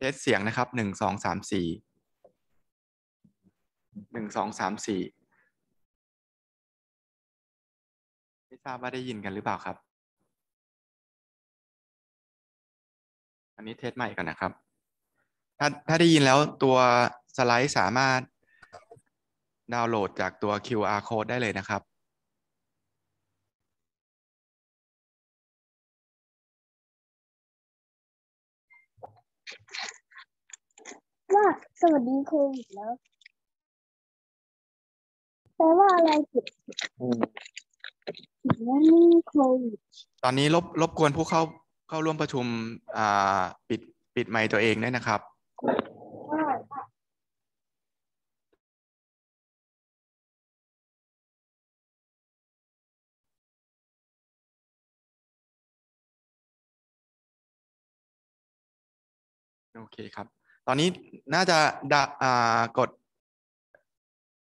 เทสเสียงนะครับหนึ่งสองสามสี่หนึ่งสองสามสี่ไม่ทราบว่าได้ยินกันหรือเปล่าครับ อันนี้เทสใหม่ก่อนนะครับถ้าถ้าได้ยินแล้วตัวสไลด์สามารถดาวน์โหลดจากตัว QR code ได้เลยนะครับว่าสวัสดีโควิดแล้วแปลว่าอะไรผิดผิดนั่นโควิดตอนนี้รบรบกวนผู้เข้า เข้าร่วมประชุม อ่า ปิดปิดไมค์ตัวเองด้วยนะครับโอเคครับตอนนี้น่าจะดากด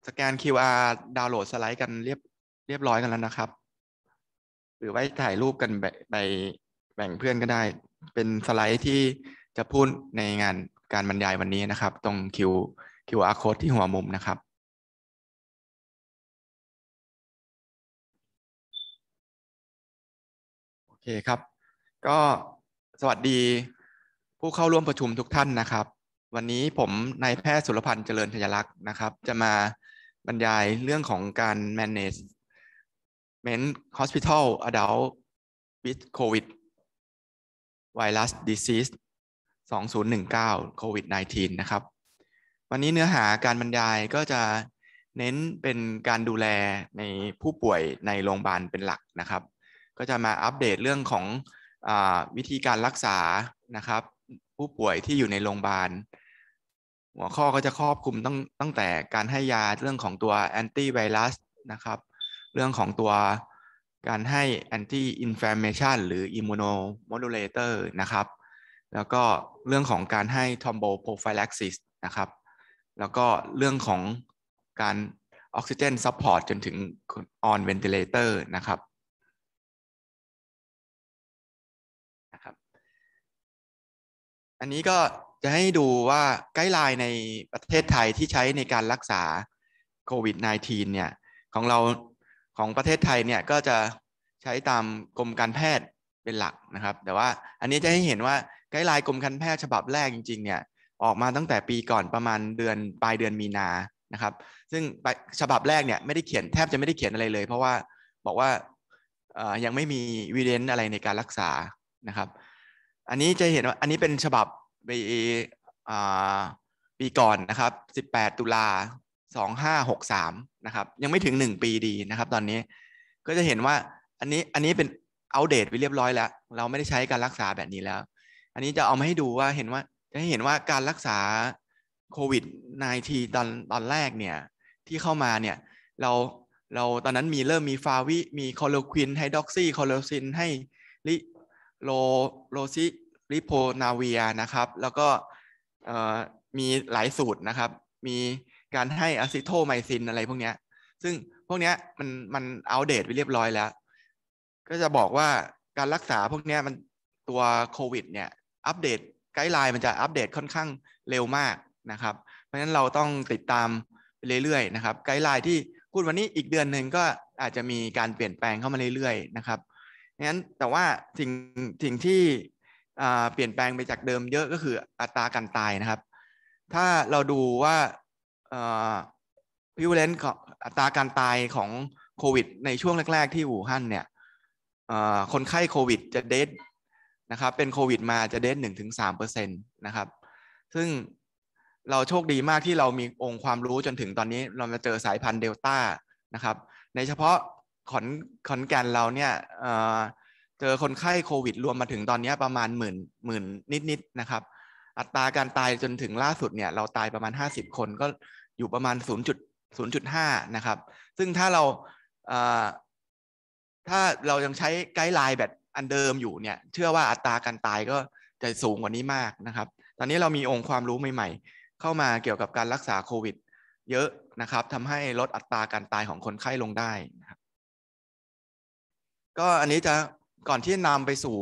สแกน QR ดาวน์โหลดสไลด์กันเรียบเรียบร้อยกันแล้วนะครับ หรือไว้ถ่ายรูปกันไปแบ่งเพื่อนก็ได้ เป็นสไลด์ที่จะพูดในงานการบรรยายวันนี้นะครับ ตรง q QR code ที่หัวมุมนะครับ โอเคครับ ก็สวัสดีผู้เข้าร่วมประชุมทุกท่านนะครับวันนี้ผมนายแพทย์สุรพันธ์เจริญทยลักษ์นะครับ จะมาบรรยายเรื่องของการ manage management hospital adult with covid virus disease 2019 covid 19นะครับ วันนี้เนื้อหาการบรรยายก็จะเน้นเป็นการดูแลในผู้ป่วยในโรงพยาบาลเป็นหลักนะครับ ก็จะมาอัปเดตเรื่องของอวิธีการรักษานะครับ ผู้ป่วยที่อยู่ในโรงพยาบาลหัวข้อก็จะครอบคลุมตั้งตั้งแต่การให้ยา เรื่องของตัวแอนตี้ไวรัสนะครับ เรื่องของตัวการให้แอนตี้อินฟลามเมชันหรืออิมมูโนโมดูเลเตอร์นะครับ แล้วก็เรื่องของการให้ทอมโบโปรไฟลักซิสนะครับ แล้วก็เรื่องของการออกซิเจนซัพพอร์ตจนถึงออนเวนติเลเตอร์นะครับนะครับอันนี้ก็จะให้ดูว่าไกด์ไลน์ในประเทศไทยที่ใช้ในการรักษาโควิด -19 เนี่ยของเราของประเทศไทยเนี่ยก็จะใช้ตามกรมการแพทย์เป็นหลักนะครับแต่ว่าอันนี้จะให้เห็นว่าไกด์ไลน์กรมการแพทย์ฉบับแรกจริงๆเนี่ยออกมาตั้งแต่ปีก่อนประมาณเดือน ปลายเดือนมีนานะครับ ซึ่งฉบับแรกเนี่ยไม่ได้เขียนแทบจะไม่ได้เขียนอะไรเลย เพราะว่าบอกว่ายังไม่มีวิเดนอะไรในการรักษา นะครับ อันนี้จะเห็นว่าอันนี้เป็นฉบับปีปีก่อนนะครับ 18 ตุลา2563 นะครับยังไม่ถึง 1 ปี ดีนะครับตอนนี้ก็จะเห็นว่าอันนี้อันนี้เป็นอัปเดตไปเรียบร้อยแล้ว เราไม่ได้ใช้การรักษาแบบนี้แล้ว อันนี้จะเอามาให้ดูว่าเห็นว่าจะให้เห็นว่าการรักษาโควิด -19 ตอนตอนแรกเนี่ย ที่เข้ามาเนี่ย เราเราตอนนั้นมีเริ่มมีฟาวิมีคอโลควิน ไฮดรอกซี่คอโลซินให้ลิโลโลซิริโพนาเวียนะครับ แล้วก็มีหลายสูตรนะครับ มีการให้อะซิโทไมซินอะไรพวกนี้ ซึ่งพวกนี้มันมันอัปเดตไปเรียบร้อยแล้ว ก็จะบอกว่าการรักษา พวกนี้มันตัวโควิดเนี่ยอัปเดตไกด์ไลน์มันจะอัปเดตค่อนข้างเร็วมากนะครับ เพราะฉะนั้นเราต้องติดตามไปเรื่อยๆนะครับ ไกด์ไลน์ที่พูดวันนี้อีกเดือนหนึ่งก็อาจจะมีการเปลี่ยนแปลงเข้ามาเรื่อยๆ นะครับงั้นแต่ว่าสิ่งสิ่งที่เปลี่ยนแปลงไปจากเดิมเยอะก็คืออัตราการตายนะครับ ถ้าเราดูว่าพิวเลนต์อัตราการตายของโควิดในช่วงแรก ๆ ที่อู่ฮั่นเนี่ยคนไข้โควิดจะเดทนะครับเป็นโควิดมาจะเดทหนึ่งถึงสามเปอร์เซ็นต์นะครับ ซึ่งเราโชคดีมากที่เรามีองค์ความรู้จนถึงตอนนี้เรามาเจอสายพันธุ์เดลต้านะครับ ในเฉพาะขอนขอนแก่นเราเนี่ยเจอคนไข้โควิด รวมมาถึงตอนนี้ประมาณหมื่นหมื่นนิดๆนะครับ อัตราการตายจนถึงล่าสุดเนี่ยเราตายประมาณ50คนก็อยู่ประมาณ0.0.5นะครับซึ่งถ้าเราถ้าเรายังใช้ไกด์ไลน์แบบอันเดิมอยู่เนี่ยเชื่อว่าอัตราการตายก็จะสูงกว่านี้มากนะครับ ตอนนี้เรามีองค์ความรู้ใหม่ๆ เข้ามาเกี่ยวกับการรักษาโควิด เยอะนะครับทำให้ลดอัตราการตายของคนไข้ลงได้นะครับก็อันนี้จะก่อนที่นำไปสู่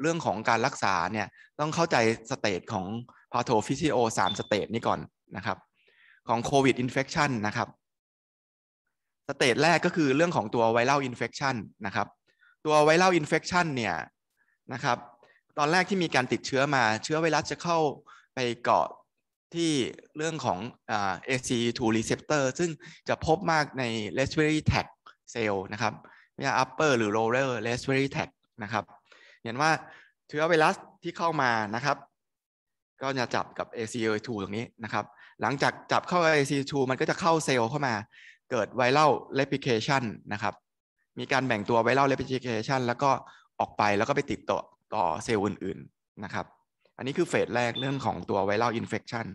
เรื่องของการรักษาเนี่ยต้องเข้าใจสเตจของพาโทฟิซิโอสามสเตจนี้ก่อนนะครับ ของโควิดอินเฟคชันนะครับสเตจแรกก็คือเรื่องของตัวไวรัลอินเฟคชันนะครับตัวไวรัลอินเฟคชันเนี่ยนะครับตอนแรกที่มีการติดเชื้อมาเชื้อไวรัสจะเข้าไปเกาะที่เรื่องของ ACE2 receptor ซึ่งจะพบมากใน respiratory tract cell นะครับไม่ใช่ upper หรือ lower respiratory tract นะครับเห็นว่าเชื้อไวรัสที่เข้ามานะครับ ก็จะจับกับ ACE2 ตรงนี้นะครับหลังจากจับเข้า ACE2 มันก็จะเข้าเซลล์เข้ามาเกิดไวรัลเลปิเคชันนะครับ มีการแบ่งตัวไวรัลเลปิเคชันแล้วก็ออกไปแล้วก็ไปติดต่อต่อเซลล์อื่นๆนะครับ อันนี้คือเฟสแรกเรื่องของตัวไวรัลอินเฟคชัน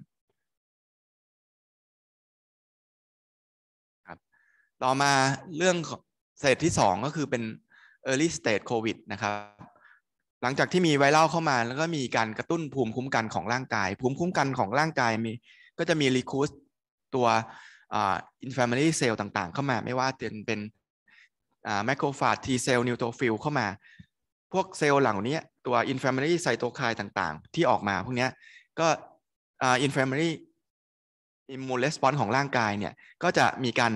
ครับต่อมาเรื่องเฟสที่ 2 ก็คือเป็น early stage covid นะครับ หลังจากที่มีไวรัลเข้ามาแล้วก็มีการกระตุ้นภูมิคุ้มกันของร่างกาย ภูมิคุ้มกันของร่างกายมีก็จะมีรีคูสตัวอินฟลามเรีเซลล์ต่าง ๆ เข้ามาไม่ว่าจะเป็นแมคโครฟาจทีเซลล์นิวโตฟิลเข้ามาพวกเซลล์เหล่านี้ตัวอินฟลามเรีไซโตไคน์ต่างๆ ที่ออกมาพวกนี้ก็อินฟลามเรีอิมมูนเรสปอนของร่างกายเนี่ย ก็จะมีการ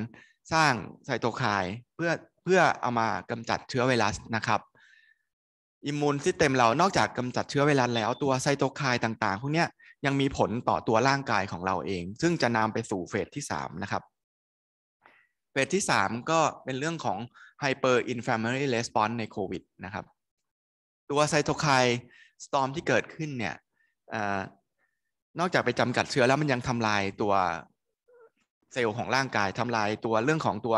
สร้างไซโตไคน์เพื่อพื่อเอามากำจัดเชื้อไวรัสนะครับอิมมูนซิสเต็มเรานอกจากกำจัดเชื้อไวรัสแล้วตัวไซโตไคน์ต่างๆพวกนี้ยังมีผลต่อตัวร่างกายของเราเอง ซึ่งจะนำไปสู่เฟสที่ 3 นะครับ เฟสที่ 3 ก็เป็นเรื่องของไฮปอร์อินฟลามเมอรี่เรสปอนส์ในโควิดนะครับ ตัวไซโตไคน์สตอมที่เกิดขึ้นเนี่ยอนอกจากไปจำกัดเชื้อแล้วมันยังทำลายตัวเซลล์ของร่างกายทำลายตัวเรื่องของตัว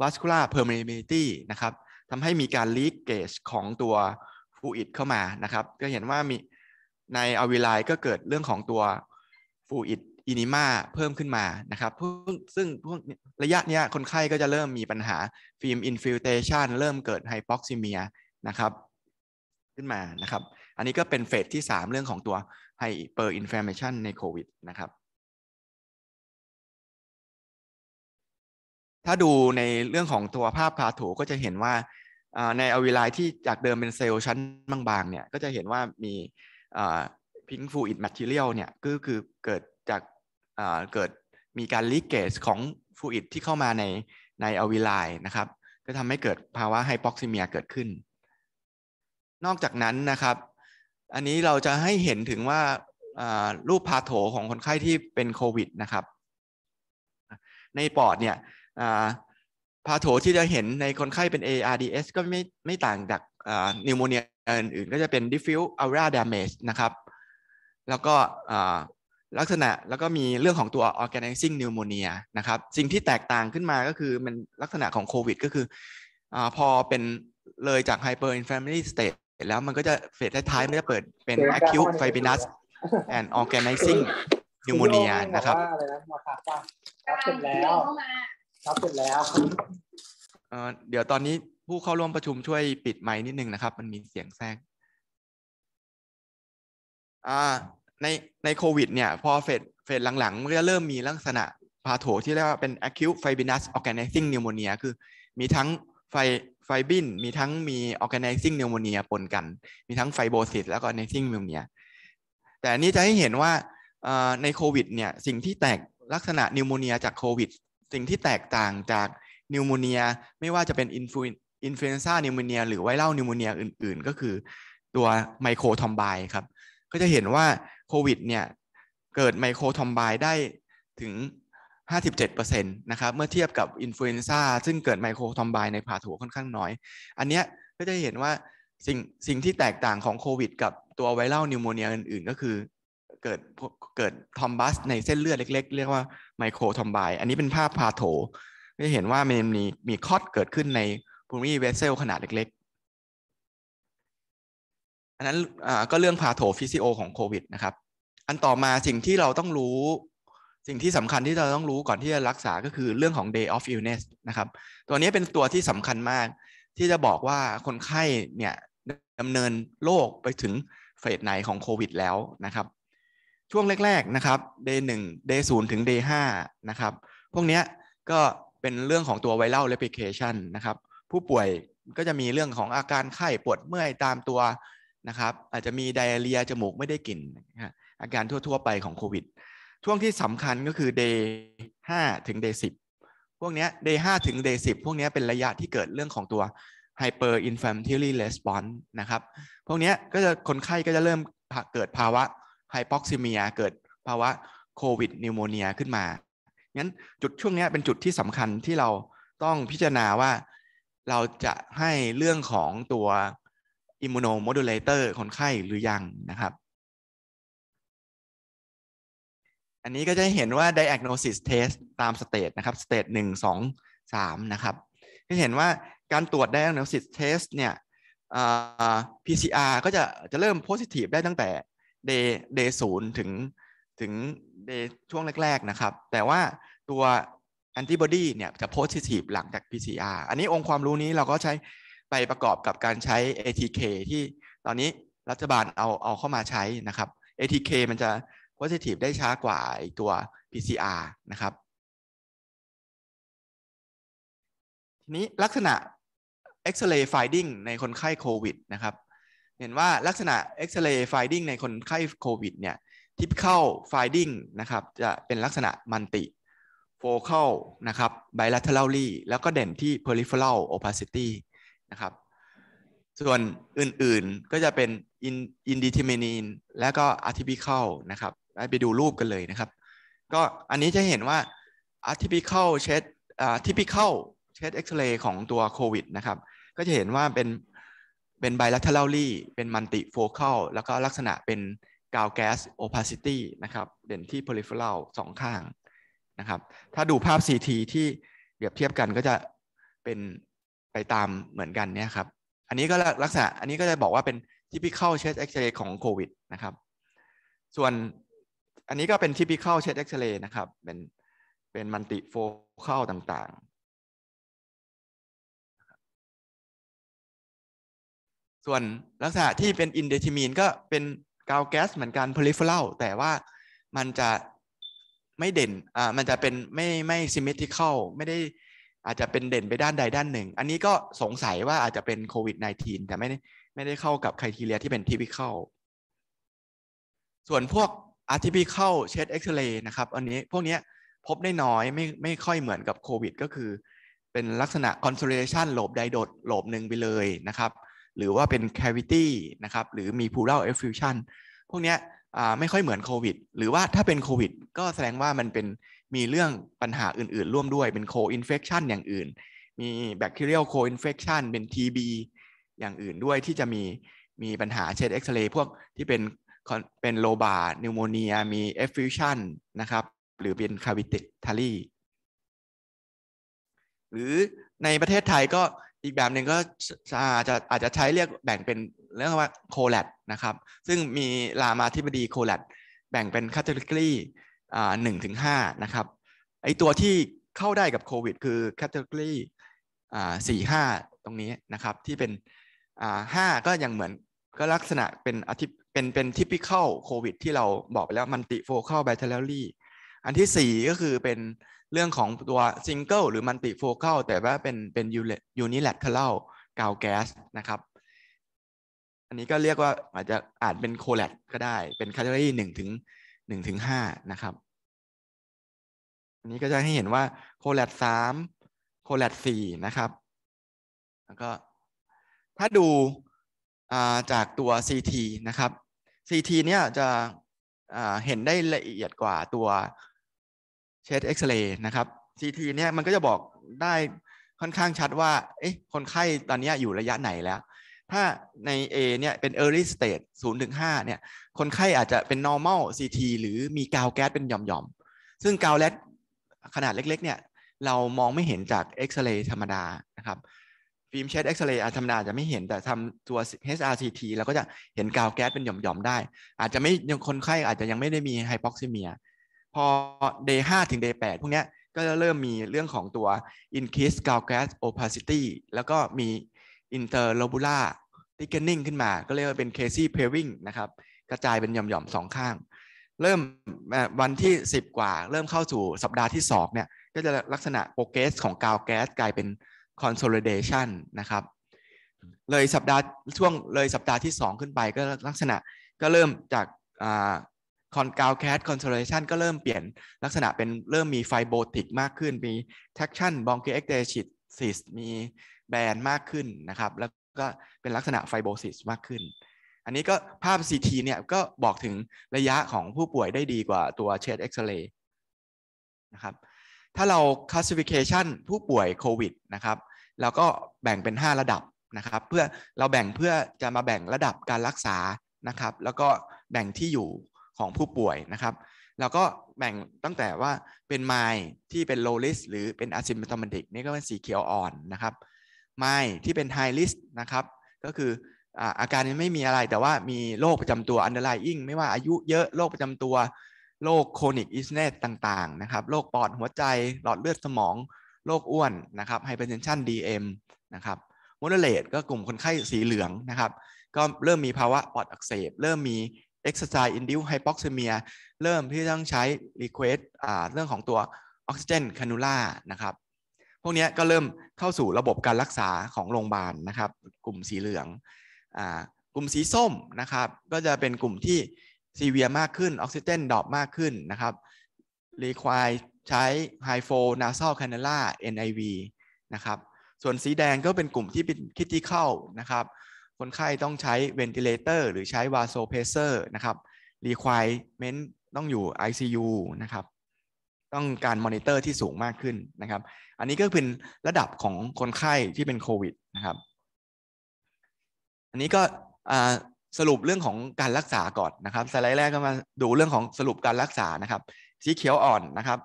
vascular permeability นะครับทำให้มีการ leakage ของตัว fluid เข้ามานะครับ ก็เห็นว่ามีในอวิ l i ก็เกิดเรื่องของตัว fluid อิน m มาเพิ่มขึ้นมานะครับ ซึ่งพวกระยะนี้คนไข้ก็จะเริ่มมีปัญหาฟิล์มอินฟิ r เ t ชันเริ่มเกิดไฮ p o x e ซ i เมียนะครับ ขึ้นมานะครับ อันนี้ก็เป็นเฟสที่ 3 เรื่องของตัวไฮเปอร์อินฟ m a มชันในโควิดนะครับถ้าดูในเรื่องของตัวภาพพาโถก็จะเห็นว่าในอวิลายที่จากเดิมเป็นเซลล์ชั้นบางๆเนี่ย ก็จะเห็นว่ามีพิงฟูอิดแมทเทียลเนี่ย ก็คือเกิดจากเกิดมีการลิเกสของฟูอิดที่เข้ามาใน ในอวิลายนะครับ ก็ทำให้เกิดภาวะไฮปอกซิเมียเกิดขึ้น นอกจากนั้นนะครับ อันนี้เราจะให้เห็นถึงว่ารูปพาโถของคนไข้ที่เป็นโควิดนะครับ ในปอดเนี่ยพาโถที่จะเห็นในคนไข้เป็น ARDS ก็ไม่ไม่ต่างจากนิวโมเนียอื่นๆ ก็จะเป็น diffuse aura damage นะครับ แล้วก็ลักษณะแล้วก็มีเรื่องของตัว organizing pneumonia นะครับ สิ่งที่แตกต่างขึ้นมาก็คือ มันลักษณะของโควิด ก็คืออพอเป็นเลยจาก hyperinflammatory state แล้วมันก็จะเฟสท้ายๆมันจะเปิดเป็น acute fibrous and organizing pneumonia นะครับ้ครับเสร็จแล้วเอ่อเดี๋ยวตอนนี้ผู้เข้าร่วมประชุมช่วยปิดไมค์นิดนึงนะครับ มันมีเสียงแทรกอ่าในในโควิดเนี่ยพอเฟสเฟสหลังๆเรนก็เริ่มมีลักษณะพาโถที่เรียกว่าเป็น acute fibrous organizing pneumonia คือมีทั้งไฟไฟบิน มีทั้งมี organizing pneumonia ปนกัน มีทั้งไฟโบซิสแล้วก็ organizing pneumonia แต่นี้จะให้เห็นว่าในโควิดเนี่ย สิ่งที่แตกลักษณะนิวโมเนียจากโควิดสิ่งที่แตกต่างจากนิวโมเนีย ไม่ว่าจะเป็นอินฟลูอินฟลูเอนซ่านิวโมเนียหรือไวรัลนิวโมเนีย อื่นๆ ก็คือตัวไมโครทอมไบครับก็จะเห็นว่าโควิดเนี่ย เกิดไมโครทอมไบได้ถึง 57%นะครับเมื่อเทียบกับอินฟลูเอนซ่าซึ่งเกิดไมโครทอมไบในผ่าถั่วค่อนข้างน้อย อันเนี้ยก็จะเห็นว่าสิ่งสิ่งที่แตกต่างของโควิดกับตัวไวรัลนิวโมเนียอื่นๆ ก็คือเกิดเกิดทอมบัสในเส้นเลือดเล็กๆ เรียกว่าไมโครทอมบายอันนี้เป็นภาพพาโถจะเห็นว่ามันมีมีคอดเกิดขึ้นในบูมีเวสเซลขนาดเล็กๆ อันนั้นก็เรื่องพาโถฟิซิโอของโควิดนะครับ อันต่อมาสิ่งที่เราต้องรู้ สิ่งที่สำคัญที่เราต้องรู้ก่อนที่จะรักษาก็คือเรื่องของ day of illness นะครับ ตัวนี้เป็นตัวที่สำคัญมาก ที่จะบอกว่าคนไข้เนี่ยดำเนินโรคไปถึงเฟสไหนของโควิดแล้วนะครับช่วงแรกๆ นะครับ day 1 day 0 ถึง day 5 นะครับ พวกนี้ก็เป็นเรื่องของตัวไวรัลเรปิเคชันนะครับ ผู้ป่วยก็จะมีเรื่องของอาการไข้ปวดเมื่อยตามตัวนะครับ อาจจะมีไดเรียจมูกไม่ได้กลิ่นอาการทั่วๆ ไปของโควิด ช่วงที่สำคัญก็คือ day 5 ถึง day 10พวกนี้ day 5 ถึง day 10 พวกนี้เป็นระยะที่เกิดเรื่องของตัว hyper inflammatory response นะครับ พวกนี้ก็จะคนไข้ก็จะเริ่มเกิดภาวะไฮปอกซิเมียเกิดภาวะโควิดนิวโมเนียขึ้นมา งั้นจุดช่วงนี้เป็นจุดที่สำคัญที่เราต้องพิจารณาว่าเราจะให้เรื่องของตัวอิมมูโนโมดูลเลเตอร์คนไข้หรือยังนะครับ อันนี้ก็จะเห็นว่า diagnosis test ตามสเตจนะครับสเตจหนึ่งสองสามนะครับ ก็เห็นว่าการตรวจ diagnosis test เนี่ย PCR ก็จะจะเริ่ม positive ได้ตั้งแต่เดย์เดย์ศูนย์ถึง ถึงเดย์ช่วงแรก ๆนะครับ แต่ว่าตัวแอนติบอดีเนี่ย จะโพสิทีฟหลังจาก PCR อันนี้องค์ความรู้นี้เราก็ใช้ไปประกอบกับการใช้ ATK ที่ตอนนี้ รัฐบาลเอาเอาเข้ามาใช้นะครับ ATK มันจะโพสิทีฟได้ช้ากว่าตัว PCR นะครับ ทีนี้ลักษณะ X-ray finding ในคนไข้โควิดนะครับเห็นว่าลักษณะเอ็กซเรย์ไฟดิงในคนไข้โควิดเนี่ยทิปเข้าไฟดิงนะครับจะเป็นลักษณะมันติโฟเข้านะครับไบลัทเทอรัลลี่แล้วก็เด่นที่ peripheral opacity นะครับ ส่วนอื่นๆก็จะเป็น i n d e t e r m i n ีน e และก็ atypical นะครับไปดูรูปกันเลยนะครับ ก็อันนี้จะเห็นว่า atypical เช็ด atypical เช็ดเอ็กซเรย์ของตัวโควิดนะครับก็จะเห็นว่าเป็นเป็นไบลัทเทอรัลลี่เป็นมันติโฟคัลแล้วก็ลักษณะเป็นกาวแก๊สโอปาซิตี้นะครับเด่นที่โพลิฟเล r a l สองข้าง นะครับ ถ้าดูภาพ CT ที่เปรียบเทียบกันก็จะเป็นไปตามเหมือนกันเนี่ยครับอันนี้ก็ลักษณะอันนี้ก็จะบอกว่าเป็นที่พิเข้าเชสเอ็กซเรย์ของโควิดนะครับ ส่วนอันนี้ก็เป็นที่พิเข้าเชสเอ็กซเรย์นะครับ เป็นเป็นมันติโฟเค้าต่างส่วนลักษณะที่เป็นอินเดทิมีนก็เป็นกาวแก๊สเหมือนกันพลิฟเล่าแต่ว่ามันจะไม่เด่นอ่ามันจะเป็นไม่ไม่ซิมเมทริคอลไม่ได้อาจจะเป็นเด่นไปด้านใดด้านหนึ่ง อันนี้ก็สงสัยว่าอาจจะเป็นโควิด -19 แต่ไม่ได้ไม่ได้เข้ากับคุณทีเรียที่เป็นทิพิเข้าส่วนพวกอาร์ทิพิเข้าเช็ดเอ็กซเรย์นะครับ อันนี้พวกนี้พบได้น้อยไม่ไม่ค่อยเหมือนกับโควิด ก็คือเป็นลักษณะคอนโซลเลชันหลบไดโดดหลบหนึ่งไปเลยนะครับหรือว่าเป็น cavity นะครับ หรือมี pleural effusion พวกนี้ไม่ค่อยเหมือนโควิด หรือว่าถ้าเป็นโควิด ก็แสดงว่ามันเป็นมีเรื่องปัญหาอื่น ๆ ร่วมด้วยเป็น co-infection อย่างอื่น มี bacterial co-infection เป็น TB อย่างอื่นด้วยที่จะมีมีปัญหาเช็ดเอ็กซเรย์พวกที่เป็นเป็นโลบาร์นิวโมเนียมีเอฟฟิวชันนะครับ หรือเป็นคาวิติทารีหรือในประเทศไทยก็อีกแบบหนึ่งก็อาจจะอาจจะใช้เรียกแบ่งเป็นเรื่องว่าโคลดนะครับ ซึ่งมีรามาธิบดีโคลดแบ่งเป็นคัตเตอร์กรี่อาหนึ่งถึงห้านะครับไอตัวที่เข้าได้กับโควิดคือคัตเตอร์กรี่อาสี่ห้าตรงนี้นะครับที่เป็นอ่าห้าก็ยังเหมือนก็ลักษณะเป็นอธิเป็นเป็นที่พิเข้าโควิดที่เราบอกไปแล้วมันติโฟเข้าแบตเตอรี่อันที่สี่ก็คือเป็นเรื่องของตัวซิงเกิลหรือมันติโฟกัลแต่ว่าเป็นเป็นยูนิเลตเทลกาวแก๊สนะครับ อันนี้ก็เรียกว่าอาจจะอาจเป็นโคเลตก็ได้เป็นคาตเตอรี่หนึ่งถึงหนึ่งถึงห้านะครับ อันนี้ก็จะให้เห็นว่าโคเลตสามโคเลตสี่นะครับแล้วก็ถ้าดูาจากตัว CT นะครับ CT เนี่ยจะเห็นได้ละเอียดกว่าตัวเช็ดเอ็กซเรย์นะครับซีทีเนี่ยมันก็จะบอกได้ค่อนข้างชัดว่าเอ๊ะคนไข้ตอนนี้อยู่ระยะไหนแล้ว ถ้าใน A เนี่ยเป็น early stage 0ถึง5เนี่ย คนไข้อาจจะเป็น normal CT หรือมีกาวแก๊สเป็นหย่อมๆซึ่งกาวแก๊สขนาดเล็กๆเนี่ย เรามองไม่เห็นจากเอ็กซเรย์ธรรมดานะครับ ฟิล์มเช็ดเอ็กซเรย์ธรรมดาจะไม่เห็นแต่ทำตัว HRCT เราก็จะเห็นกาวแก๊สเป็นหย่อมๆได้ อาจจะไม่ยังคนไข้อาจจะยังไม่ได้มีไฮโปซิเมียพอ day 5ถึง day 8 พวกนี้ก็จะเริ่มมีเรื่องของตัว increase g a l g gas opacity แล้วก็มี interlobular thickening ขึ้นมาก็เรียกว่าเป็น casey pairing นะครับ กระจายเป็นหย่อมๆสองข้าง เริ่มวันที่ 10 กว่าเริ่มเข้าสู่สัปดาห์ที่ 2 เนี่ย ก็จะลักษณะ progress ของ g a l g gas กลายเป็น consolidation นะครับเลยสัปดาห์ช่วงเลยสัปดาห์ที่ 2 ขึ้นไปก็ลักษณะก็เริ่มจากคอนกาวแคสคอนโซลเลชันก็เริ่มเปลี่ยนลักษณะเป็นเริ่มมีไฟโบติกมากขึ้น มีแท็กชั่นบองเกเอ็กเตชิตซิสมีแบนมากขึ้นนะครับ แล้วก็เป็นลักษณะไฟโบซิสมากขึ้น อันนี้ก็ภาพ CT เนี่ย ก็บอกถึงระยะของผู้ป่วยได้ดีกว่าตัวเชดเอ็กซเรย์นะครับถ้าเราค l ส s ิฟิเคชันผู้ป่วยโควิดนะครับเราก็แบ่งเป็น 5 ระดับนะครับ เพื่อเราแบ่งเพื่อจะมาแบ่งระดับการรักษานะครับแล้วก็แบ่งที่อยู่ของผู้ป่วยนะครับเราก็แบ่งตั้งแต่ว่าเป็นไมล์ที่เป็น low risk หรือเป็น asymptomatic นี่ก็เป็นสีเขียวอ่อนนะครับไมล์ที่เป็น high risk นะครับ ก็คืออาการนี้ไม่มีอะไรแต่ว่ามีโรคประจำตัว underlying ไม่ว่าอายุเยอะโรคประจำตัวโรค chronic illness ต่างๆนะครับโรคปอดหัวใจหลอดเลือดสมองโรคอ้วน นะครับ hypertension DM นะครับ moderate ก็กลุ่มคนไข้สีเหลืองนะครับ ก็เริ่มมีภาวะปอดอักเสบเริ่มมี exercise i n d u c e ไ hypoxemia เริ่มที่ต้องใช้ request เรื่องของตัวออกซิเจนคานูล่านะครับพวกนี้ก็เริ่มเข้าสู่ระบบการรักษาของโรงพยาบาลนะครับ กลุ่มสีเหลือง กลุ่มสีส้มนะครับ ก็จะเป็นกลุ่มที่ซีเวียมากขึ้นออกซิเจนดรอปมากขึ้นนะครับรีควายใช้ไฮโฟนาซอลคานูล่า NIV นะครับส่วนสีแดงก็เป็นกลุ่มที่เป็นคิติเข้านะครับคนไข้ต้องใช้เวนติเลเตอร์หรือใช้วาโซเพเซอร์นะครับรีควายเมนต้องอยู่ ICU นะครับ ต้องการมอนิเตอร์ที่สูงมากขึ้นนะครับ อันนี้ก็เป็นระดับของคนไข้ที่เป็นโควิดนะครับ อันนี้ก็สรุปเรื่องของการรักษาก่อนนะครับ สไลด์แรกก็มาดูเรื่องของสรุปการรักษานะครับ สีเขียวอ่อนนะครับ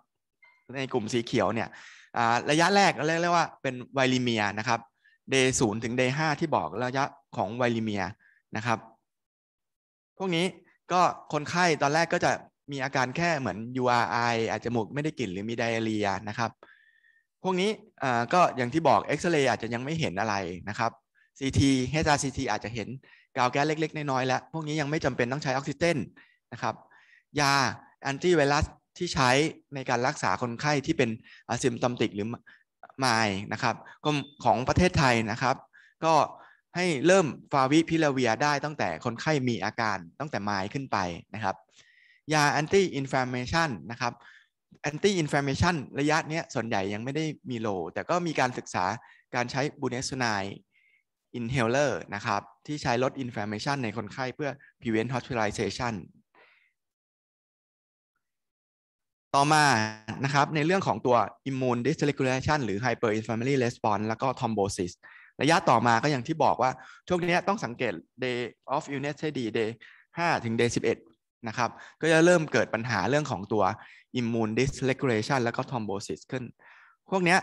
ในกลุ่มสีเขียวเนี่ยระยะแรกเรียกว่าเป็นไวริเมียนะครับเดย์ศูนย์ถึงเดย์ห้าที่บอกระยะของไวลิเมียนะครับ พวกนี้ก็คนไข้ตอนแรกก็จะมีอาการแค่เหมือน URI อาจจะหมูกไม่ได้กลิ่นหรือมีไดอารียนะครับ พวกนี้ก็อย่างที่บอกเอ็กซเรย์อาจจะยังไม่เห็นอะไรนะครับ CT HRCT อาจจะเห็นกาวแก๊สเล็กๆ น้อยๆแล้ว พวกนี้ยังไม่จำเป็นต้องใช้ออกซิเจนนะครับ ยาแอนตี้ไวรัสที่ใช้ในการรักษาคนไข้ที่เป็นซิมตอมติกหรือไมนะครับของประเทศไทยนะครับก็ให้เริ่มฟาวิพิลาเวียได้ตั้งแต่คนไข้มีอาการตั้งแต่ไมล์ขึ้นไปนะครับ ยาแอนตี้อินฟลามเมชันนะครับแอนตี้อินฟลามเมชันระยะนี้ส่วนใหญ่ยังไม่ได้มีโลแต่ก็มีการศึกษาการใช้บูเนสไนน์อินเฮลเลอร์นะครับ ที่ใช้ลดอินฟลามเมชันในคนไข้เพื่อ prevent hospitalization ต่อมานะครับในเรื่องของตัว immune dysregulation หรือ hyperinflammatory response แล้วก็ thrombosis ระยะต่อมาก็อย่างที่บอกว่า ช่วงนี้ต้องสังเกต day of illness ให้ดี day 5 ถึง day 11 นะครับ ก็จะเริ่มเกิดปัญหาเรื่องของตัว immune dysregulation แล้วก็ thrombosis ขึ้น พวกนี้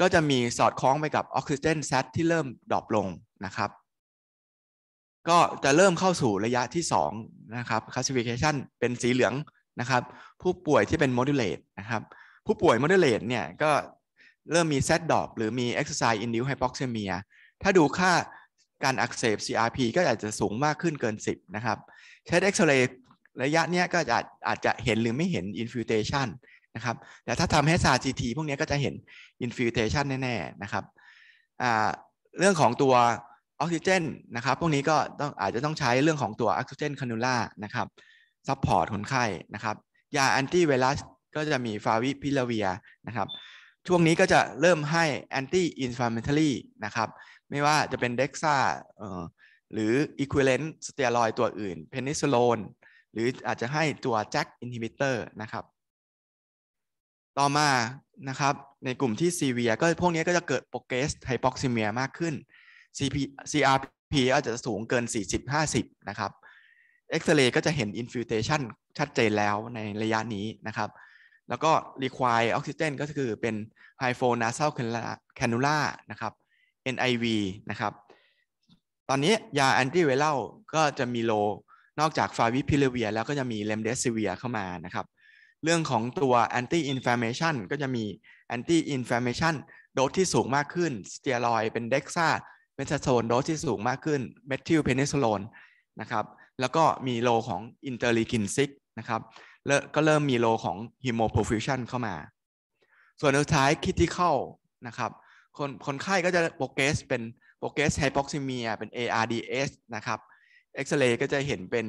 ก็จะมีสอดคล้องไปกับ oxygen sat ที่เริ่มดรอปลงนะครับ ก็จะเริ่มเข้าสู่ระยะที่ 2 นะครับ classification เป็นสีเหลือง นะครับ ผู้ป่วยที่เป็น modulate นะครับ ผู้ป่วย moderate เนี่ยก็เริ่มมี Z ดอปหรือมี exercise induced hypoxemia ถ้าดูค่าการอักเสบ CRP ก็อาจจะสูงมากขึ้นเกิน 10 นะครับ ใช้เอ็กซเรย์ระยะเนี้ยก็อาจอาจจะเห็นหรือไม่เห็น infiltration นะครับ แต่ถ้าทำห้ซาจีทีพวกนี้ก็จะเห็น infiltration แน่ ๆนะครับ เรื่องของตัวออกซิเจนนะครับ พวกนี้ก็ต้องอาจจะต้องใช้เรื่องของตัวออกซิเจนคานูล่านะครับ ซัพพอร์ตคนไข้นะครับ ยาแอนตี้ไวรัสก็จะมีฟาวิพิลาเวียนะครับช่วงนี้ก็จะเริ่มให้ anti inflammatory นะครับ ไม่ว่าจะเป็นเด็กซ่าหรือ equivalent สเตียรอยตัวอื่นเพนิซิลลนหรืออาจจะให้ตัว jack inhibitor นะครับ ต่อมานะครับในกลุ่มที่ severe ก็พวกนี้ก็จะเกิด progress hypoxemia มากขึ้น CP CRP อาจจะสูงเกิน 40-50 นะครับเอ็กซเรย์ก็จะเห็นอินฟิวเทชันชัดเจนแล้วในระยะนี้นะครับแล้วก็ require oxygen ก็คือเป็น high flow nasal cannula นะครับ NIV นะครับ ตอนนี้ยา antiviral ก็จะมีโล นอกจากฟาวิพิเลเวียแล้วก็จะมีเลมเดสซเวียเข้ามานะครับ เรื่องของตัว anti inflammation ก็จะมี anti inflammation โดสที่สูงมากขึ้น สเตียรอยเป็นเด็กซ่าเมทาโซนโดสที่สูงมากขึ้นเมทิลเพนิซิลลนนะครับ แล้วก็มีโลของอินเตอร์ลีกินซิกนะครับลก็เริ่มมีโลของ hemoperfusion เข้ามา ส่วนสุดท้าย critical นะครับคนคนไข้ก็จะโปรเกสเป็นโปรเกสไฮโปซิเมียเป็น ARDS นะครับเอ็กซเรย์ก็จะเห็นเป็น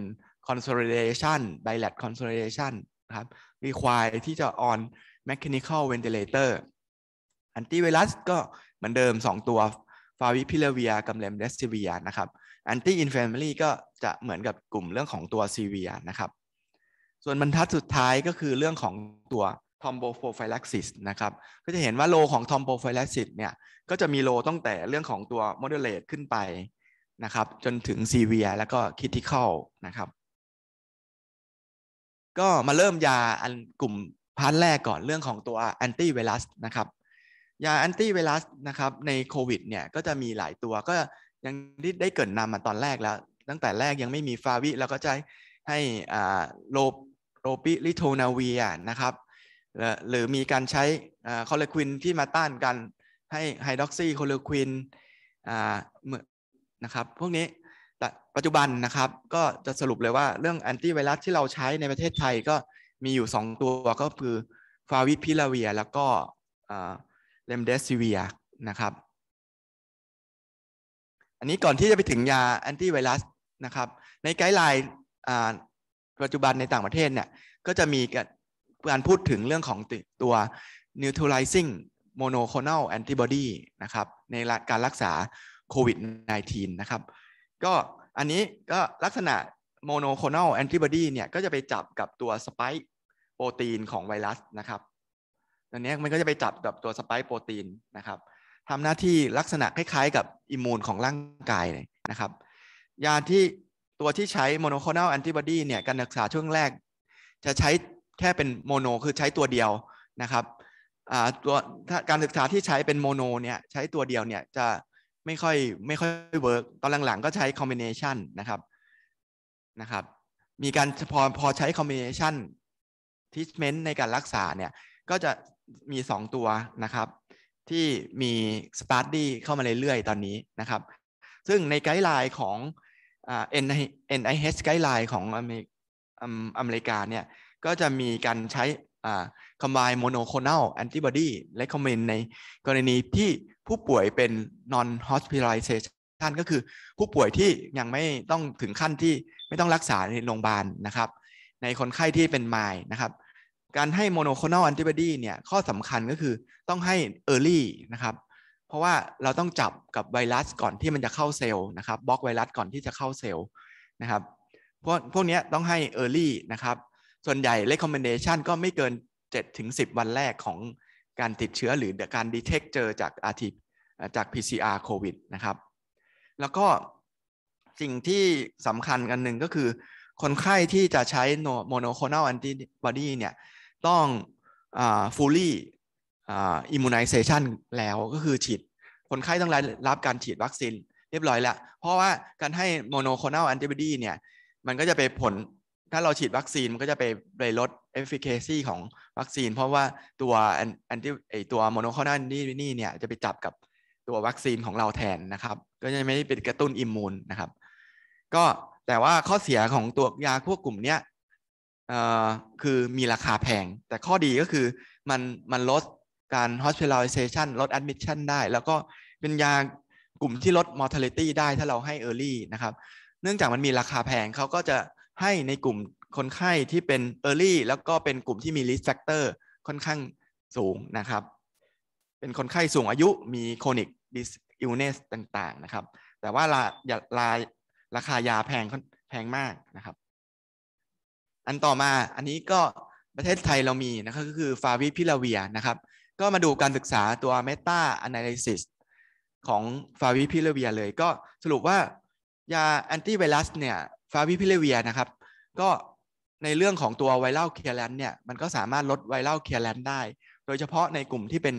consolidation bilat consolidation นะครับ require ที่จะ on mechanical ventilator อันต้ไวรัสก็เหมือนเดิม 2 ตัวฟาวิพิลเวียกับเลมเดสซิเวียนะครับอันตี้อินเฟมลี่ก็จะเหมือนกับกลุ่มเรื่องของตัวซีเวียนะครับส่วนบรรทัดสุดท้ายก็คือเรื่องของตัวทอมโบโฟไฟลักซิสนะครับ ก็จะเห็นว่าโลของทอมโบไฟลักซิสเนี่ย ก็จะมีโลตั้งแต่เรื่องของตัวโมเดเลตขึ้นไปนะครับ จนถึงซีเวียแล้วก็คิทิคอลนะครับ ก็มาเริ่มยาอันกลุ่มพาร์ทแรกก่อนเรื่องของตัวแอนตี้ไวรัสนะครับ ยาแอนตี้ไวรัสนะครับในโควิดเนี่ยก็จะมีหลายตัวก็ยังได้เกิดนำมาตอนแรกแล้ว ตั้งแต่แรกยังไม่มีฟาวิล้วก็จะให้โลโรปิลิโทนาเวียนะครับ หรือมีการใช้คอเลควินที่มาต้านกันให้ไฮดรอกซีคอเลควินนะครับพวกนี้ปัจจุบันนะครับก็จะสรุปเลยว่าเรื่องแอนตี้ไวรัสที่เราใช้ในประเทศไทยก็มีอยู่ 2 ตัวก็คือฟาวิพิลาเวียแล้วก็เลมเดสซิเวียนะครับ อันนี้ก่อนที่จะไปถึงยาแอนตี้ไวรัสนะครับในไกด์ไลน์ปัจจุบันในต่างประเทศเนี่ย ก็จะมีการพูดถึงเรื่องของตัว neutralizing monoclonal antibody นะครับ ในการรักษาโควิด -19 นะครับ ก็อันนี้ก็ลักษณะ monoclonal antibody เนี่ย ก็จะไปจับกับตัวสไปค์โปรตีนของไวรัสนะครับ ตันนี้มันก็จะไปจับกับตัวสไปค์โปรตีนนะครับทำหน้าที่ลักษณะคล้ายๆ กับอิมมูนของร่างกายเลยนะครับ ยาที่ตัวที่ใช้ monoclonal antibody เนี่ยการรักษาช่วงแรก จะใช้แค่เป็นโมโนคือใช้ตัวเดียวนะครับตัวการศึกษาที่ใช้เป็นโมโน เนี่ยใช้ตัวเดียวเนี่ย จะไม่ค่อยไม่ค่อยเวิร์กตอนหลังๆก็ใช้คอมบิเนชันนะครับนะครับ มีการพอพอใช้คอมบิเนชันทิชเมนต์ในการรักษาเนี่ย ก็จะมี 2 ตัวนะครับที่มีสตาร์ดี้เข้ามาเรื่อยๆ ตอนนี้นะครับ ซึ่งในไกด์ไลน์ของเเอออ็็นนไไอเอสไกด์ไลน์ของอเมริกาเนี่ย ก็จะมีการใช้คอม b i n e d โมโนโค o อลแอนติบอดีและคอม e n นในกรณีที่ผู้ป่วยเป็น non hospitalization ก็คือผู้ป่วยที่ยังไม่ต้องถึงขั้นที่ไม่ต้องรักษาในโรงพยาบาลนะครับ ในคนไข้ที่เป็นไมล์นะครับ การให้โมโนโคนอลแอนติบอดีเนี่ย ข้อสำคัญก็คือต้องให้เอร์ลี่นะครับเพราะว่าเราต้องจับกับไวรัสก่อนที่มันจะเข้าเซลล์นะครับบล็อกไวรัสก่อนที่จะเข้าเซลล์นะครับพวกพวกนี้ต้องให้ Early นะครับ ส่วนใหญ่ recommendation ก็ไม่เกิน 7-10 วันแรกของการติดเชื้อหรือ การ detect เจอจาก RT จาก PCR COVID นะครับ แล้วก็สิ่งที่สำคัญกันหนึ่งก็คือ คนไข้ที่จะใช้โมโนโคนาลแอนติบอดีเนี่ย ต้อง fully อิมมูไนเซชันแล้วก็คือฉีดคนไข้ต้องรับการ ฉีด วัคซีนเรียบร้อย แล้ว เพราะว่าการให้โมโนโคนาลแอนติบอดีเนี่ย มันก็จะไปผลถ้าเราฉีดวัคซีนมันก็จะไปไปลดเอฟฟิเคซีของวัคซีน เพราะว่าตัวแอนติไอตัวโมโนโคนาลนี่นี่เนี่ยจะไปจับกับตัววัคซีนของเราแทนนะครับ ก็จะไม่ได้เป็นกระตุ้นอิมมูนนะครับ ก็ แต่ว่าข้อเสียของตัวยาพวกกลุ่มเนี้ยคือมีราคาแพงแต่ข้อดีก็คือมันมันลดการ hospitalization ลด admission ได้ แล้วก็เป็นยากลุ่มที่ลด mortality ได้ถ้าเราให้ early นะครับเนื่องจากมันมีราคาแพงเขาก็จะให้ในกลุ่มคนไข้ที่เป็น early แล้วก็เป็นกลุ่มที่มี risk factor ค่อนข้างสูงนะครับ เป็นคนไข้สูงอายุมี chronic illness ต่างๆนะครับ แต่ว่าราลาราคายาแพง แพงมากนะครับ อันต่อมาอันนี้ก็ประเทศไทยเรามีนะครับก็คือฟาวิพิลาเวียนะครับก็มาดูการศึกษาตัว Meta Analysis ของ ฟาวิพิเลเวียเลยก็สรุปว่ายาแอนตี้ไวรัสเนี่ยฟาวิพิเลเวียนะครับ ก็ในเรื่องของตัวไวรัลเคียร์แลนเนี่ยมันก็สามารถลดไวรัลเคียร์แลนได้โดยเฉพาะในกลุ่มที่เป็น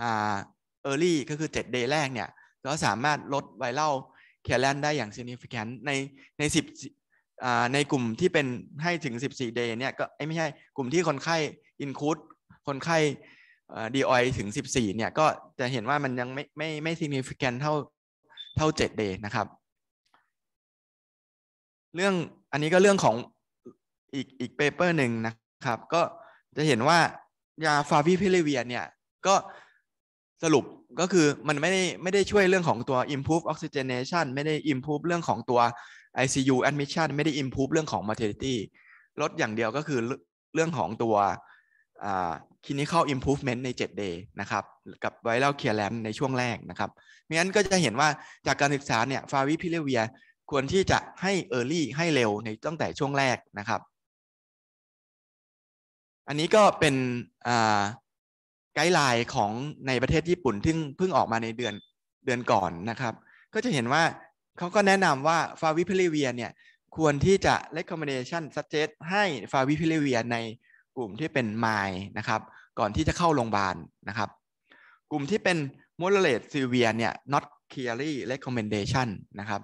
อ่าเออร์ลี่ก็คือ7 day แรกเนี่ย ก็สามารถลดไวรัลเคียร์แลนได้อย่าง significant ในใน 10อ่าในกลุ่มที่เป็นให้ถึง 14 day เนี่ยก็ไม่ใช่กลุ่มที่คนไข้ include คนไข้ดีออยถึง 14 เนี่ยก็จะเห็นว่ามันยังไม่ไม่ไม่ significant เท่าเท่า7 day นะครับ เรื่องอันนี้ก็เรื่องของอีกอีกเปเปอร์หนึ่งนะครับก็จะเห็นว่ายาฟาวิพิเลเวียเนี่ยก็สรุปก็คือมันไม่ได้ไม่ได้ช่วยเรื่องของตัว improve oxygenation ไม่ได้ improve เรื่องของตัว ICU admission ไม่ได้ improve เรื่องของ mortality ลดอย่างเดียวก็คือเรื่องของตัว c น i n เข้า improvement ใน 7 day นะครับกับ v i r a ลียร์แลนด์ในช่วงแรกนะครับมิฉะนั้นก็จะเห็นว่าจากการศึกษาเนี่ยฟาวิพิเลเวีย ควรที่จะให้ early ให้เร็วในตั้งแต่ช่วงแรกนะครับ อันนี้ก็เป็นไกด์ไลน์ของในประเทศญี่ปุ่นที่เพิ่งออกมาในเดือนเดือนก่อนนะครับ ก็จะเห็นว่าเขาก็แนะนำว่าฟาวิพิเลเวียเนี่ยควรที่จะ recommendation suggest ให้ฟาวิพิเลเวียในกลุ่มที่เป็นไมล์นะครับก่อนที่จะเข้าโรงพยาบาลนะครับ กลุ่มที่เป็น moderate severe เนี่ย not clearly recommendation นะครับ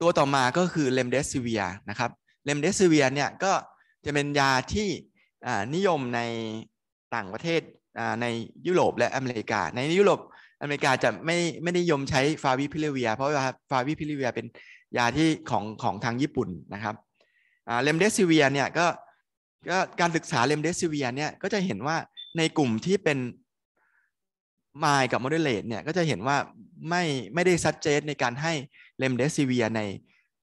ตัวต่อมาก็คือ remdesivir นะครับ remdesivir เนี่ยก็จะเป็นยาที่นิยมในต่างประเทศในยุโรปและอเมริกา ในยุโรปอเมริกาจะไม่ไม่ไนิยมใช้ฟาวิพิลิเวีย เพราะว่าฟาวิพิลิเวียเป็นยาที่ของของทางญี่ปุ่นนะครับเลมเดซิเวียเนี่ยก็ก็การศึกษาเลมเดซิเวียเนี่ยก็จะเห็นว่าในกลุ่มที่เป็นมายกับโมเดเลตเนี่ยก็จะเห็นว่าไม่ไม่ได้ซัดเจสในการให้เลมเดซิเวียใน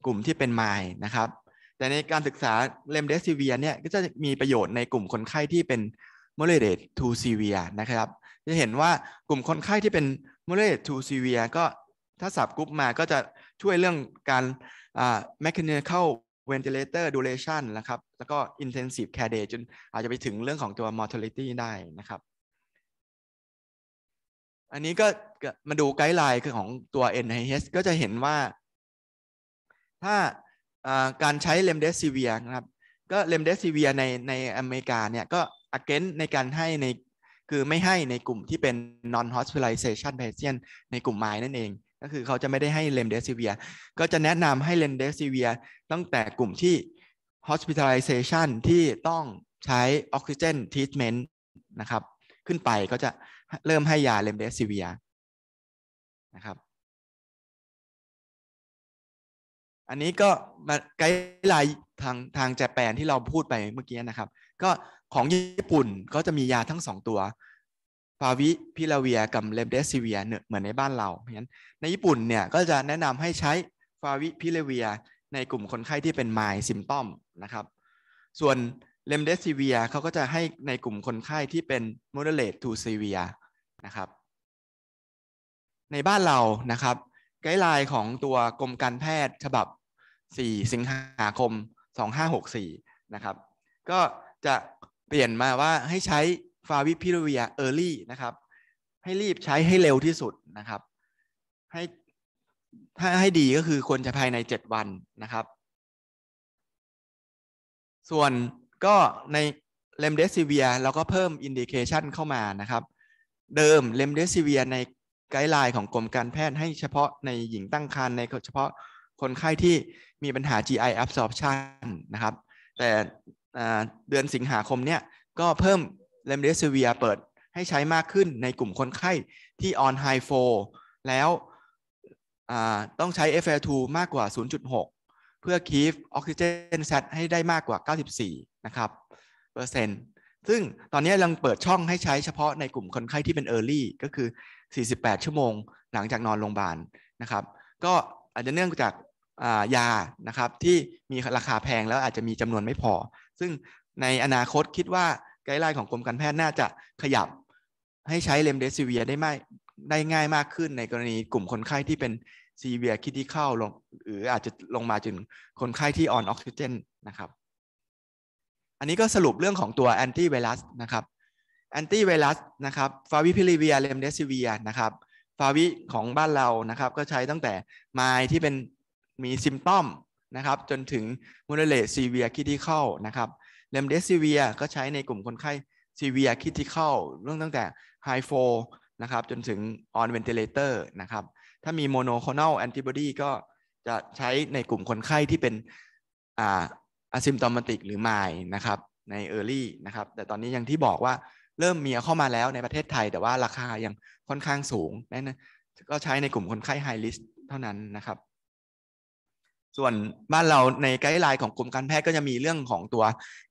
กลุ่มที่เป็นมายนะครับแต่ในการศึกษาเลมเดซิเวียเนี่ยก็จะมีประโยชน์ในกลุ่มคนไข้ที่เป็นโมเลเลตทูซีเวียนะครับจะเห็นว่ากลุ่มคนไข้ที่เป็นโมเลเลตทูซีเวียก็ถ้าสับกรุ๊ปมาก็จะช่วยเรื่องการอ่านเ c h a n เข้า ventilator duration นะครับ แล้วก็ intensive care day จนอาจจะไปถึงเรื่องของตัว mortality ได้นะครับ อันนี้ก็มาดูไกด์ไลน์ของตัว NIH ก็จะเห็นว่า ถ้าการใช้เลมเดสซีเวียนะครับก็เลมเดสซีเวียในในอเมริกาเนี่ยก็อักเกนในการให้ในคือไม่ให้ในกลุ่มที่เป็น non hospitalization patient ในกลุ่มไม้นั่นเองก็คือเขาจะไม่ได้ให้เลมเดซิเวีย ก็จะแนะนำให้เลมเดซิเวีย ตั้งแต่กลุ่มที่ hospitalization ที่ต้องใช้ออกซิเจนทรีทเมนต์นะครับ ขึ้นไปก็จะเริ่มให้ยาเลมเดซิเวียนะครับ อันนี้ก็ไกด์ไลน์ทางทางแจแปนที่เราพูดไปเมื่อกี้นะครับก็ของญี่ปุ่นก็จะมียาทั้งสองตัวฟาวิพิลาเวียกับเลมเดซิเวียเนเหมือนในบ้านเรา เพราะฉะนั้นในญี่ปุ่นเนี่ยก็จะแนะนำให้ใช้ฟาวิพิลาเวียในกลุ่มคนไข้ที่เป็นไมล์ซิมตอมนะครับ ส่วนเลมเดซิเวียเขาก็จะให้ในกลุ่มคนไข้ที่เป็นโมเดเลตทูซีเวียนะครับ ในบ้านเรานะครับ ไกด์ไลน์ของตัวกรมการแพทย์ฉบับ 4 สิงหาคม 2564 นะครับ ก็จะเปลี่ยนมาว่าให้ใช้ฟาวิพิโรเวียเออร์ลี่นะครับ ให้รีบใช้ให้เร็วที่สุดนะครับ ให้ ถ้าให้ดีก็คือควรจะภายในเจ็ดวันนะครับ ส่วนก็ในเลมเดซิเวียเราก็เพิ่มอินดิเคชันเข้ามานะครับ เดิมเลมเดซิเวียในไกด์ไลน์ของกรมการแพทย์ให้เฉพาะในหญิงตั้งครรภ์ในเฉพาะคนไข้ที่มีปัญหา GI absorption นะครับ แต่เดือนสิงหาคมเนี่ย ก็เพิ่มเลมเดซิเวียเปิดให้ใช้มากขึ้นในกลุ่มคนไข้ที่ออนไฮโฟแล้วต้องใช้ FL2 มากกว่า 0.6 เพื่อคีฟออกซิเจนแซให้ได้มากกว่า 94 นะครับเปอร์เซ็นต์ซึ่งตอนนี้กำลังเปิดช่องให้ใช้เฉพาะในกลุ่มคนไข้ที่เป็น Early ก็คือ 48 ชั่วโมงหลังจากนอนโรงพยาบาลนะครับก็อาจจะเนื่องจากายานะครับที่มีราคาแพงแล้วอาจจะมีจำนวนไม่พอ ซึ่งในอนาคตคิดว่าไกด์ไลน์ของกรมการแพทย์น่าจะขยับให้ใช้เลมเดซิเวียได้ไม่ได้ง่ายมากขึ้นในกรณีกลุ่มคนไข้ที่เป็นซีเวียคิดที่เข้าลงหรืออาจจะลงมาจนคนไข้ที่ออนออกซิเจนนะครับ อันนี้ก็สรุปเรื่องของตัวแอนตี้ไวรัสนะครับแอนตี้ไวรัสนะครับฟาวิพิลิเวียเลมเดซิเวียนะครับฟาวิของบ้านเรานะครับ ก็ใช้ตั้งแต่ไมที่เป็นมีซิมตอมนะครับ จนถึงมูลเลตซีเวียคิดที่เข้านะครับเลมเดสซีเวียก็ใช้ในกลุ่มคนไข้ซีเวียคิทิคอลเรื่องตั้งแต่ไฮโฟนะครับ จนถึงออนเวนเทเลเตอร์นะครับ ถ้ามีโมโนโคนนลแอนติบอดีก็จะใช้ในกลุ่มคนไข้ที่เป็นอะซิมตอมติกหรือไม่นะครับ ในเออร์ลี่นะครับ แต่ตอนนี้อย่างที่บอกว่าเริ่มมีเข้ามาแล้วในประเทศไทย แต่ว่าราคายังค่อนข้างสูงนั่นก็ใช้ในกลุ่มคนไข้ไฮลิสเท่านั้นนะครับส่วนบ้านเราในไกด์ไลน์ของกรมการแพทย์ก็จะมีเรื่องของตัว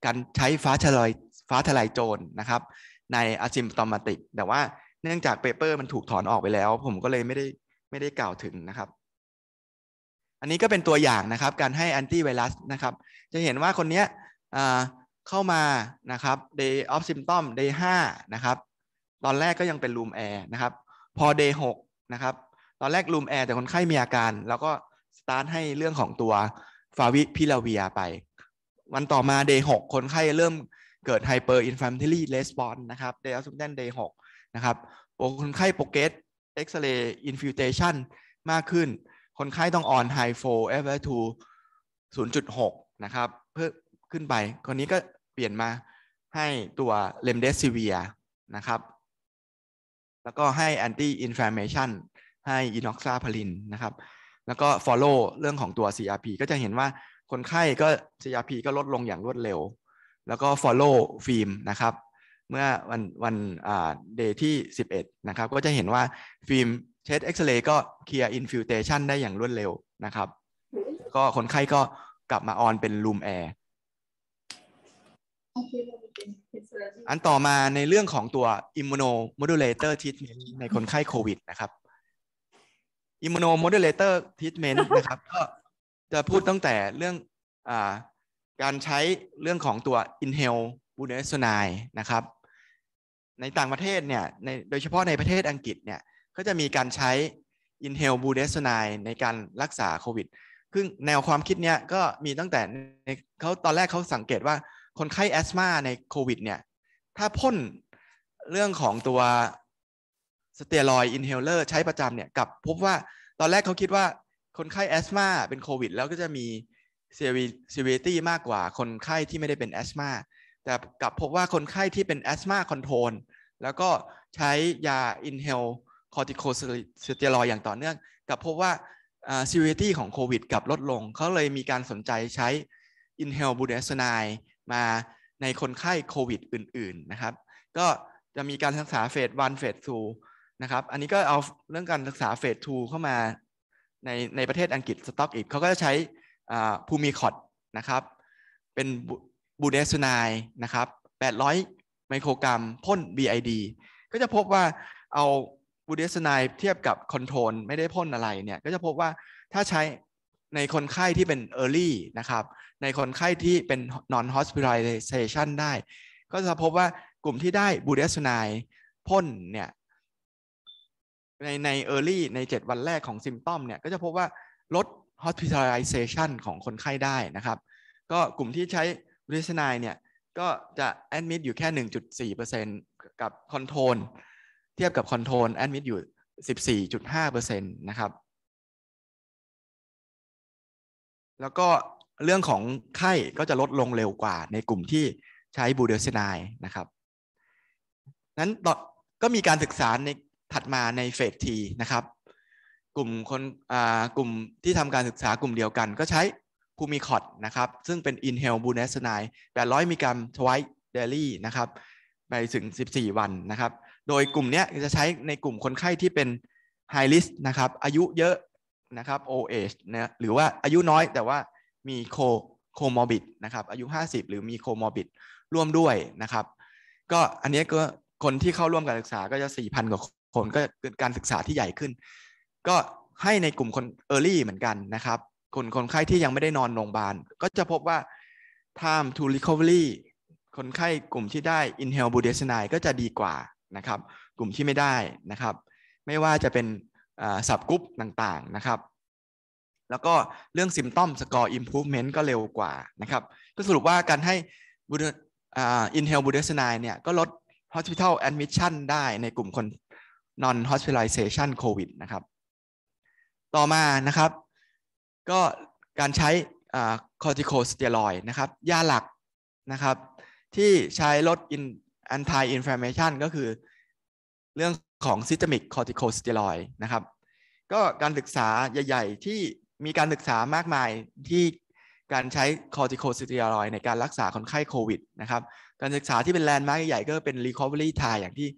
การใช้ฟ้าทลายฟ้าทลายโจรนะครับ ในอาซิมตอมติกแต่ว่าเนื่องจากเปเปอร์มันถูกถอนออกไปแล้ว ผมก็เลยไม่ได้ไม่ได้กล่าวถึงนะครับ อันนี้ก็เป็นตัวอย่างนะครับ การให้แอนตี้ไวรัสนะครับ จะเห็นว่าคนเนี้ยเข้ามานะครับ day of symptom day 5 นะครับ ตอนแรกก็ยังเป็นรูมแอร์นะครับ พอ day 6 นะครับ ตอนแรกรูมแอร์แต่คนไข้มีอาการ แล้วก็ตาร์ทให้เรื่องของตัวฟาวิพิลาเวียไป วันต่อมาเดย์หคนไข้เริ่มเกิดไฮเปอร์อินฟลามเทอรี่เรสปอนส์นะครับเดย์อัลซมเดนเดย์หนะครับคนไข้โปรเกสเอ็กซเรย์อินฟิวเทชันมากขึ้น คนไข้ต้องออนไฮโฟเอฟเอทูศูนย์จุดหกนะครับ เพิ่มขึ้นไปคนนี้ก็เปลี่ยนมาให้ตัวเลมเดสซิเวียนะครับ แล้วก็ให้แอนตี้อินฟลามเมชันให้อินอกซาพารินนะครับแล้วก็ follow เรื่องของตัว CRP ก็จะเห็นว่าคนไข้ก็ CRP ก็ลดลงอย่างรวดเร็ว แล้วก็ follow ฟิล์มนะครับ เมื่อวันวันอ่าเดยที่ 11 นะครับ ก็จะเห็นว่าฟิล์มเช็ดเอ็กซเรย์ก็เคลียร์อินฟิวเทชันได้อย่างรวดเร็วนะครับ ก็คนไข้ ก็กลับมาออนเป็นลูมแอร์อันต่อมาในเรื่องของตัวอิมมูโนโมดูลเลเตอร์ทิทเมนในคนไข้โควิดนะครับอิมมูโนโมเดเลเตอร์ทรีทเมนต์นะครับก็จะพูดตั้งแต่เรื่องอการใช้เรื่องของตัวอินเฮลบูเนสไนนะครับ ในต่างประเทศเนี่ยในโดยเฉพาะในประเทศอังกฤษเนี่ยก็จะมีการใช้อินเฮลบูเนสไนในการรักษาโควิดคือแนวความคิดเนี่ยก็มีตั้งแต่เขาตอนแรกเขาสังเกตว่าคนไข้แอสมาในโควิดเนี่ย ถ้าพ่นเรื่องของตัวสเตียรอยอินเฮลเลอร์ใช้ประจำเนี่ยกับพบว่าตอนแรกเขาคิดว่าคนไข้แอสมาเป็นโควิดแล้วก็จะมีเซวีเซเวตี้มากกว่าคนไข้ที่ไม่ได้เป็นแอสมาแต่กลับพบว่าคนไข้ที่เป็นแอสมาคอนโทรลแล้วก็ใช้ยาอินเฮลคอร์ติโคสเตียรอยอย่างต่อเนื่องกับพบว่าเซเวตี้ของโควิดกับลดลงเขาเลยมีการสนใจใช้อินเฮลบูเดสไนมาในคนไข้โควิดอื่นๆนะครับ ก็จะมีการศึกษาเฟสวันเฟสส2นะครับ อันนี้ก็เอาเรื่องการศึกษาเฟสทูเข้ามาในในประเทศอังกฤษ สต็อกอีกเขาก็จะใช้ภูมิคอดนะครับ เป็นบูเดสนายนะครับ 800 ไมโครกรัมพ่น BID ก็จะพบว่าเอาบูเดสนายเทียบกับคอนโทรลไม่ได้พ่นอะไรเนี่ย ก็จะพบว่าถ้าใช้ในคนไข้ที่เป็น Early นะครับ ในคนไข้ที่เป็น non hospitalization ได้ ก็จะพบว่ากลุ่มที่ได้บูเดสนายพ่นเนี่ยในใน early ใน 7 วันแรกของซิมตอมเนี่ย ก็จะพบว่าลด hospitalization ของคนไข้ได้นะครับ ก็กลุ่มที่ใช้บร s สนายเนี่ย ก็จะ admit อยู่แค่ 1.4%กับคอนโทรลเทียบกับคอนโทรล admit อยู่ 14.5%นะครับ แล้วก็เรื่องของไข้ก็จะลดลงเร็วกว่าในกลุ่มที่ใช้บูเดรเซนายนะครับ นั้นก็มีการศึกษาในถัดมาในเฟสทีนะครับกลุ่มคนกลุ่มที่ทำการศึกษากลุ่มเดียวกันก็ใช้พูมิคอดนะครับ ซึ่งเป็นฮลบูเนสไนแปดร800มิลลิกรัมทวายเดลี่นะครับ ไปถึง 14 วันนะครับ โดยกลุ่มนี้จะใช้ในกลุ่มคนไข้ที่เป็นไฮลิสนะครับ อายุเยอะนะครับโอเอชนะหรือว่าอายุน้อยแต่ว่ามีโคโคมอบิดนะครับ อายุ 50 หรือมีโคมอบิดร่วมด้วยนะครับ ก็อันนี้ก็คนที่เข้าร่วมการศึกษาก็จะ4,000กว่าผลก็เกิดการศึกษาที่ใหญ่ขึ้น ก็ให้ในกลุ่มคนเออร์ลี่เหมือนกันนะครับ คนคนไข้ที่ยังไม่ได้นอนโรงพยาบาล ก็จะพบว่า time to recovery คนไข้กลุ่มที่ได้ inhale budesonide ก็จะดีกว่านะครับ กลุ่มที่ไม่ได้นะครับ ไม่ว่าจะเป็นสับกรุ๊ปต่างๆนะครับ แล้วก็เรื่องซิม p t o m score improvement ก็เร็วกว่านะครับ ก็สรุปว่าการให้อินเฮลบูเดสไนเนี่ยก็ลด hospital admission ได้ในกลุ่มคน non hospitalization covid นะครับ ต่อมานะครับ ก็การใช้คร์ติโคสเตียรอยนะครับยาหลักนะครับ ที่ใช้ลด anti inflammation ก็คือเรื่องของ systemic corticosteroid นะครับ ก็การศึกษาใหญ่ๆ ที่มีการศึกษามากมายที่การใช้คอร์ติโคสเตียรอยในการรักษาคนไข้โควิดนะครับ การศึกษาที่เป็นแลนด์มาร์กใหญ่ก็เป็น recovery time อย่างที่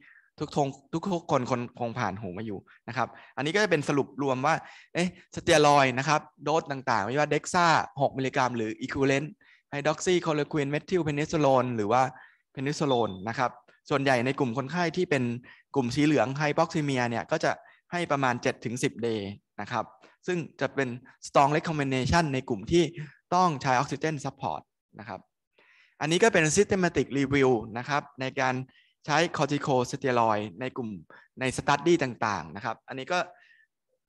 ทุกทงทุกทุกคนคนคงผ่านหูมาอยู่นะครับ อันนี้ก็จะเป็นสรุปรวมว่าเอ๊ะสเตียรอยนะครับโดสต่างๆ ไม่ว่าเด็กซ่า6 มิลลิกรัม หรืออีคูเลนไฮดรอกซีคอลควินเมทิลเพนิซิลลนหรือว่าเพนิซิลลนนะครับ ส่วนใหญ่ในกลุ่มคนไข้ที่เป็นกลุ่มสีเหลืองไฮปอกซีเมียเนี่ยก็จะให้ประมาณ 7-10 เดย์นะครับ ซึ่งจะเป็น strong recommendation ในกลุ่มที่ต้องใช้ออกซิเจนซัพพอร์ตนะครับ อันนี้ก็เป็น systematic review นะครับในการใช้คอร์ติโคสเตียรอยในกลุ่มในสตัดดี้ต่างๆนะครับ อันนี้ก็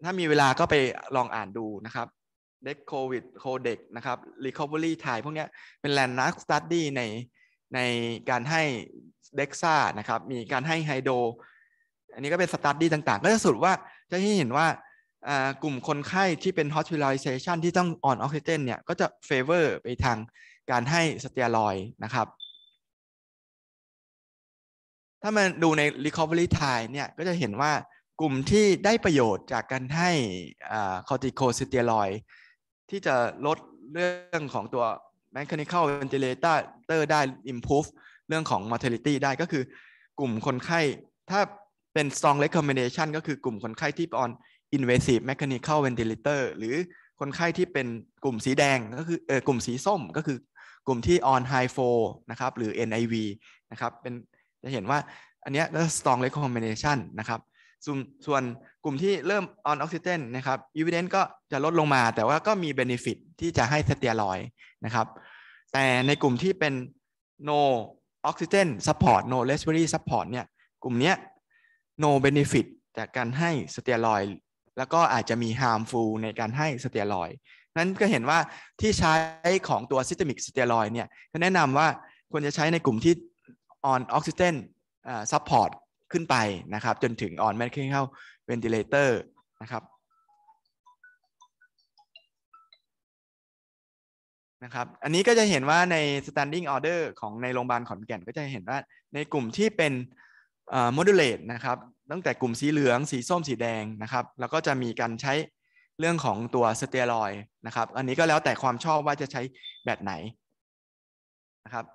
ถ้ามีเวลาก็ไปลองอ่านดูนะครับเด็กโควิดโคเด็กนะครับรีคอเวอรี่ไทยพวกนี้เป็นแลนด์นักสตัดดี้ในในการให้เด็กซ่านะครับ มีการให้ไฮโดอันนี้ก็เป็นสตัดดี้ต่าง ๆ ก็จะสรุปว่าจะให้เห็นว่ากลุ่มคนไข้ที่เป็นฮอสพิล a l i เซชั o ที่ต้องอ่อนออกซิเจนเนี่ย ก็จะเฟเวอร์ไปทางการให้สเตียรอยนะครับถ้ามันดูใน recovery time เนี่ย ก็จะเห็นว่ากลุ่มที่ได้ประโยชน์จากการให้คอติโคสเตียรอยที่จะลดเรื่องของตัว mechanical ventilator ได้ improve เรื่องของ mortality ได้ก็คือกลุ่มคนไข้ถ้าเป็น strong recommendation ก็คือกลุ่มคนไข้ที่ on invasive mechanical ventilator หรือคนไข้ที่เป็นกลุ่มสีแดงก็คือเออกลุ่มสีส้มก็คือกลุ่มที่ on high flow นะครับหรือ NIV นะครับเป็นจะเห็นว่าอันนี้เียกว strong recommendation นะครับ ส่วนกลุ่มที่เริ่ม on oxygen นะครับ evidence ก็จะลดลงมา แต่ว่าก็มี benefit ที่จะให้สเตียรอยนะครับ แต่ในกลุ่มที่เป็น no oxygen support no respiratory support เนี่ย กลุ่มเนี้ย no benefit จากการให้สเตียรอยแล้วก็อาจจะมี harmful ในการให้สเตียรอย นั้นก็เห็นว่าที่ใช้ของตัว systemic steroid เนี่ยแนะนำว่าควรจะใช้ในกลุ่มที่ on oxygen support ขึ้นไปนะครับจนถึง on mechanical ventilator นะครับนะครับ อันนี้ก็จะเห็นว่าใน standing order ของในโรงพยาบาลขอนแก่นก็จะเห็นว่าในกลุ่มที่เป็น modulate นะครับตั้งแต่กลุ่มสีเหลืองสีส้มสีแดงนะครับ แล้วก็จะมีการใช้เรื่องของตัวสเตียรอยนะครับ อันนี้ก็แล้วแต่ความชอบว่าจะใช้แบบไหนนะครับ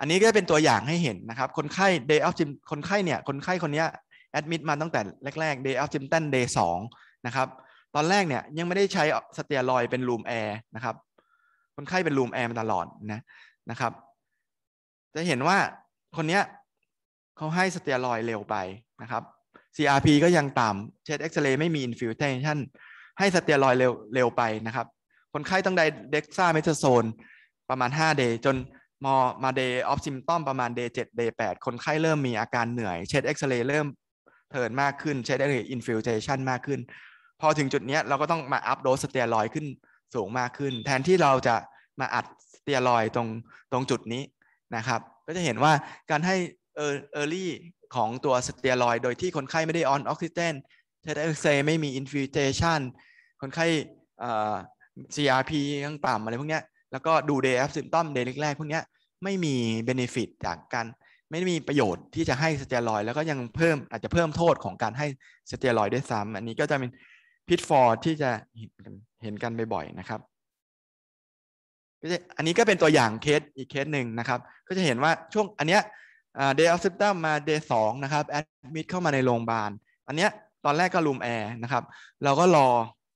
อันนี้ก็เป็นตัวอย่างให้เห็น นะครับคนไข้ day of gym คนไข้เนี่ยคนไข้คนนี้แอดมิดมาตั้งแต่แรกๆ day of symptom day 2นะครับ ตอนแรก เนี่ยยังไม่ได้ใช้สเตียรอยเป็นรูมแอร์นะครับ คนไข้เป็นรูมแอร์ มา ตลอดนะนะครับ จะเห็นว่าคนนี้เขาให้ สเตียรอยเร็วไปนะครับ CRP ก็ยังต่ำเช็ดเอ็กซเรย์ไม่มีอินฟิวเทชันให้สเตียรอยเร็วเร็วไปนะครับคนไข้ต้องได้เด็กซ่าเมทโซนประมาณ5เดย์จนมอมาเดย์ออฟซิมตอมประมาณเดย์เจ็ดเดย์แปดคนไข้เริ่มมีอาการเหนื่อยเช็ดเอ็กซเรย์เริ่มเทินมากขึ้นเช็ดเอ็กซเรย์อินฟิลเทชันมากขึ้น พอถึงจุดนี้เราก็ต้องมาอัพโดสสเตียรอยขึ้นสูงมากขึ้น แทนที่เราจะมาอัดสเตียรอยตรงตรงจุดนี้นะครับ ก็จะเห็นว่าการให้เออเออร์ลี่ของตัวสเตียรอยโดยที่คนไข้ไม่ได้ออนออกซิเจนเช็ดเอ็กซเรย์ไม่มีอินฟิลเทชันคนไข้ CRP ยังป่ามอะไรพวกเนี้ยแล้วก็ดูเดย์แอ f ซิมตอมเดย์แรกๆ พวกนี้ไม่มีเบนฟิตจากการ ไม่มีประโยชน์ที่จะให้สเตียรอยแล้วก็ยังเพิ่มอาจจะเพิ่มโทษของการให้สเตียรอยด้วยซ้ำอันนี้ก็จะเป็นพิษฟอร์ที่จะเห็นกันบ่อย ๆ นะครับ อันนี้ก็เป็นตัวอย่างเคส อีกเคสหนึ่งนะครับ ก็จะเห็นว่าช่วงอันเนี้ยเดย์ออฟซิมตอมมาเดย์สองนะครับแอดมิดเข้ามาในโรงพยาบาล อันเนี้ยตอนแรกก็รูมแอร์นะครับเราก็รอ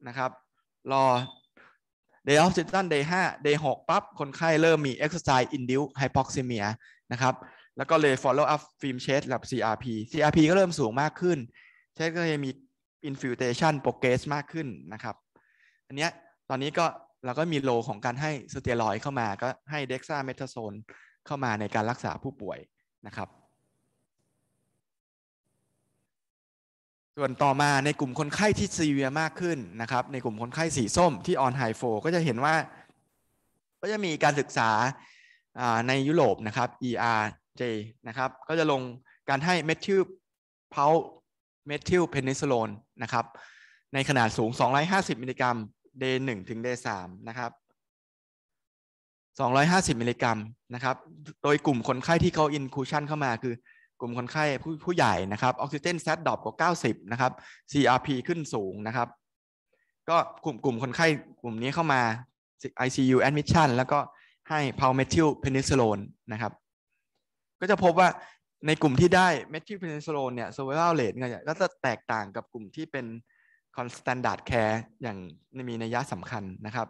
นะครับรอ day of symptom day 5 day 6 ปั๊บ คนไข้เริ่มมี exercise induced hypoxemia นะครับ แล้วก็เลย follow up film chest แบบ CRP CRP ก็เริ่มสูงมากขึ้นเชสก็จะมี infiltration progress มากขึ้นนะครับอันเนี้ยตอนนี้ก็เราก็มีโลของการให้สเตียรอยเข้ามาก็ให้เด็กซ่าเมทาโซนเข้ามาในการรักษาผู้ป่วยนะครับส่วนต่อมาในกลุ่มคนไข้ที่ซีเวียมากขึ้นนะครับ ในกลุ่มคนไข้สีส้มที่ออนไฮโฟก็จะเห็นว่า ก็จะมีการศึกษาในยุโรปนะครับ ERJ นะครับ ก็จะลงการให้เมทิลเพาเมทิลเพนิซิลลนนะครับ ในขนาดสูง 250มิลลิกรัม d 1ถึง d 3นะครับ 250มิลลิกรัมนะครับ โดยกลุ่มคนไข้ที่เขาอินคูชันเข้ามาคือกลุ่ม คน ไข้ผู้ผู้ ใหญ่นะครับออกซิเจนแซดดอปกว่า90 นะครับ CRP ขึ้นสูงนะครับ ก็กลุ่มกลุ่มคนไข้ กลุ่มนี้เข้ามา ICU admission แล้วก็ให้ palmethyl penicillin นะครับ ก็จะพบว่าในกลุ่มที่ได้ methyl penicillin เนี่ย survival rate ก็จะแตกต่างกับกลุ่มที่เป็น standard care อย่างมีนัยยะสำคัญนะครับ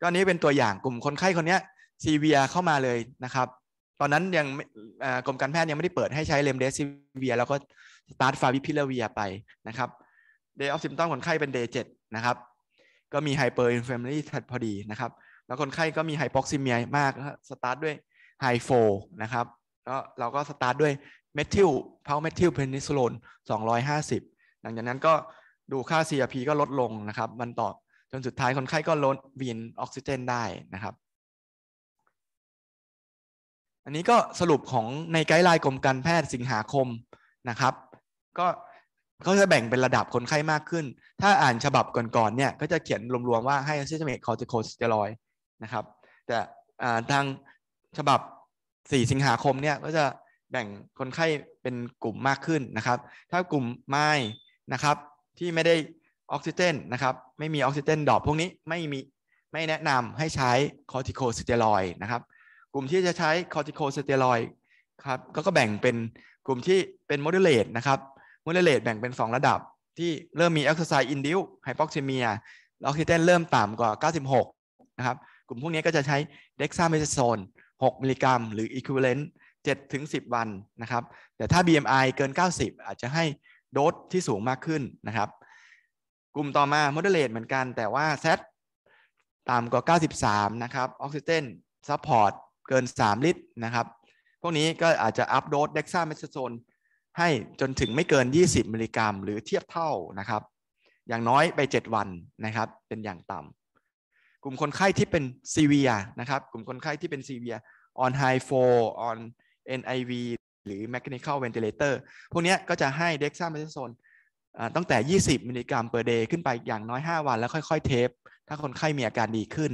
ก็นี้เป็นตัวอย่างกลุ่มคนไข้คนนี้ CVR เข้ามาเลยนะครับตอนนั้นยังกรมการแพทย์ยังไม่ได้เปิดให้ใช้เลมเดซิเวียแล้วก็สตาร์ทฟาวิพิลาเวียไปนะครับเดย์ออฟซิมตอมคนไข้เป็นเดย์เจ็ดนะครับ ก็มีไฮเปอร์อินฟลามเนอรี่พอดีนะครับ แล้วคนไข้ก็มีไฮโปซิเมียมากสตาร์ทด้วยไฮโฟนะครับก็เราก็สตาร์ทด้วยเมทิลเพาเมทิลเพนิซิลอน้อยห้าสิบหลังจากนั้นก็ดูค่า CRP ก็ลดลงนะครับ มันต่อจนสุดท้ายคนไข้ก็ลดวีนออกซิเจนได้นะครับอันนี้ก็สรุปของในไกด์ไลน์กรมการแพทย์สิงหาคมนะครับก็เขาจะแบ่งเป็นระดับคนไข้มากขึ้น ถ้าอ่านฉบับก่อนๆเนี่ยก็จะเขียนรวมๆว่าให้ซิสเมตคอร์ติโคสเตียรอยนะครับแต่ทางฉบับ 4 สิงหาคมเนี่ยก็จะแบ่งคนไข้เป็นกลุ่มมากขึ้นนะครับ ถ้ากลุ่มไม่นะครับที่ไม่ได้ออกซิเจนนะครับ ไม่มีออกซิเจนดรอปพวกนี้ไม่มีไม่แนะนำให้ใช้คอร์ติโคสเตียรอยนะครับกลุ่ม ที่จะใช้คอร์ติโคสเตียรอยครับก็ก็แบ่งเป็นกลุ่มที่เป็นโมเดเลตนะครับโมเดเลตแบ่งเป็น 2 ระดับ ที่เริ่มมีแอคซ์ไซส์อินดิวไฮโปเซเมียออกซิเจนเริ่มต่ำกว่า 96 นะครับ กลุ่มพวกนี้ก็จะใช้เด็กซาเมซโซน6มิลลิกรัมหรืออีควิเลนต์7ถึง10 วัน นะครับ แต่ถ้า BMI เกิน 90 อาจจะให้โดสที่สูงมากขึ้นนะครับกลุ่มต่อมาโมเดเลตเหมือนกันแต่ว่า Z ต่ำกว่า93นะครับออกซิเจนซัพพอร์ตเกิน 3 ลิตร นะครับ พวกนี้ก็อาจจะอัพโดสเด็กซ่าเมทาโซนให้จนถึงไม่เกิน 20 มิลลิกรัม หรือเทียบเท่านะครับ อย่างน้อยไป 7 วันนะครับ เป็นอย่างต่ำ กลุ่มคนไข้ที่เป็นซีเวียนะครับ กลุ่มคนไข้ที่เป็นซีเวีย on high flow on NIV หรือ mechanical ventilator พวกนี้ก็จะให้เด็กซ่าเมทาโซนตั้งแต่ 20 มิลลิกรัมเปอร์เดย์ขึ้นไปอย่างน้อย 5 วันแล้วค่อย ๆ เทป ถ้าคนไข้มีอาการดีขึ้น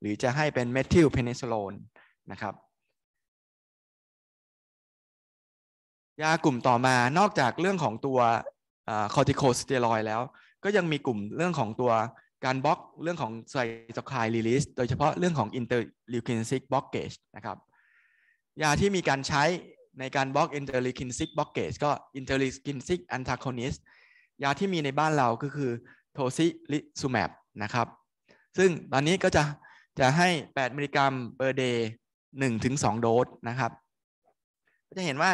หรือจะให้เป็นเมทิลเพนิซิลลินนะครับ ยากลุ่มต่อมานอกจากเรื่องของตัวคอร์ติโคสเตียรอยแล้ว ก็ยังมีกลุ่มเรื่องของตัวการบล็อกเรื่องของไซโตไคล์รีลิสโดยเฉพาะเรื่องของอินเตอร์ลิวคินซิกบล็อกเกจนะครับ ยาที่มีการใช้ในการบล็อกอินเตอร์ลิวคินซิกบล็อกเกจก็อินเตอร์ลิวคินซิกอันทาคอนิสยาที่มีในบ้านเรา ก็คือโทซิลิซูแมบนะครับ ซึ่งตอนนี้ก็จะจะให้ 8มิลลิกรัมเปอร์เดย์หนึ่งถึงสองโดสนะครับก็จะเห็นว่า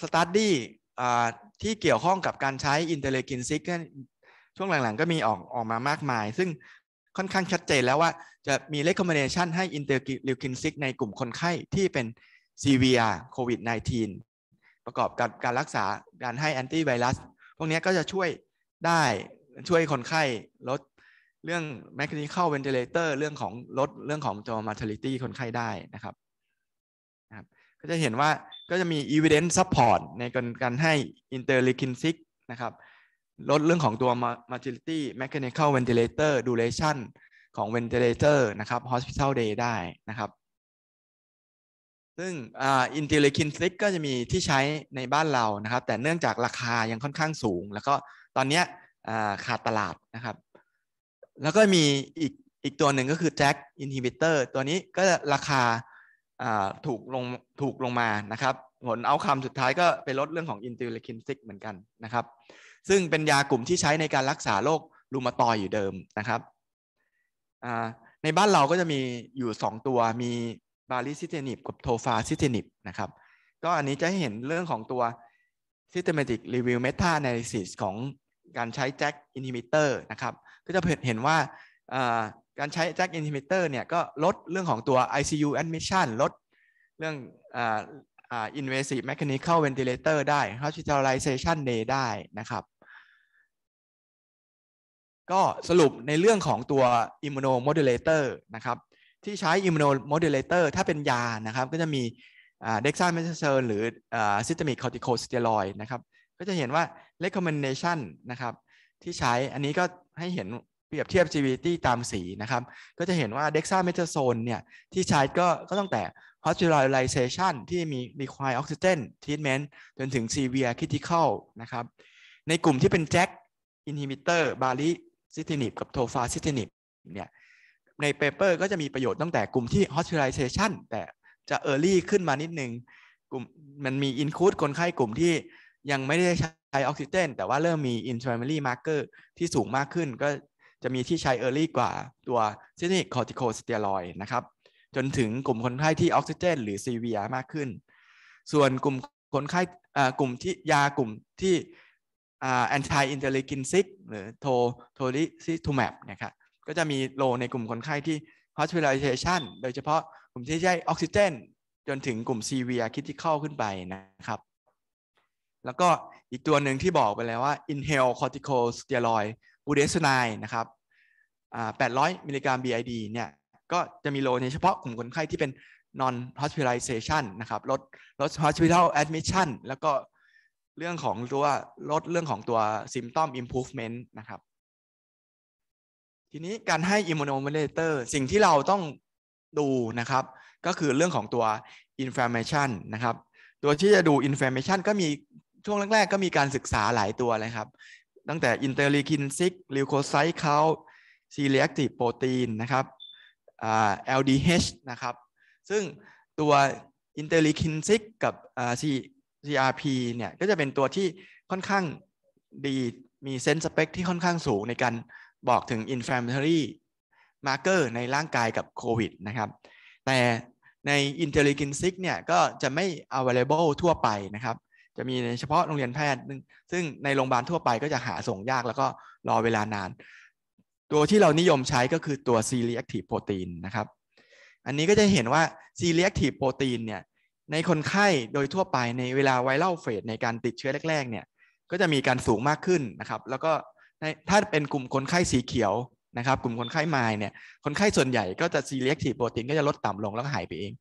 สตัดดี้ที่เกี่ยวข้องกับการใช้ อินเตอร์เลกินซิก ช่วงหลังๆก็มีออกออกมามากมาย ซึ่งค่อนข้างชัดเจนแล้วว่าจะมี recommendation ให้อินเตอร์เลกินซิกในกลุ่มคนไข้ที่เป็นว v r COVID 19ประกอบกับการรักษาการให้แอนตี้ไวรัสพวกนี้ก็จะช่วยได้ช่วยคนไข้ลดเรื่อง mechanical ventilator เรื่องของลดเรื่องของตัว mortality คนไข้ได้นะครับนะครับ ก็จะเห็นว่าก็จะมี evidence support ในการการให้ interleukin 6 นะครับลดเรื่องของตัว mortality mechanical ventilator duration ของ ventilator นะครับ hospital day ได้นะครับ ซึ่งอินเตอร์เลคินซิกก็จะมีที่ใช้ในบ้านเรานะครับ แต่เนื่องจากราคายังค่อนข้างสูง แล้วก็ตอนนี้ขาดตลาดนะครับแล้วก็มีอีกอีกตัวหนึ่งก็คือ jack inhibitor ตัวนี้ก็ราคาถูกลงถูกลงมานะครับผลเอาคำสุดท้ายก็ไปลดเรื่องของ interleukin 6เหมือนกันนะครับ ซึ่งเป็นยากลุ่มที่ใช้ในการรักษาโรครูมาตอยอยู่เดิมนะครับ ในบ้านเราก็จะมีอยู่ 2 ตัวมีบาลิซิเทนิบกับโทฟาซิเทนิบนะครับก็อันนี้จะให้เห็นเรื่องของตัว systematic review meta analysis ของการใช้ jack inhibitor นะครับก็จะเห็นว่าการใช้แคอิน i n เ i b i t o r เนี่ย ก็ลดเรื่องของตัว ICU admission ลดเรื่องอินเวสีแมคานิ a ค i ลเวนติเลเตอร์ได้ hospitalization day ได้นะครับก็สรุปในเรื่องของตัว immunomodulator นะครับที่ใช้ immunomodulator ถ้าเป็นยานะครับก็จะมีเด็กซ่าเมทเซอร์หรือซิสเตมิกคอร์ติโคสเตียรอยนะครับ ก็จะเห็นว่า recommendation นะครับ ที่ใช้อันนี้ก็ให้เห็นเปรียบเทียบ GBT ตามสีนะครับ ก็จะเห็นว่า dexamethasone เนี่ย ที่ใช้ก็ก็ตั้งแต่ hospitalization ที่มี require oxygen treatment จนถึง severe critical นะครับ ในกลุ่มที่เป็น JAK c inhibitor baricitinib กับ tofacitinib เนี่ย ใน paper ก็จะมีประโยชน์ตั้งแต่กลุ่มที่ hospitalization แต่จะ early ขึ้นมานิดนึงกลุ่มมันมี include คนไข้กลุ่มที่ยังไม่ได้ใช้ออกซิเจนแต่ว่าเริ่มมี inflammatory marker ที่สูงมากขึ้นก็จะมีที่ใช้ early กว่าตัว systemic corticosteroid นะครับ จนถึงกลุ่มคนไข้ที่ออกซิเจน หรือ c v e r มากขึ้น ส่วนกลุ่มคนไข้กลุ่มที่ยากลุ่มที่ anti interleukin 6หรือ t o t o l i c i t u m a b นะครับก็จะมีโลในกลุ่มคนไข้ที่ hospitalization โดยเฉพาะกลุ่มที่ใช้ออกซิเจน จนถึงกลุ่ม c v e r critical ขึ้นไปนะครับแล้วก็อีกตัวหนึ่งที่บอกไปแล้วว่า inhale corticosteroid e ูเดสไนนะครับ 800มิลลิกรัม BID เนี่ย ก็จะมีโลในเฉพาะกลุ่มคนไข้ที่เป็น non hospitalization นะครับลดลด hospital admission แล้วก็เรื่องของตัวลดเรื่องของตัว symptom improvement นะครับ ทีนี้การให้อิมมูโนมเ u เตอร์สิ่งที่เราต้องดูนะครับก็คือเรื่องของตัว inflammation นะครับตัวที่จะดู inflammation ก็มีช่วงแรกๆ ก็มีการศึกษาหลายตัวเลยครับ ตั้งแต่อินเตอร์ลีคินซิกลิวโคไซต์เขาซีเรียกติโปรตีนนะครับอ LDH นะครับ ซึ่งตัวอินเตอร์ลีคินซิกกับอา CRP เนี่ยก็จะเป็นตัวที่ค่อนข้างดี มีเซนส์สเปคที่ค่อนข้างสูงในการบอกถึง inflammatory marker ในร่างกายกับโควิดนะครับ แต่ใน i n t e l l i g e n ิกเนี่ยก็จะไม่ available ทั่วไปนะครับจะมีในเฉพาะโรงเรียนแพทย์ ซึ่งในโรงพยาบาลทั่วไปก็จะหาส่งยากแล้วก็รอเวลานาน ตัวที่เรานิยมใช้ก็คือตัว C reactive protein นะครับ อันนี้ก็จะเห็นว่า C reactive protein เนี่ย ในคนไข้โดยทั่วไปในเวลาไวรัลเฟสในการติดเชื้อแรกๆ เนี่ย ก็จะมีการสูงมากขึ้นนะครับ แล้วก็ถ้าเป็นกลุ่มคนไข้สีเขียวนะครับ กลุ่มคนไข้ไมายเนี่ย คนไข้ส่วนใหญ่ก็จะ C reactive protein ก็จะลดต่ำลงแล้วก็หายไปเอง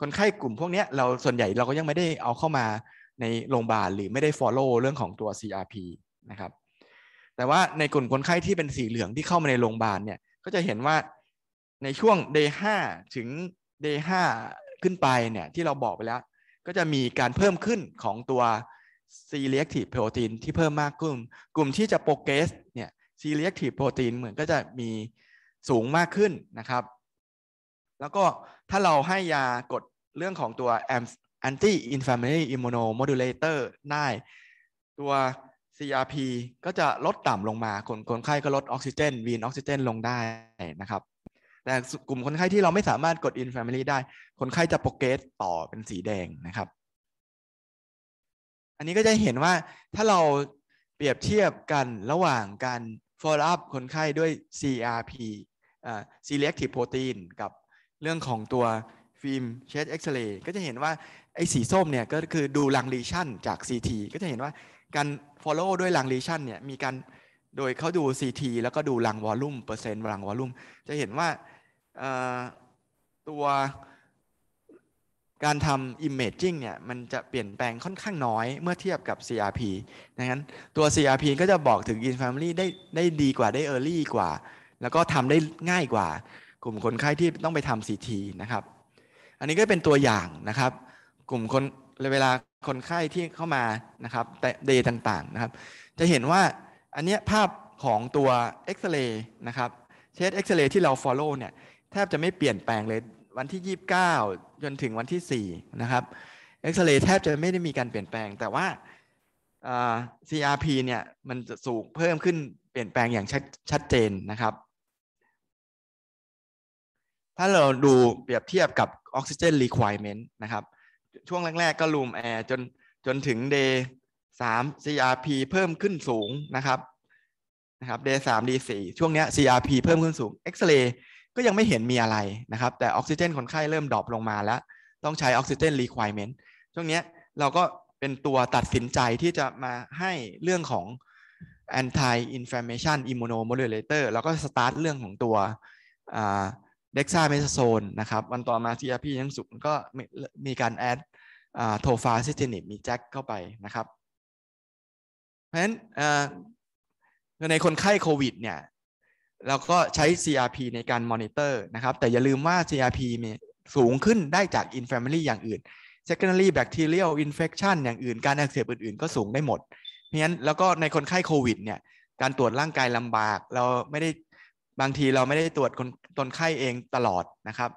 คนไข้กลุ่มพวกนี้เราส่วนใหญ่เราก็ยังไม่ได้เอาเข้ามาในโรงพยาบาลหรือไม่ได้ follow เรื่องของตัว CRP นะครับ แต่ว่าในกลุ่มคนไข้ที่เป็นสีเหลืองที่เข้ามาในโรงพยาบาลเนี่ย ก็จะเห็นว่าในช่วง day 5 ถึง day 5 ขึ้นไปเนี่ย ที่เราบอกไปแล้วก็จะมีการเพิ่มขึ้นของตัว r e l e c t i v e protein ที่เพิ่มมากขึ้นกลุ่มที่จะโปรเกสเนี่ย r e l e c t i v e protein เหมือนก็จะมีสูงมากขึ้นนะครับ แล้วก็ถ้าเราให้ยากดเรื่องของตัว anti inflammatory immunomodulator ได้ตัว CRP ก็จะลดต่ำลงมา คนคนไข้ก็ลดออกซิเจนวีนออกซิเจนลงได้นะครับ แต่กลุ่มคนไข้ที่เราไม่สามารถกด inflammatory ได้ คนไข้จะโปรเกรสต่อเป็นสีแดงนะครับ อันนี้ก็จะเห็นว่าถ้าเราเปรียบเทียบกันระหว่างการ follow up คนไข้ด้วย CRP selective protein กับเรื่องของตัวฟิล์มเชสเอ็กซเรย์ก็จะเห็นว่าไอ้สีส้มเนี่ยก็คือดูลังลีชันจาก CT ก็จะเห็นว่าการ follow ด้วยลังลีชันเนี่ยมีการโดยเขาดู CT แล้วก็ดูลังวอลลุ่มเปอร์เซ็นต์ลังวอลลุ่มจะเห็นว่าตัวการทำ imaging เนี่ยมันจะเปลี่ยนแปลงค่อนข้างน้อยเมื่อเทียบกับ CRP ดังนั้นตัว CRP ก็จะบอกถึงน n family ได้ได้ดีกว่าได้ early กว่า แล้วก็ทำได้ง่ายกว่า กลุ่มคนไข้ที่ต้องไปทำ CT นะครับ อันนี้ก็เป็นตัวอย่างนะครับกลุ่มคนเวลาคน ไข้ที่เข้ามานะครับแต่เดย์ต่างๆนะครับ จะเห็นว่าอันเนี้ยภาพของตัวเอ็กซเรย์นะครับ เช็เอ็กซเรย์ที่เราฟอลโล่เนี่ย แทบจะไม่เปลี่ยนแปลงเลย วันที่ 29 จนถึงวันที่ 4 นะครับเอ็กซเรย์แทบจะไม่ได้มีการเปลี่ยนแปลง แต่ว่า CRP เนี่ย มันจะสูงเพิ่มขึ้นเปลี่ยนแปลงอย่างชัดชดเจนนะครับ ถ้าเราดูเปรียบเทียบกับออ o x เ g e n Requirement นะครับช่วงแรกๆ ก็ลูม แอร์ จน จนถึงเดย์สาม CRP เพิ่มขึ้นสูงนะครับนะครับ day สาม d สี่ช่วงเนี้ย CRP เพิ่มขึ้นสูงเอ็กซเรย์ก็ยังไม่เห็นมีอะไรนะครับ แต่ออกซิเจนคนไข้เริ่มดรอปลงมาแล้ว ต้องใช้ออกซิเจนรีควอรเมนต์ช่วงเนี้ยเราก็เป็นตัวตัดสินใจที่จะมาให้เรื่องของ anti inflammation immunomodulator แล้วก็สตาร์ทเรื่องของตัวเด็กซาเมซโซนนะครับ วันต่อมาที่ยพี่ยังสุกก็มีการ แอดโทฟาซิสเทนิบมีแจ็คเข้าไปนะครับ เพราะฉะนั้นในคนไข้โควิดเนี่ยเราก็ใช้ CRP ในการมอนิเตอร์นะครับ แต่อย่าลืมว่า CRP มีสูงขึ้นได้จากอินแฟมิลี่อย่างอื่น Secondary Bacterial Infection อย่างอื่นการอักเสบอื่นๆ ก็สูงได้หมด เพราะฉะนั้นแล้วก็ในคนไข้โควิดเนี่ยการตรวจร่างกายลำบากเราไม่ได้บางทีเราไม่ได้ตรวจ คน ตน ไข้เองตลอดนะครับ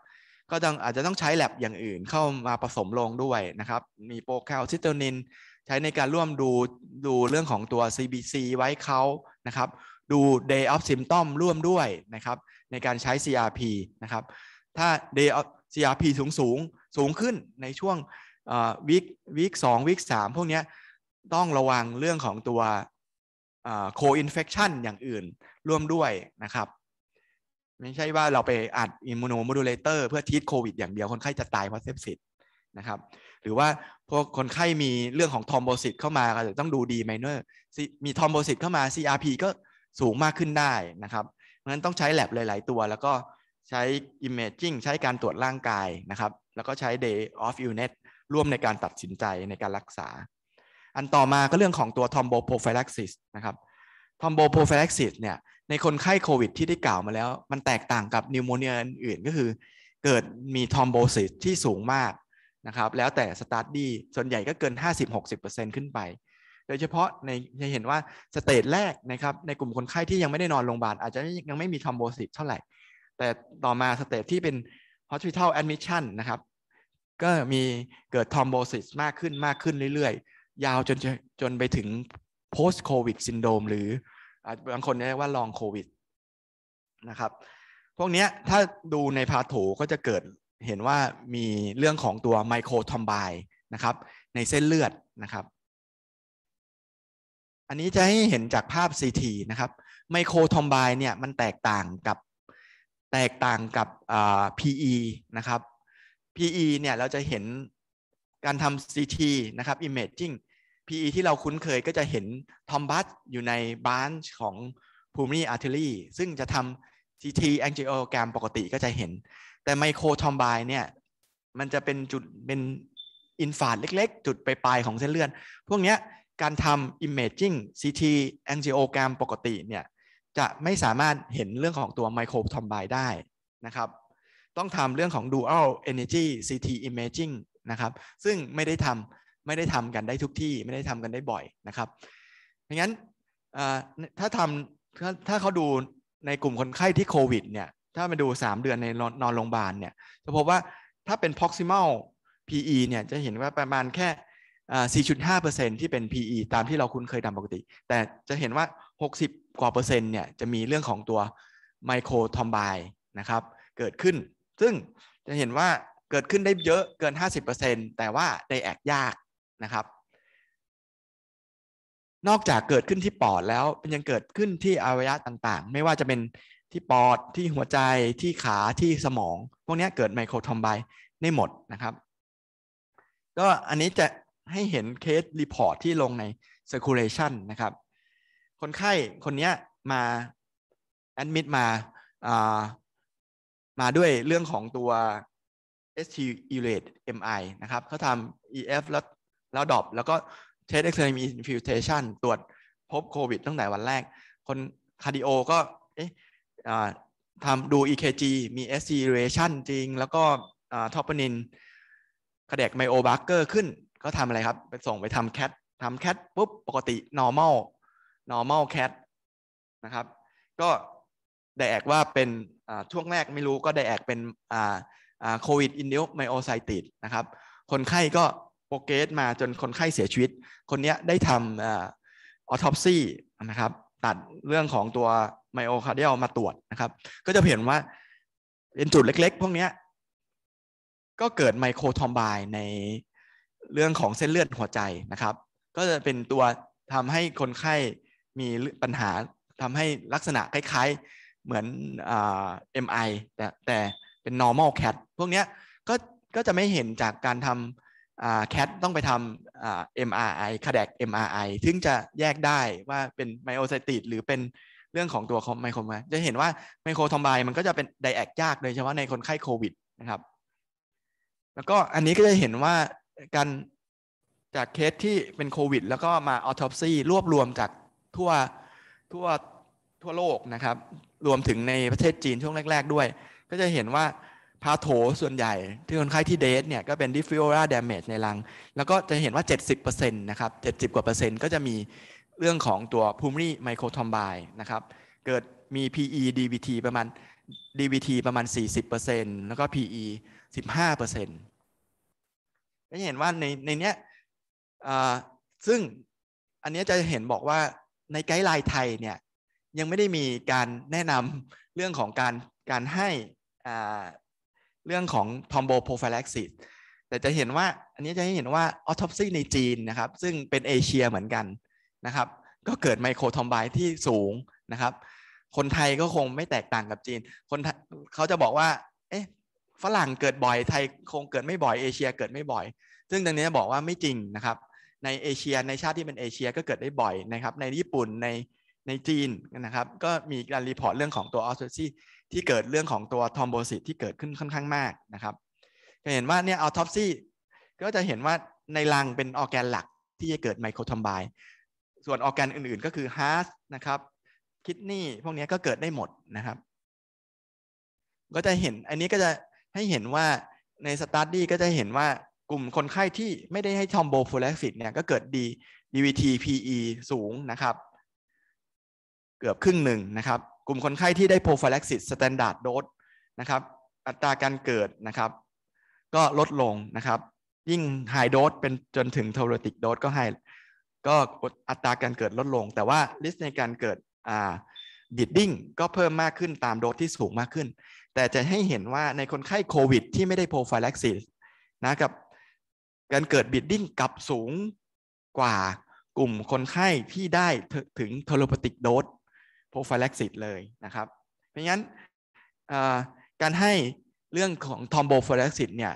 ก็ต้องอาจจะต้องใช้แลบอย่างอื่นเข้ามาผสมลงด้วยนะครับ มีโปรแคลซิโตนิน ใช้ในการ ร่วม ดู ดูเรื่องของตัว CBC ไว้เขานะครับ ดู day of symptom ร่วมด้วยนะครับในการใช้ CRP นะครับ ถ้า day of CRP สูงสูงสูงขึ้นในช่วงวิกวิกสองวิกสามพวกนี้ต้องระวังเรื่องของตัว co infection อย่างอื่นร่วมด้วยนะครับไม่ใช่ว่าเราไปอัดอิมมูโนโมดูลเลเตอร์เพื่อทีทโควิดอย่างเดียวคนไข้จะตายเพราะเซปซิสนะครับหรือว่าพวกคนไข้มีเรื่องของทอมโบซิตเข้ามา ก็จะต้องดูดีไมเนอร์มีทอมโบซิตเข้ามา CRP ก็สูงมากขึ้นได้นะครับ เพราะฉะนั้นต้องใช้แลบหลาย ๆ ตัว แล้วก็ใช้ Imaging ใช้การตรวจร่างกายนะครับแล้วก็ใช้ Day of Illness ร่วมในการตัดสินใจในการรักษา อันต่อมาก็เรื่องของตัวทอมโบโปรไฟลักซิสนะครับทอมโบโปรไฟลักซิสเนี่ยในคนไข้โควิดที่ได้กล่าวมาแล้ว มันแตกต่างกับนิวโมเนียอื่น ก็คือ เกิดมีทอมโบซิสที่สูงมากนะครับ แล้วแต่สตาร์ดีส่วนใหญ่ก็เกิน 50-60%ขึ้นไป โดยเฉพาะใน จะเห็นว่า สเตจแรกนะครับ ในกลุ่มคนไข้ที่ยังไม่ได้นอนโรงพยาบาลอาจจะยังไม่มีทอมโบซิสเท่าไหร่ แต่ต่อมาสเตจที่เป็น hospital admission นะครับก็มีเกิดทอมโบซิสมากขึ้นมากขึ้นเรื่อยๆ ยาวจนจนไปถึง post covid syndrome หรือบางคนเรียกว่าลองโควิดนะครับ พวกนี้ถ้าดูในพาโถก็จะเกิดเห็นว่ามีเรื่องของตัว ไมโครทอมบายนะครับในเส้นเลือดนะครับ อันนี้จะให้เห็นจากภาพ CT นะครับไมโครทอมายเนี่ยมันแตกต่างกับแตกต่างกับ PE นะครับ PE เนี่ยเราจะเห็นการทำ CT นะครับ Imaging PE ที่เราคุ้นเคยก็จะเห็นทอมบัสอยู่ในบ้านของภูมิอาร์เทอรี่ซึ่งจะทำ CT angiogram ปกติก็จะเห็น แต่ไมโครทอมบายเนี่ย มันจะเป็นจุดเป็นอินฟาดเล็กๆ จุดปลายๆของเส้นเลือด พวกนี้การทำ imaging CT angiogram ปกติเนี่ย จะไม่สามารถเห็นเรื่องของตัวไมโครทอมบายได้นะครับ ต้องทำเรื่องของ dual energy CT imaging นะครับ ซึ่งไม่ได้ทำไม่ได้ทำกันได้ทุกที่ ไม่ได้ทำกันได้บ่อยนะครับเพราะงั้นถ้าทำถ้าถ้าเขาดูในกลุ่มคนไข้ที่โควิดเนี่ย ถ้ามาดู3 เดือนในนอนโรงพยาบาลเนี่ย จะพบว่าถ้าเป็น proximal PE เนี่ย จะเห็นว่าประมาณแค่ 4.5%ที่เป็น PE ตามที่เราคุ้นเคยตามปกติ แต่จะเห็นว่า 60 กว่าเปอร์เซ็นต์เนี่ยจะมีเรื่องของตัวไมโครทอมไบนะครับ เกิดขึ้น ซึ่งจะเห็นว่าเกิดขึ้นได้เยอะเกิน 50%แต่ว่าได้แอกยากนะครับ นอกจากเกิดขึ้นที่ปอดแล้วมันยังเกิดขึ้นที่อวัยวะต่างๆ ไม่ว่าจะเป็นที่ปอด ที่หัวใจ ที่ขา ที่สมอง พวกนี้เกิดไมโครทอมไบได้หมดนะครับ ก็อันนี้จะให้เห็นเคสรีพอร์ตที่ลงใน circulation นะครับ คนไข้คนนี้มาแอดมิดมาามาด้วยเรื่องของตัว ST e l a t e MI นะครับ เขาทำ EF แล้วแล้วดรอปแล้วก็เทสเอ็กซเรย์มีอินฟิวเทชันตรวจพบโควิดตั้งแต่ วันแรก คน คาร์ดิโอ ก็เอ๊ะทำดู EKG มี SC duration จริง แล้วก็ท็อปปนินกระเดกไมโอบัคเกอร์ขึ้นก็ทำอะไร ครับไปส่งไปทำแคททำแคทปุ๊บปกติ normal normal cat นะครับ ก็ ได้ แอก ว่าเป็นช่วง แรกไม่รู้ก็ ได้ แอก เป็นโควิด อินเดียไมโอไซติดนะครับคนไข้ก็โปรเกสมาจนคนไข้เสียชีวิต คนนี้ได้ทำออทอปซี่นะครับตัดเรื่องของตัวไมโอคาเดียลมาตรวจนะครับ ก็จะเห็นว่าเป็นจุดเล็กๆ พวกนี้ก็เกิดไมโครทอมบายในเรื่องของเส้นเลือดหัวใจนะครับ ก็จะเป็นตัวทำให้คนไข้มีปัญหาทำให้ลักษณะคล้ายๆเหมือนเอ็มไอแต่แต่เป็น normal cat พวกนี้ก็ก็จะไม่เห็นจากการทำแคทต้องไปทำ MRI คาแดก MRI ถึงจะแยกได้ว่าเป็นไมโอไซติดหรือเป็นเรื่องของตัวไมโครมาจะเห็นว่าไมโครทอมไบมันก็จะเป็นไดแอกยาก โดยเฉพาะในคนไข้โควิดนะครับ แล้วก็อันนี้ก็จะเห็นว่าการจากเคสที่เป็นโควิดแล้วก็มาออทอปซีรวบรวมจากทั่วทั่วทั่วโลกนะครับ รวมถึงในประเทศจีนช่วงแรก ๆด้วย ก็จะเห็นว่าพาโถส่วนใหญ่ที่คนไข้ที่เดทเนี่ยก็เป็นดิฟิโอราดามจในรัง แล้วก็จะเห็นว่า 70%นะครับ 70กว่าเปอร์เซ็นต์ก็จะมีเรื่องของตัวพูมิไมโครทอมไบนะครับ เกิดมี PE d v t ประมาณ d v t ประมาณ40%แล้วก็ PE 15%ก็จะเห็นว่าในในเนี้ยซึ่งอันนี้จะเห็นบอกว่าในไกด์ไลน์ไทยเนี่ยยังไม่ได้มีการแนะนำเรื่องของการการให้เรื่องของทอมโบโพฟลักซิสแต่จะเห็นว่าอันนี้จะให้เห็นว่าออทอปซีในจีนนะครับ ซึ่งเป็นเอเชียเหมือนกันนะครับ ก็เกิดไมโครทอมไบที่สูงนะครับ คนไทยก็คงไม่แตกต่างกับจีนคนเขาจะบอกว่าเอ๊ะฝรั่งเกิดบ่อยไทยคงเกิดไม่บ่อยเอเชียเกิดไม่บ่อย ซึ่งตรงนี้บอกว่าไม่จริงนะครับในเอเชียในชาติที่เป็นเอเชียก็เกิดได้บ่อยนะครับในญี่ปุ่นในในจีนนะครับก็มีการรีพอร์ตเรื่องของตัวออสซตซีที่เกิดเรื่องของตัวทอมโบซิตที่เกิดขึ้นค่อนข้างมากนะครับจะเห็นว่าเนี่ยเอาท็อปซี่ก็จะเห็นว่าในรังเป็นออแกนหลักที่จะเกิดไมโครทอมไบส่วนออแกนอื่นๆ ก็คือฮาร์สนะครับ คิดนี่พวกนี้ก็เกิดได้หมดนะครับ ก็จะเห็นอันนี้ก็จะให้เห็นว่าในสตาร์ดี้ ก็จะเห็นว่ากลุ่มคนไข้ที่ไม่ได้ให้ทอมโบฟูเลสิตเนี่ยก็เกิดดี DVT PE สูงนะครับ เกือบครึ่งหนึ่งนะครับกลุ่ม คน ไข้ ที่ ได้โไฟล็กซิสสแตนดาร์ดโดส นะ ครับ อัตราการเกิดนะครับ ก็ลดลงนะครับ ยิ่งไฮโดสเป็นจนถึงเทอร์ติกโดสก็ให้ ก็อัตราการเกิดลดลง แต่ว่าลิสในการเกิดอ่าบิดดิ้งก็เพิ่มมากขึ้นตามโดสที่สูงมากขึ้น แต่จะให้เห็นว่าในคนไข้โควิดที่ไม่ได้โไฟล็กซิสนะกับ การเกิดบิดดิ้งกับสูงกว่ากลุ่มคนไข้ที่ได้ถึงเทอโลปติกโดส p ฟ o ลเล็กซิตเลยนะครับเพราะงั้นการให้เรื่องของทอมโบโฟล็กซิตเนี่ย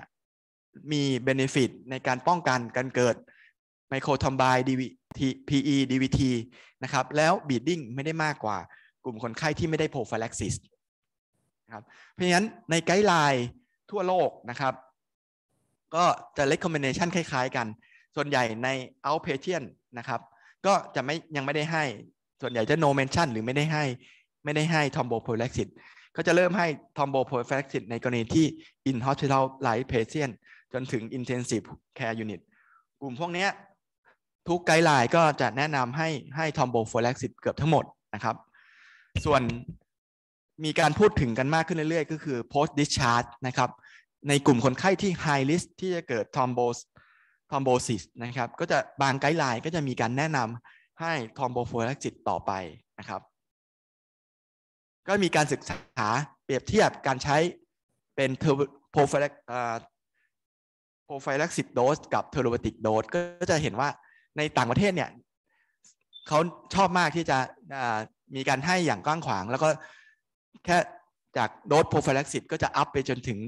มีเบนฟิตในการป้องกันการเกิดไมโครทอมบายดีีีวพีวีทีนะครับแล้วบีดดิ้งไม่ได้มากกว่ากลุ่มคนไข้ที่ไม่ได้โพฟาล็กซิสนะครับเพราะงั้นในไกด์ไลน์ทั่วโลกนะครับ ก็จะเล c คอมเบนเนชันคล้ายๆ กันส่วนใหญ่ใน outpatient นะครับก็จะไม่ยังไม่ได้ให้ส่วนใหญ่จะ no mention หรือไม่ได้ให้ ไม่ได้ให้ thromboprolactin ก็จะเริ่มให้ thromboprolactin ในกรณีที่ in hospital l i g e patient จนถึง intensive care unit กลุ่มพวกนี้ทุกไกด์ไลน์ก็จะแนะนำให้ให้ thromboprolactin เกือบทั้งหมดนะครับ ส่วนมีการพูดถึงกันมากขึ้นเรื่อยๆ ก็คือ post discharge นะครับ ในกลุ่มคนไข้ที่ high risk ที่จะเกิด thrombos thrombosis นะครับ ก็จะบางไกด์ไลน์ก็จะมีการแนะนำให้ทอมโบโฟลักซิตต่อไปนะครับ ก็มีการศึกษาเปรียบเทียบการใช้เป็นเทอร์โพไฟลักโรไฟลักซิตโดสกับเทอร์โบติกโดสก็จะเห็นว่าในต่างประเทศเนี่ยเขาชอบมากที่จะมีการให้อย่างกว้างขวาง แล้วก็แค่จากโดสโปรไฟลักซิตก็จะอัพไปจนถึง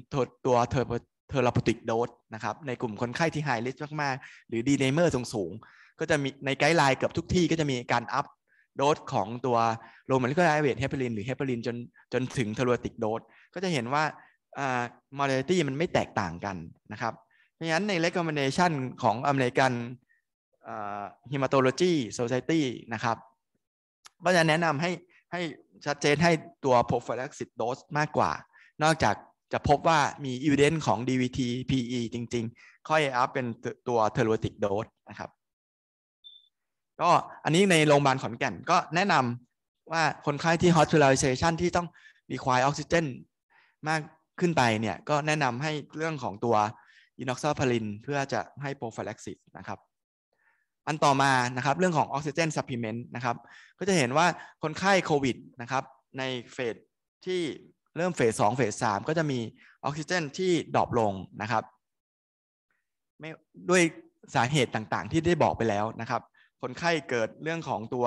ตัวเทอร์เทอร์โบติกโดสนะครับ ในกลุ่มคนไข้ที่ไฮริสมากๆ หรือดีเนเมอร์สูงๆก็จะมีในไกด์ไลน์เกือบทุกที่ก็จะมีการอัพโดสของตัวโลมาลิกไลเวทเฮปรินหรือเฮปรินจนจนถึงเทโลติกโดสก็จะเห็นว่าอ่ามอร์เลตี้มันไม่แตกต่างกันนะครับ เพราะฉะนั้นใน recommendation ของอเมริกันอ่า h e m a t o โ o ซ y s o c i e t นะครับ ก็จะแนะนำให้ให้ชัดเจนให้ตัวโ r o p h y l a x i s d o มากกว่า นอกจากจะพบว่ามีอีเวนต์ของ DVT PE จริงๆค่อยอัพเป็นตัวเทโลติกโดสนะครับก็อันนี้ในโรงพยาบาลขอนแก่นก็แนะนำว่าคนไข้ที่ hospitalization ที่ต้องมีควายออกซิเจนมากขึ้นไปเนี่ย ก็แนะนำให้เรื่องของตัวอินอกซาพารินเพื่อจะให้โปรไฟลักซิสนะครับ อันต่อมานะครับเรื่องของออกซิเจนซัพพลีเมนต์นะครับ ก็จะเห็นว่าคนไข้โควิดนะครับในเฟสที่เริ่มเฟสสองเฟสสามก็จะมีออกซิเจนที่ดรอปลงนะครับไม่ด้วยสาเหตุต่างๆ ที่ได้บอกไปแล้วนะครับคนไข้เกิดเรื่องของตัว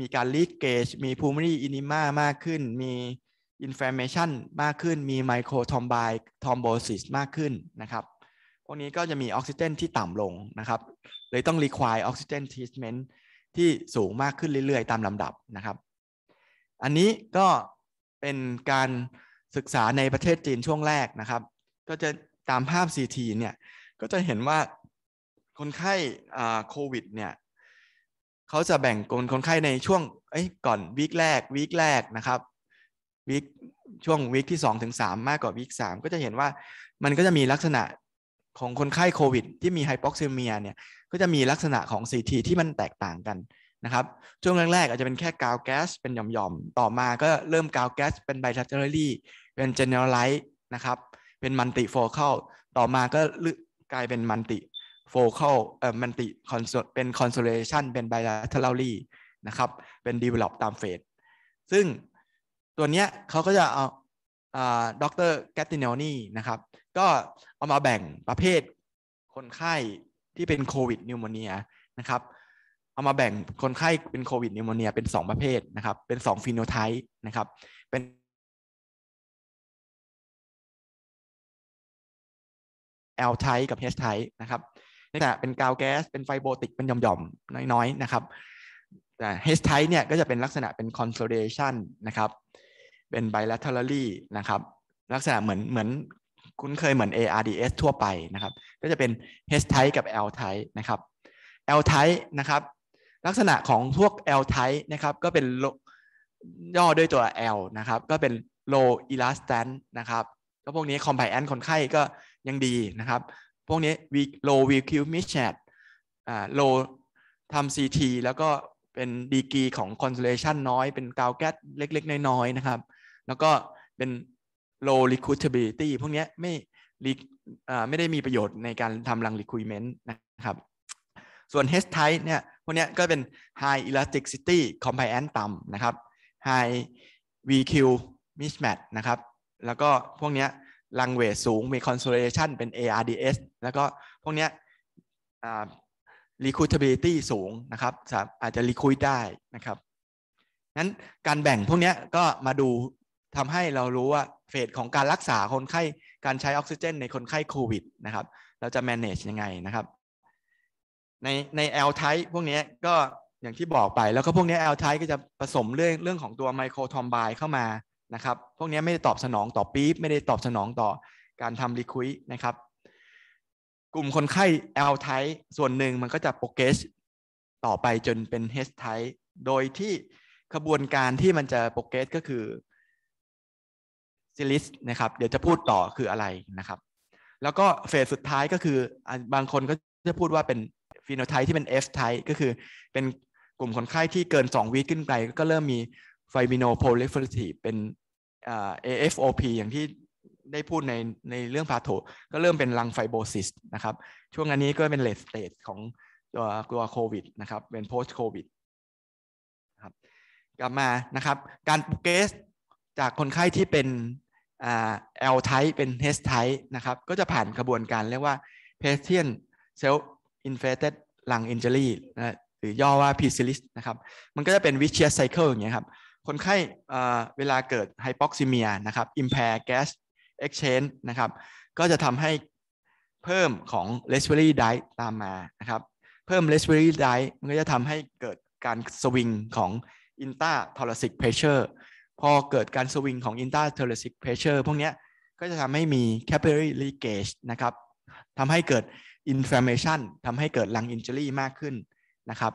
มีการลีกเกจมีพูมิรีอินิมามากขึ้น มีอินฟลามเมชันมากขึ้น มีไมโครทอมบายทอมโบซิสมากขึ้นนะครับ พวกนี้ก็จะมีออกซิเจนที่ต่ำลงนะครับ เลยต้องรีควายออกซิเจนทีสเมน์ที่สูงมากขึ้นเรื่อยๆตามลำดับนะครับ อันนี้ก็เป็นการศึกษาในประเทศจีนช่วงแรกนะครับ ก็จะตามภาพ CT เนี่ย ก็จะเห็นว่าคนไข้โควิดเนี่ยเขาจะแบ่งกลุ่มคนไข้ในช่วงเอ้ยก่อนวีคแรกวีคแรกนะครับวีคช่วงวีคที่2ถึง3มากกว่าวีคสก็จะเห็นว่ามันก็จะมีลักษณะของคนไข้โควิด ที่มีไฮโปซิเมียเนี่ยก็จะมีลักษณะของ CT ที่มันแตกต่างกัน นะครับช่วงแรกๆอาจจะเป็นแค่กาวแก๊สเป็นหย่อมๆต่อมาก็เริ่ม กาวแก๊สเป็นไบทัชเจอรี่เป็นเจเนอเรลไลท์นะครับเป็นมันติโฟเคิลต่อมาก็กลายเป็นมันติโฟเคลเอ่อมันติคอนโซเป็นคอนโซลเลชันเป็นไลาเทอร r a ลี่นะครับ เป็นดีเวล็อปตามเฟสซึ่ง ตัวเนี้ยเขาก็จะเอาด็อกเตอร์แกตติเนลนี่ นะครับ ก็เอามาแบ่งประเภทคนไข้ที่เป็นโควิดนิวโมเนียนะครับ เอามาแบ่งคนไข้เป็นโควิดนิวโมเนียเป็น 2 ประเภทนะครับเป็น2ฟีโนไทป์นะครับเป็นเอลไทป์กับเฮ H ไทป์นะครับลักษณะเป็นกาวแก๊สเป็นไฟโบติกเป็นหย่อมๆน้อยๆ นะครับ แต่เฮสไทเนี่ยก็จะเป็นลักษณะเป็น consolidation นะครับ เป็น b i l a t e r a l ี y นะครับ ลักษณะเหมือนเหมือนคุณเคยเหมือน ARDS ทั่วไปนะครับ ก็จะเป็น H type กับ L type นะครับ L type นะครับ ลักษณะของพวก L type นะครับก็เป็นย่อด้วยตัว L นะครับ ก็เป็น low elastan นะครับก็พวกนี้ compliance คนไข้ก็ยังดีนะครับพวกนี้ low VQ mismatch อ่า low ทำ CT แล้วก็เป็นดีกีของ consolation น้อย เป็นกาวแก๊สเล็กๆ น้อยๆ นะครับ แล้วก็เป็น low recruitability พวกนี้ไม่ไม่ได้มีประโยชน์ในการทำรัง recruitment นะครับ ส่วน H type เนี่ย พวกนี้ก็เป็น high elasticity compliance ต่ำนะครับ high VQ mismatch นะครับ แล้วก็พวกนี้ลังเวทสูงมี consolidation เป็น ARDS แล้วก็พวกนี้ร recruitability สูงนะครับ อาจจะ recruit ได้นะครับนั้นการแบ่งพวกนี้ก็มาดูทำให้เรารู้ว่าเฟสของการรักษาคนไข้การใช้ออกซิเจนในคนไข้โควิดนะครับเราจะ manage ยังไงนะครับ ในใน L type พวกนี้ก็อย่างที่บอกไปแล้วก็พวกนี้ L type ก็จะผสมเรื่องเรื่องของตัวไมโครทอมไบเข้ามานะครับ พวกนี้ไม่ได้ตอบสนองต่อปี๊บไม่ได้ตอบสนองต่อการทำรีคุยนะครับ กลุ่มคนไข้ L type ส่วนหนึ่งมันก็จะโปรเกสต่อไปจนเป็น H type โดยที่ขบวนการที่มันจะโปรเกสก็คือซิลิสนะครับเดี๋ยวจะพูดต่อคืออะไรนะครับ แล้วก็เฟสสุดท้ายก็คือบางคนก็จะพูดว่าเป็นฟีโนไทป์ที่เป็น F type ก็คือเป็นกลุ่มคนไข้ที่เกิน2วีคขึ้นไปก็เริ่มมีไฟมิโนโพลิเฟอร์ทีเป็น AFOP อย่างที่ได้พูดในในเรื่องพาโถก็เริ่มเป็นรังไฟโบซิสนะครับ ช่วงอันนี้ก็เป็นเลสสเตจของตัวตัวโควิดนะครับ เป็นพสต์โควิดครับกลับมานะครับการปเกสจากคนไข้ที่เป็นอลไ L type เป็น H type นะครับก็จะผ่านกระบวนการเรียกว่า patient self อินเฟ t e d ลังอินเจอรี่หรือย่อว่าพีซิลิสนะครับมันก็จะเป็นวเชียร์ไซเคิลอย่างเงี้ยครับคนไข้เวลาเกิดไฮปอกซิเมียนะครับ อิมแพร์แก๊สเอ็ก g ชนนะครับก็จะทำให้เพิ่มของเลสเวอรี่ไดตามมานะครับ เพิ่มเลสเวอรี่ไดมันก็จะทำให้เกิดการสวิงของ i n t e าทอรัสิกเพรสเชอร์พอเกิดการสวิงของ i n t e าทอรัสิกเพรสเชอร์พวกนี้ก็จะทำให้มีแคปเปอรี่ลีเกชนะครับทำให้เกิดอินฟลามเอชันทำให้เกิดลังอิเจอรี่มากขึ้นนะครับ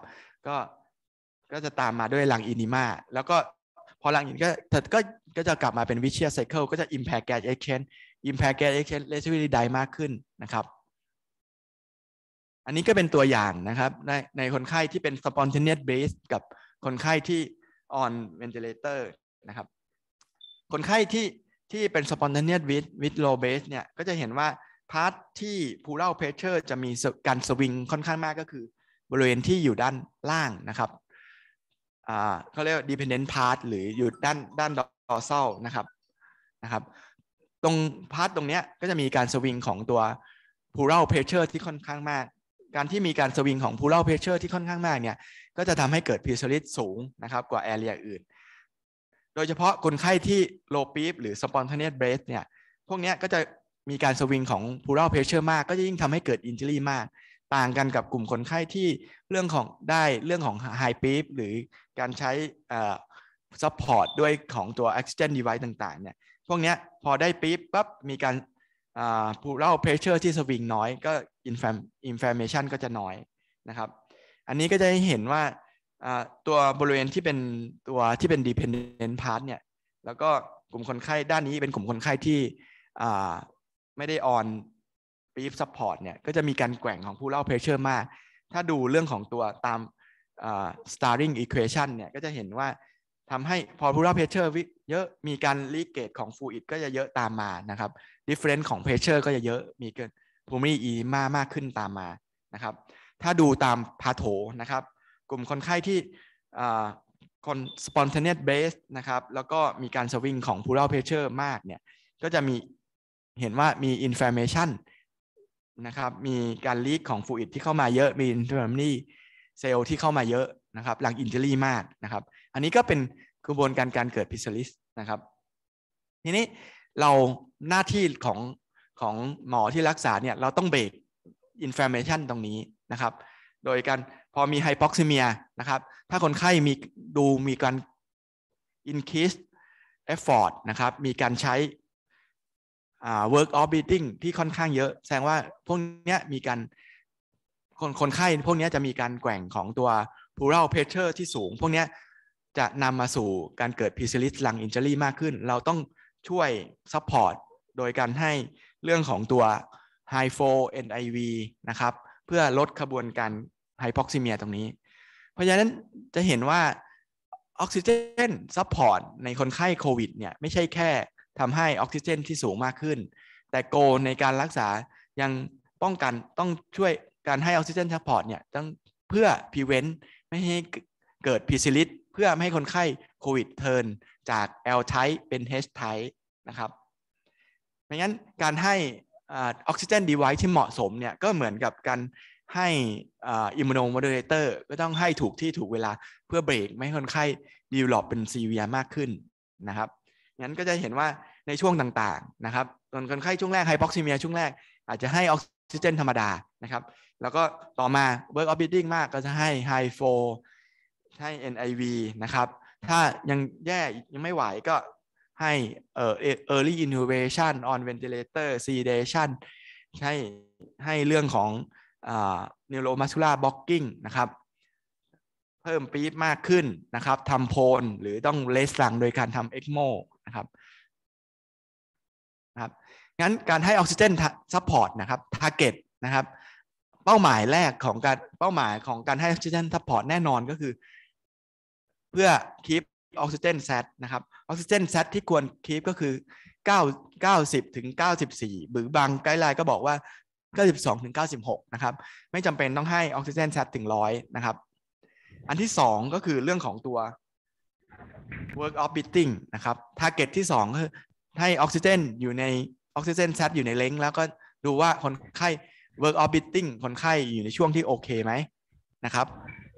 ก็ก็จะตามมาด้วยลังอินิมาแล้วก็พอหลังอานี้ก็ก็ก็จะกลับมาเป็นวิเชียไซเคิลก็จะอิมแพกแก s เอเ h น n g e i m p a ก t g สเอเ c น a n g ล r e l ได้มากขึ้นนะครับ อันนี้ก็เป็นตัวอย่างนะครับในในคนไข้ที่เป็นสปอนเทเนียสเบสกับคนไข้ที่ออนเวนเทเลเตอร์นะครับคนไข้ที่ที่เป็นสปอนเทเนียสวิดวิดโลเบสเนี่ยก็จะเห็นว่าพาร์ททีู่ลเล่อเพรสเชอร์จะมีการสวิงค่อนข้างมากก็คือบริเวณที่อยู่ด้านล่างนะครับเขาเรียกว่า dependent part หรืออยู่ด้านด้านอ o r ซ a l นะครับนะครับตรงพาร์ตตรงนี้ก็จะมีการสวิงของตัว p u r a l pressure ที่ค่อนข้างมาก การที่มีการสวิงของ p u r a l pressure ที่ค่อนข้างมากเนี่ยก็จะทำให้เกิด p r e s s u r i t สูงนะครับกว่า area อื่น โดยเฉพาะคนไข้ที่ low PEEP หรือ spontaneous breath เนี่ยพวกนี้ก็จะมีการสวิงของ p u r a l pressure มากก็จะยิ่งทำให้เกิด injury มากต่างกันกับกลุ่มคนไข้ที่เรื่องของได้เรื่องของไฮปีฟหรือการใช้ซัพพอร์ตด้วยของตัว o x y g e เ device ต่างๆเนี่ยพวกนี้พอได้ปีฟปั๊บมีการผู้เล่าเพรสเชอร์ที่สวิงน้อยก็อินแฟมอินแฟมเมชันก็จะน้อยนะครับ อันนี้ก็จะเห็นว่าตัวบริเวณที่เป็นตัวที่เป็น dependent part เนี่ยแล้วก็กลุ่มคนไข้ด้านนี้เป็นกลุ่มคนไข้ที่ไม่ได้ออนีฟซัพพอร์ตเนี่ย ก็จะมีการแกว่งของผู้เล่าเพรสเชอร์มาก ถ้าดูเรื่องของตัวตาม starring equation เนี่ย ก็จะเห็นว่าทำให้พอผู้เล่าเพรสเชอร์เยอะ มีการลีเกตของฟูอิดก็จะเยอะตามมา นะครับ difference ของเพรสเชอร์ก็จะเยอะ มีเกินภูมิอีมามากขึ้นตามมา นะครับ ถ้าดูตามพาโถนะครับ กลุ่มคนไข้ที่คน spontaneous base นะครับ แล้วก็มีการสวิงของู้เล่าเ pressure มาก เนี่ย ก็จะมีเห็นว่ามี inflammation นะครับมีการลีกของฟูอิดที่เข้ามาเยอะ มีเทอร์นี่เซลล์ที่เข้ามาเยอะนะครับหลังอินเจอรี่มากนะครับ อันนี้ก็เป็นกระบวนการการเกิดพิซซิลิสนะครับทีนี้เราหน้าที่ของของหมอที่รักษาเนี่ยเราต้องเบรกอินฟลามเมชันตรงนี้นะครับ โดยการพอมีไฮโปซิเมียนะครับถ้าคนไข้ มีดูมีการ increase effort นะครับมีการใช้ work orbiting ที่ค่อนข้างเยอะแสดงว่าพวกนี้มีการคนคนไข้พวกนี้จะมีการแกว่งของตัว pleural pressure ที่สูงพวกนี้จะนำมาสู่การเกิด p s i l l i s lung injury มากขึ้นเราต้องช่วย support โดยการให้เรื่องของตัว high flow NIV นะครับเพื่อลดขบวนการไฮ p o x e ซ i เมียตรงนี้ เพราะฉะนั้นจะเห็นว่าออกซิเจนซัพพอร์ตในคนไข้โควิดเนี่ยไม่ใช่แค่ทำให้ออกซิเจนที่สูงมากขึ้น แต่โกในการรักษายังป้องกันต้องช่วยการให้ออกซิเจนซัพพอร์ตเนี่ยต้องเพื่อพิเว้นไม่ให้เกิดพิซิลิสเพื่อไม่ให้คนไข้โควิดเทิร์นจาก L type เป็น H type นะครับไม่งั้นการให้ออกซิเจนดีไวที่เหมาะสมเนี่ยก็เหมือนกับการให้อิมมูโนมอดูเลเตอร์ก็ต้องให้ถูกที่ถูกเวลาเพื่อเบรกไม่ให้คนไข้ดีลลอปเป็นซีเวียมากขึ้นนะครับงั้นก็จะเห็นว่าในช่วงต่าง ๆ นะครับ ตอนคนไข้ช่วงแรก ไฮพ็อกซีเมียช่วงแรกอาจจะให้ออกซิเจนธรรมดานะครับ แล้วก็ต่อมาเบิร์กออฟบิทดิ้งมากก็จะให้ไฮโฟให้ NIV นะครับ ถ้ายังแย่ยังไม่ไหวก็ให้เอ่อ early intubation on ventilator sedation ให้ให้เรื่องของอ่า neuromuscular blocking นะครับ เพิ่มปี๊บมากขึ้นนะครับทำโพลหรือต้องเลสหลังโดยการทำเอ็กโมครับ ครับ งั้นการให้ออกซิเจนซัพพอร์ตนะครับทาร์เก็ตนะครับ เป้าหมายแรกของการ เป้าหมายของการให้ออกซิเจนซัพพอร์ตแน่นอนก็คือ เพื่อคีปออกซิเจนแซดนะครับ ออกซิเจนแซดที่ควรคีปก็คือ9 90ถึง94หรือบางไกด์ไลน์ก็บอกว่า 92ถึง96 นะครับ ไม่จำเป็นต้องให้ออกซิเจนแซดถึง 100 นะครับ อันที่ 2 ก็คือเรื่องของตัว work of beating นะครับ target ที่2คือให้ออกซิเจนอยู่ในออกซิเจนแซดอยู่ในเล้งแล้วก็ดูว่าคนไข้ work of beating คนไข้อยู่ในช่วงที่โอเคไหมนะครับ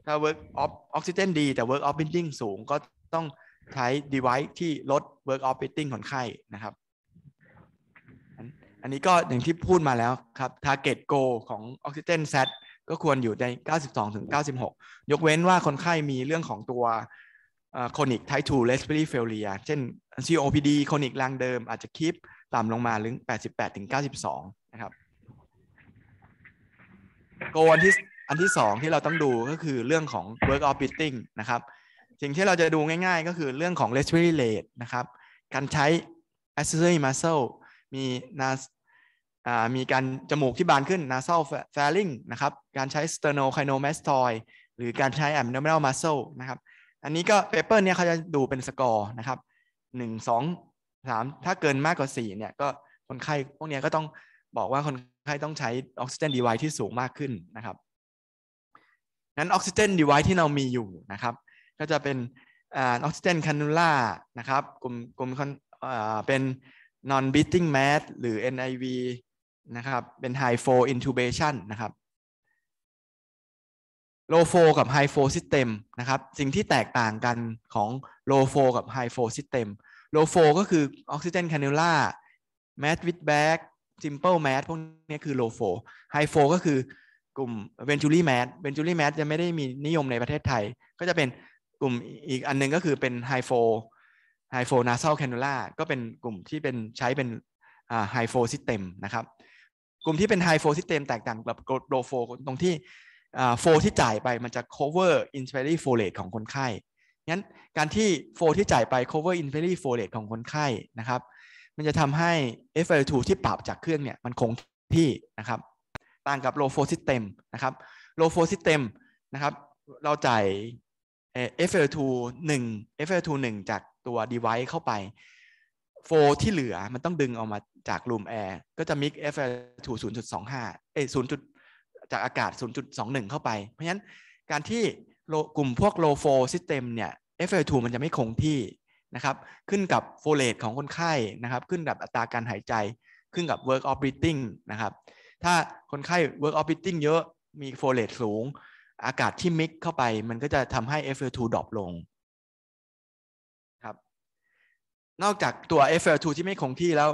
ถ้า work of ออกซิเจนดีแต่ work of beating สูงก็ต้องใช้ device ที่ลด work of beating คนไข้นะครับ อันนี้ก็อย่างที่พูดมาแล้วครับ target goal ของออกซิเจนแซดก็ควรอยู่ใน 92-96 ยกเว้นว่า คนไข้มีเรื่องของตัว chronic type 2 respiratory failure เช่น COPD chronic รางเดิมอาจจะคีบต่ำลงมาถึง 88ถึง92 นะครับโกอันที่อันที่สองที่เราต้องดูก็คือเรื่องของ work orbiting นะครับสิ่งที่เราจะดูง่ายๆ ก็คือเรื่องของ respiratory rate นะครับ การใช้ accessory muscle มีนาอ่ามีการจมูกที่บานขึ้น nasal fairing นะครับ การใช้ sternocleidomastoid หรือการใช้ abdominal muscle นะครับอันนี้ก็เปเปอร์เนี่ยเขาจะดูเป็นสกอร์นะครับหนึ่งสองสามถ้าเกินมากกว่าสี่เนี่ยก็คนไข้พวกเนี้ยก็ต้องบอกว่าคนไข้ต้องใช้ออกซิเจนดีไวที่สูงมากขึ้นนะครับ นั้นออกซิเจนดีไวที่เรามีอยู่นะครับ ก็จะเป็นออกซิเจนคานูล่านะครับกลุ่มกลุ่มเป็น non beating mask หรือ NIV นะครับ เป็น high flow intubation นะครับโลโฟกับไฮโฟซิสเต็มนะครับ สิ่งที่แตกต่างกันของโลโฟกับไฮโฟซิสเต็มโลโฟก็คือออกซิเจนคานูล่าแมสวิดแบ็กซิมเปิลแมสพวกนี้คือโลโฟไฮโฟก็คือกลุ่มเวนจูรี่แมสเวนจูรี่แมสจะไม่ได้มีนิยมในประเทศไทย ก็จะเป็นกลุ่มอีกอันนึงก็คือเป็นไฮโฟไฮโฟนาซัลแคนูล่าก็เป็นกลุ่มที่เป็นใช้เป็นไฮโฟซิสเต็มนะครับกลุ่มที่เป็นไฮโฟซิสเต็มแตกต่างกับโลโฟตรงที่โฟที่จ่ายไป มันจะ cover i n f u l i n folate ของคนไข้ งั้นการที่โฟที่จ่ายไป cover i n f u l i n folate ของคนไข้นะครับ มันจะทำให้ FL2 ที่ปรับจากเครื่องเนี่ยมันคงที่นะครับ ต่างกับ low flow system นะครับ low flow system นะครับเราจ่าย FL2 1 FL2 1จากตัว device เข้าไปโฟที่เหลือมันต้องดึงออกมาจากรูมแอร์ก็จะมิก FL2 0.25เอ้ยจากอากาศ 0.21 เข้าไป เพราะฉะนั้นการที่กลุ่มพวก low flow system เนี่ย FL2 มันจะไม่คงที่นะครับ ขึ้นกับโฟเลตของคนไข้นะครับ ขึ้นกับอัตราการหายใจ ขึ้นกับ work of breathing นะครับ ถ้าคนไข้ work of breathing เยอะ มีโฟเลตสูง อากาศที่มิกเข้าไป มันก็จะทำให้ FL2 ดรอปลง ครับ นอกจากตัว FL2 ที่ไม่คงที่แล้ว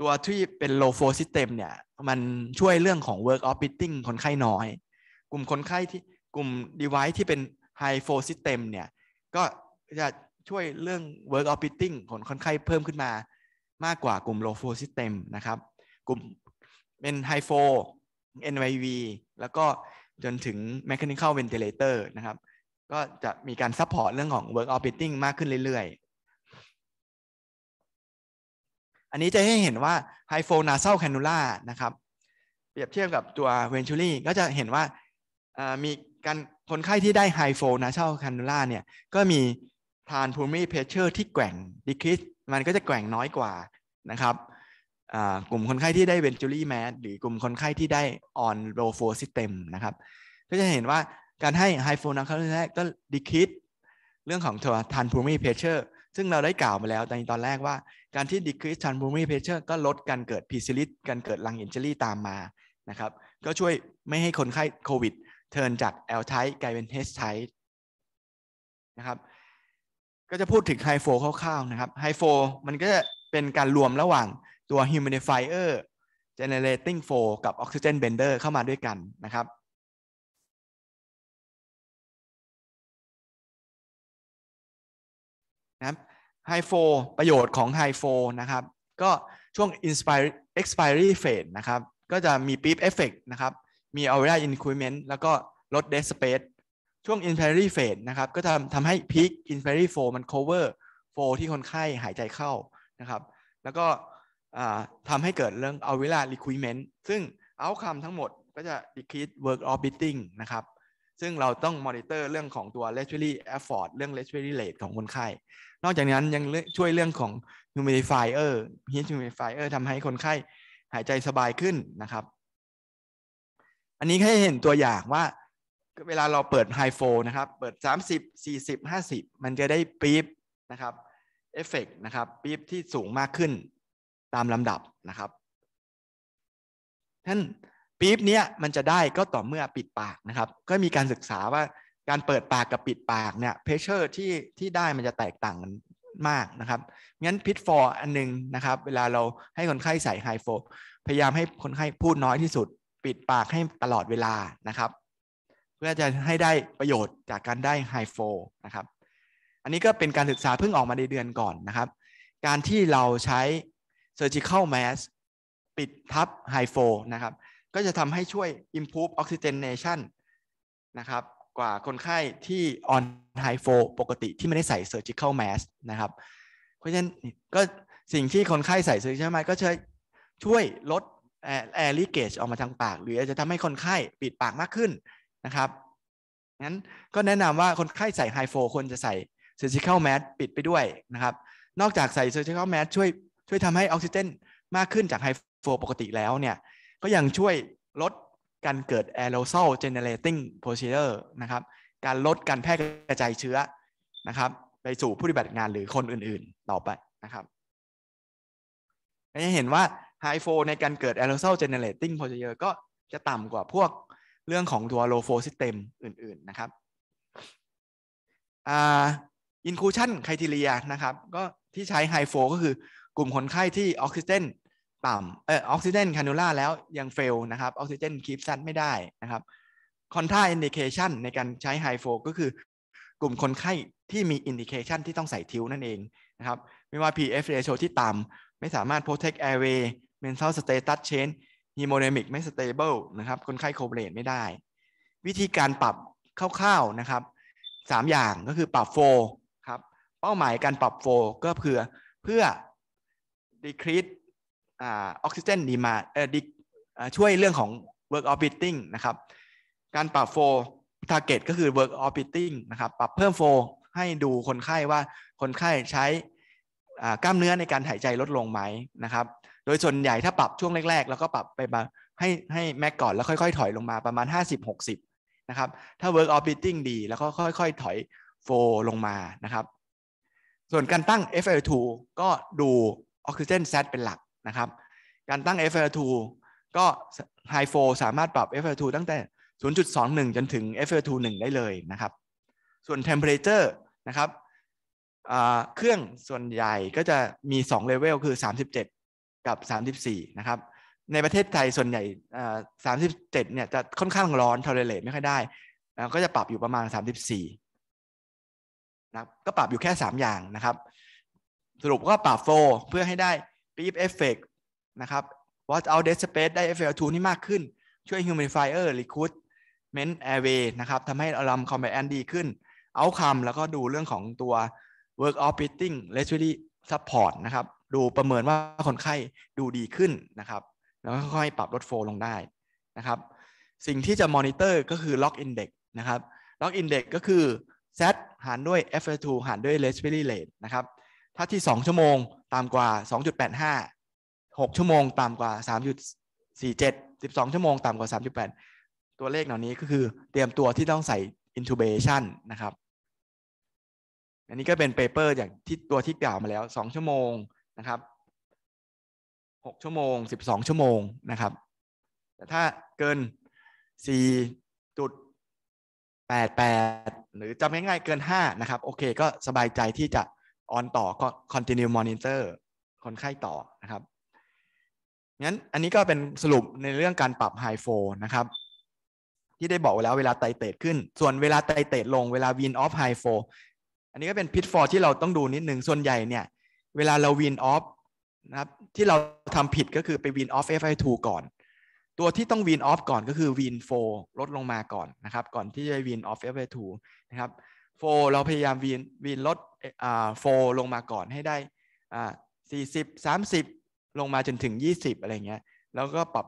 ตัวที่เป็น low flow system เนี่ย มันช่วยเรื่องของ work orbiting คนไข้น้อย กลุ่มคนไข้ ที่กลุ่ม device ที่เป็น high flow system เนี่ย ก็จะช่วยเรื่อง work orbiting ของคนไข้เพิ่มขึ้นมามากกว่ากลุ่ม low flow system นะครับ กลุ่มเป็น high flow NIV แล้วก็จนถึง mechanical ventilator นะครับ ก็จะมีการซัพพอร์ตเรื่องของ work orbiting มากขึ้นเรื่อยๆอันนี้จะให้เห็นว่าไฮโฟนาเซลแคนูล่านะครับเปรียบเทียบกับตัวเวนชูรี่ก็จะเห็นว่ามีการคนไข้ที่ได้ไฮโฟนาเซลแคนูล่าเนี่ยก็มีทานพูมีเพเชอร์ที่แกว่งดิคริสมันก็จะแกว่งน้อยกว่านะครับกลุ่มคนไข้ที่ได้เวนจูรี่แมสหรือกลุ่มคนไข้ที่ได้ออนโรโฟซิสเต็มนะครับก็จะเห็นว่าการให้ไฮโฟนาเคาูล่ากก็ดีคิดเรื่องของตัวทานพูมีเพเชอร์ซึ่งเราได้กล่าวมาแล้วในตอนแรกว่าการที่ decrease transpulmonary pressure ก็ลดการเกิด p r c i l l i t การเกิดลัง g injury ตามมานะครับ ก็ช่วยไม่ให้คนไข้โควิดเทินจาก L type กลายเป็น H type นะครับก็จะพูดถึงไฮโฟคร่าวๆนะครับไฮโฟมันก็จะเป็นการรวมระหว่างตัว humidifier generating flow กับ oxygen b e n d e r เข้ามาด้วยกันนะครับนะครับไฮโฟประโยชน์ของไฮโฟนะครับ ก็ช่วง Inspire, expiry phase นะครับ ก็จะมีปี๊บเอฟเฟกนะครับ มีเอาเวลาอินคูเมนต์แล้วก็ลดเดสสเปซช่วง Inspiry p h เ s e นะครับ ก็ทำทำให้พี a อินสปายรี l o w มันโคเวอร์โฟที่คนไข้หายใจเข้านะครับ แล้วก็ทำให้เกิดเรื่อง a u r i l a Requirement ซึ่ง Outcome ทั้งหมดก็จะ decrease work orbiting นะครับซึ่ง เราต้องมอนิเตอร์ เรื่องของตัว respiratory effort เรื่อง respiratory rate ของคนไข้ นอกจาก นั้น ยังช่วยเรื่องของ humidifier heat humidifier ทำให้คนไข้หายใจสบายขึ้นนะครับ อันนี้ให้ เห็นตัวอย่างว่าเวลาเราเปิดไฮโฟนะ ครับ เปิด 30 40 50 มันจะได้ปี๊บนะครับ เอฟเฟกนะ ครับปี๊บที่สูงมากขึ้นตามลำดับนะครับท่านปี๊บเนี้ยมันจะได้ก็ต่อเมื่อปิดปากนะครับ ก็มีการศึกษาว่าการเปิดปากกับปิดปากเนี่ยเพเชอร์ที่ที่ได้มันจะแตกต่างกันมากนะครับงั้นพิทฟอร์อันนึงนะครับ เวลาเราให้คนไข้ใส่ไฮโฟพยายามให้คนไข้พูดน้อยที่สุด ปิดปากให้ตลอดเวลานะครับ เพื่อจะให้ได้ประโยชน์จากการได้ไฮโฟนะครับ อันนี้ก็เป็นการศึกษาเพิ่งออกมาในเดือนก่อนนะครับ การที่เราใช้ surgical mask ปิดทับไฮโฟนะครับก็จะทำให้ช่วย improve oxygenation นะครับ กว่าคนไข้ที่ on high flow ปกติที่ไม่ได้ใส่ surgical mask นะครับ เพราะฉะนั้นก็สิ่งที่คนไข้ใส่ surgical mask ก็ช่วยช่วยลด air leakage ออกมาทางปากหรืออาจจะทำให้คนไข้ปิดปากมากขึ้นนะครับ งั้นก็แนะนำว่าคนไข้ใส่ high flow ควรจะใส่ surgical mask ปิดไปด้วยนะครับ นอกจากใส่ surgical mask ช่วยช่วยทำให้ออกซิเจนมากขึ้นจากไฮโฟปกติแล้วเนี่ยก็ยังช่วยลดการเกิด aerosol generating procedure นะครับ การลดการแพร่กระจายเชื้อนะครับ ไปสู่ผู้ปฏิบัติงานหรือคนอื่นๆ ต่อไปนะครับจะเห็นว่าไฮโฟในการเกิด aerosol generating procedure ก็จะต่ำกว่าพวกเรื่องของตัวโลโฟซิ y เต e มอื่น ๆ นะครับอินคูชันไคทีเรียนะครับ ก็ที่ใช้ไฮโฟก็คือกลุ่มคนไข้ที่ออกซิเจนต่ำเออออกซิเจนคานูล่า แล้วยังเฟล นะครับออกซิเจนคีฟสั้นไม่ได้นะครับคอนท่าอินดิเคชันในการใช้ไฮโฟก็คือกลุ่มคนไข้ที่มีอินดิเคชันที่ต้องใส่ทิวนั่นเองนะครับไม่ว่า PF เ a t i o ที่ต่ำไม่สามารถ protect airway mental status change hemodynamic ไม่ stable นะครับ คนไข้โคเบรตไม่ได้ วิธีการปรับคร่าวๆนะครับสามอย่างก็คือปรับโฟครับเป้าหมายการปรับโฟก็เพื่อเพื่อ decrease ออกซิเจนดีมาช่วยเรื่องของ work orbiting นะครับ การปรับโฟ์ทาร์เก็ตก็คือ work orbiting นะครับ ปรับเพิ่มโฟ์ให้ดูคนไข้ว่าคนไข้ใช้กล้ามเนื้อในการหายใจลดลงไหมนะครับ โดยส่วนใหญ่ถ้าปรับช่วงแรกๆ แล้วก็ปรับไปมาให้ให้แม็กก่อนแล้วค่อย ๆ ถอยลงมาประมาณ 50-60 นะครับ ถ้า work orbiting ดีแล้วก็ค่อยๆถอยโฟลงมานะครับ ส่วนการตั้ง FL2 ก็ดูออกซิเจนแซดเป็นหลักนะครับ การตั้ง FL2 ก็ High สามารถปรับ FL2 ตั้งแต่ 0.21 จนถึง FL2 1 ได้เลยนะครับ ส่วน Temperature นะครับ เครื่องส่วนใหญ่ก็จะมี2เลเวลคือ 37 กับ 34 นะครับ ในประเทศไทยส่วนใหญ่ 37เนี่ยจะค่อนข้างร้อนทอเลเลตไม่ค่อยได้ ก็จะปรับอยู่ประมาณ 34นะก็ปรับอยู่แค่ 3 อย่างนะครับ สรุปก็ปรับโฟเพื่อให้ได้ปีฟบเอฟเฟกนะครับวอตเอาเดสเปซได้เอฟเฟกต์ที่มากขึ้นช่วยฮิม m ฟเออร์รีคูดเมนต์แอร์เวย์นะครับทำให้อลัมคอมแบทแอนดีขึ้นเอาคำแล้วก็ดูเรื่องของตัว Work o p อ r ฟ t i n g Respiratory Support นะครับ ดูประเมินว่าคนไข้ดูดีขึ้นนะครับ แล้วค่อยๆปรับลดโฟลงได้นะครับ สิ่งที่จะมอนิเตอร์ก็คือ Log Index นะครับ Log Index ก็คือ Z หารด้วย FL2 หารด้วย Respiratory Rate นะครับถ้าที่ 2 ชั่วโมงต่ำกว่า2.85 6 ชั่วโมงต่ำกว่า 3.47 12 ชั่วโมงต่ำกว่า3.8ตัวเลขเหล่านี้ก็คือเตรียมตัวที่ต้องใส่ intubation นะครับ อันนี้ก็เป็นเปเปอร์อย่างที่ตัวที่กล่าวมาแล้ว 2 ชั่วโมงนะครับ6ชั่วโมง 12 ชั่วโมงนะครับ แต่ถ้าเกิน 4.88หรือจำง่ายๆเกิน5นะครับ โอเคก็สบายใจที่จะออนต่อ continue monitor คนไข้ต่อนะครับงั้นอันนี้ก็เป็นสรุปในเรื่องการปรับ high flow นะครับ ที่ได้บอกไว้แล้วเวลาไตเตดขึ้นส่วนเวลาไตเตดลงเวลา win off high flow อันนี้ก็เป็น pitfall ที่เราต้องดูนิดนึง ส่วนใหญ่เนี่ย เวลาเรา win off นะครับที่เราทำผิดก็คือไป win off FI2 ก่อน ตัวที่ต้อง win off ก่อนก็คือ win ฟลดลงมาก่อนนะครับ ก่อนที่จะ win off FI2 นะครับโฟเราพยายามวีนวีนลดอ่าโฟลงมาก่อนให้ได้อ่าสี่สิบสามสิบลงมาจนถึงยี่สิบอะไรเงี้ย แล้วก็ปรับ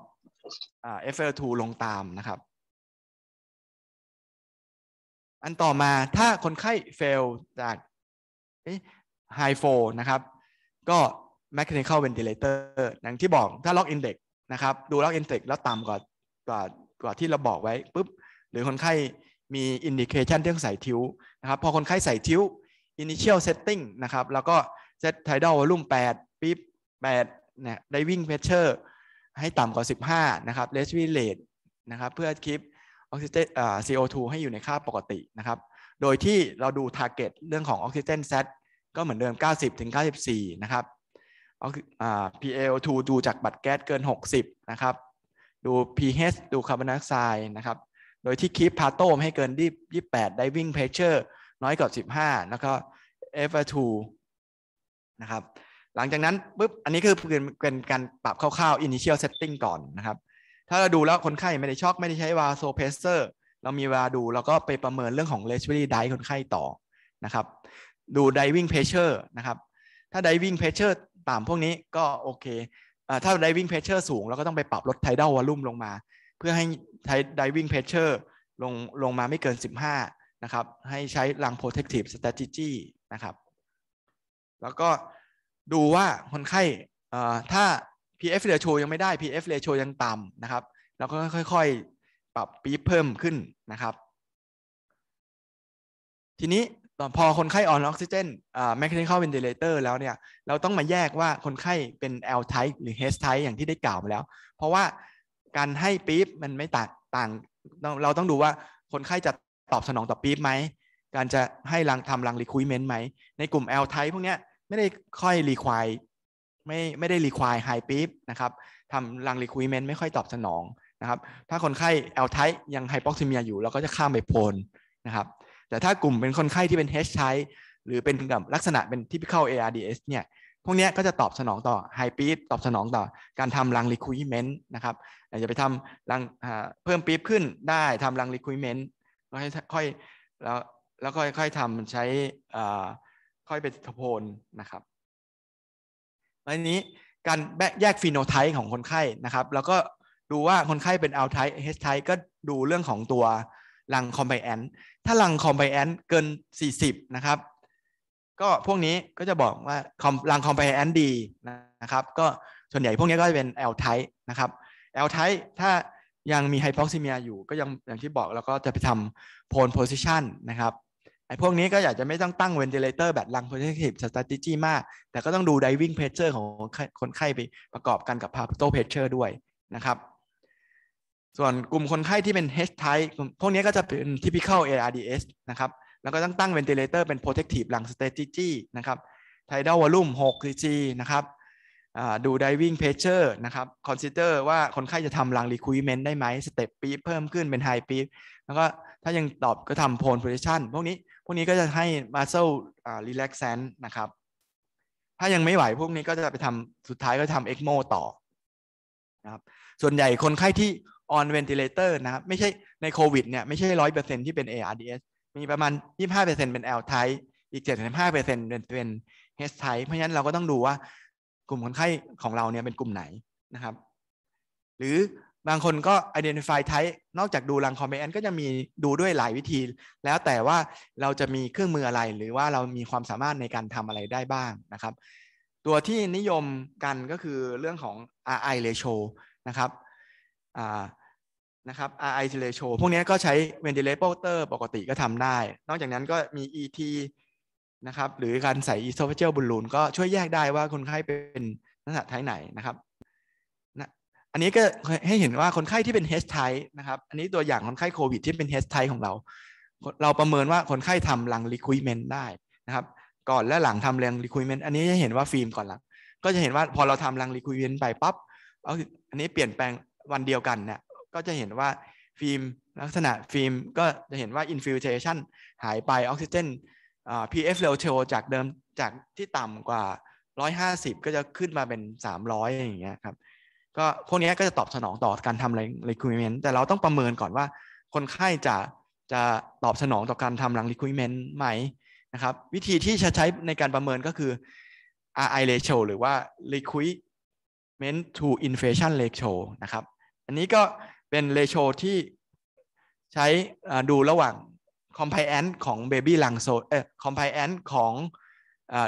อ่า FL2 ลงตามนะครับ อันต่อมาถ้าคนไข้เฟลจากไฮโฟนะครับ ก็ mechanical ventilator อย่างที่บอกถ้าล็อกอินเด็กนะครับ ดูล็อกอินเด็กแล้วต่ำกว่ากว่ากว่าที่เราบอกไว้ปุ๊บ หรือคนไข้มีอินดิเคชันเรื่องใส่ทิ้วนะครับพอคนไข้ใส่ทิ้วนิเชียลเซตติ้งนะครับ แล้วก็เซตไทดอลวอลุ่ม8ปี๊บ8เนี่ยด i วิ่งเพชเชอร์ให้ต่ำกว่า 15 นะครับเลสว r เล e นะครับ เพื่อคลิปออกซิเจนเออ่ CO2 ให้อยู่ในค่าปกตินะครับ โดยที่เราดูร์เก็ตเรื่องของออกซิเจนเซตก็เหมือนเดิม 90ถึง94 นะครับออ่เ PaO2 ดูจากบัตรแก๊สเกิน 60 นะครับ ดู pH ดูคาร์บอนไดออกไซด์นะครับโดยที่คีปพาโต้มให้เกินยี่แปดไดวิ่งเพ s เชอร์น้อยกว่าสิบห้าแล้วก็เอฟเอนะครับ หลังจากนั้นปุ๊บ อันนี้คือเป็นการปรับคร่าวๆ initial setting ก่อนนะครับ ถ้าเราดูแล้วคนไข้ไม่ได้ช็อกไม่ได้ใช้วาโซเพสเซอร์ เรามีเวลาดู แล้วก็ไปประเมินเรื่องของ respiratory d i e คนไข้ต่อ นะครับ ดู diving pressure นะครับ ถ้า diving pressure ตามพวกนี้ก็โอเค ถ้า diving pressure สูง เราก็ต้องไปปรับลด tidal volume ลงมาพื่อให้ใช้ diving pressure ลง ลงมาไม่เกิน 15 นะครับ ให้ใช้ ลัง protective strategy นะครับ แล้วก็ดูว่าคนไข้ ถ้า PF ratio ยังไม่ได้ PF ratio ยังต่ำนะครับเราก็ ค่อย ๆ ปรับปีเพิ่มขึ้นนะครับ ทีนี้พอคนไข้ออนออกซิเจนแมคเนิคอลเวนเดเลเตอร์แล้วเนี่ย เราต้องมาแยกว่าคนไข้เป็น L type หรือ H type อย่างที่ได้กล่าวมาแล้ว เพราะว่าการให้ปี๊บมันไม่ต่างต่าง เราต้องดูว่าคนไข้จะตอบสนองต่อปี๊บไหมการจะให้รังทำรังรีคุยเมนต์ไหม ในกลุ่ม L p ทพวกนี้ไม่ได้ค่อยรีควายไม่ไม่ได้รีควายไฮปี๊บนะครับทำรังรีคุยเมนต์ไม่ค่อยตอบสนองนะครับถ้าคนไข้ L p ทยังไฮปอกซิเมียอยู่เราก็จะข้ามไปโพลนะครับแต่ถ้ากลุ่มเป็นคนไข้ที่เป็น H p ทหรือเป็นกับลักษณะเป็น typical ARDS เนี่ยพวกนี้ก็จะตอบสนองต่อไฮปีดตอบสนองต่อการทำรังรีคูยเมนต์นะครับอาจะไปทำรังเพิ่มปีดขึ้นได้ทำรังรีคูยเมนต์แล้วค่อยแล้วแล้วค่อยค่อยทำใช้ค่อยไปทโพนนะครับอันนี้การแยกฟีโนไทป์ของคนไข้นะครับ แล้วก็ดูว่าคนไข้เป็นเอาไทป์เฮสไทป์ก็ดูเรื่องของตัวรังคอมไบแอนถ้ารังคอมไบแอนเกิน 40 นะครับก็พวกนี้ก็จะบอกว่าลรังคอมไพแอนดีนะครับ ก็ส่วนใหญ่พวกนี้ก็จะเป็น L type นะครับ L type ถ้ายังมีไฮโปซิเมียอยู่ ก็ยัง อย่างที่บอกแล้วก็จะไปทำโพลโพซิชันนะครับไอ้พวกนี้ก็อยากจะไม่ต้องตั้งเวนตดเลเตอร์แบบรังโพซิทีฟสตาติจีมาก แต่ก็ต้องดู diving pressure ของคนไข้ไปประกอบกันกับพาโตเพเ p r e s s ด้วยนะครับ ส่วนกลุ่มคนไข้ที่เป็น H type พวกนี้ก็จะเป็น typical ARDS นะครับแล้วก็ต้องตั้งเวนติเลเตอร์เป็น protective lung strategy นะครับ tidal volume 6 cc นะครับดู diving pressure นะครับ consider ว่าคนไข้จะทำ lung requirement ได้ไหม step beat เพิ่มขึ้นเป็น high b e แล้วก็ถ้ายังตอบก็ทำ pole position พวกนี้พวกนี้ก็จะให้ muscle relaxant นะครับ ถ้ายังไม่ไหวพวกนี้ก็จะไปทำสุดท้ายก็ทำ ECMO ต่อนะครับส่วนใหญ่คนไข้ที่ on ventilator นะครับ ไม่ใช่ในโควิดเนี่ยไม่ใช่ร้อยเปอร์เซ็นที่เป็น ARDS มีประมาณ 25%เป็น L type อีก 75%เป็นเป็น H type เพราะฉะนั้นเราก็ต้องดูว่ากลุ่มคนไข้ของเราเนี่ยเป็นกลุ่มไหนนะครับ หรือบางคนก็ identify type นอกจากดูรังคอมเมนต์ก็จะมีดูด้วยหลายวิธี แล้วแต่ว่าเราจะมีเครื่องมืออะไรหรือว่าเรามีความสามารถในการทำอะไรได้บ้างนะครับ ตัวที่นิยมกันก็คือเรื่องของ RI ratio นะครับอ่านะครับ RIT ratio พวกนี้ก็ใช้ ventilator ปกติก็ทำได้ นอกจากนั้นก็มี ET นะครับ หรือการใส่ esophageal balloon ก็ช่วยแยกได้ว่าคนไข้เป็นลักษณะท้ายไหนนะครับนะอันนี้ก็ให้เห็นว่าคนไข้ที่เป็น H type นะครับ อันนี้ตัวอย่างคนไข้โควิดที่เป็น H type ของเรา เราประเมินว่าคนไข้ทำลัง r e q u i e m e n t ได้นะครับ ก่อนและหลังทำเรัง r e q u i e m e n t อันนี้จะเห็นว่าฟิล์มก่อนหลัง ก็จะเห็นว่าพอเราทำลัง r e q u i e m e n t ไปปับ๊บ อันนี้เปลี่ยนแปลงวันเดียวกันเนี่ยก็จะเห็นว่าฟิล์มลักษณะฟิล์ม ก็จะเห็นว่าอินฟิลเทชันหายไปออกซิเจน pF ratio จากเดิมจากที่ต่ำกว่า 150 ก็จะขึ้นมาเป็น 300 อย่างเงี้ยครับก็พวกนี้ก็จะตอบสนองต่อการทำังรีคูเมนต์แต่เราต้องประเมินก่อนว่า คนไข้จะจะตอบสนองต่อการทำังรีคูเมนต์ไหมนะครับ วิธีที่จะใช้ในการประเมินก็คือ RI ratio หรือว่า requirement to inflation ratio นะครับอันนี้ก็เป็นเลโชที่ใช้ดูระหว่าง c o m p แ i a n t ของ baby l ลังโซเอ่อ compliant ของ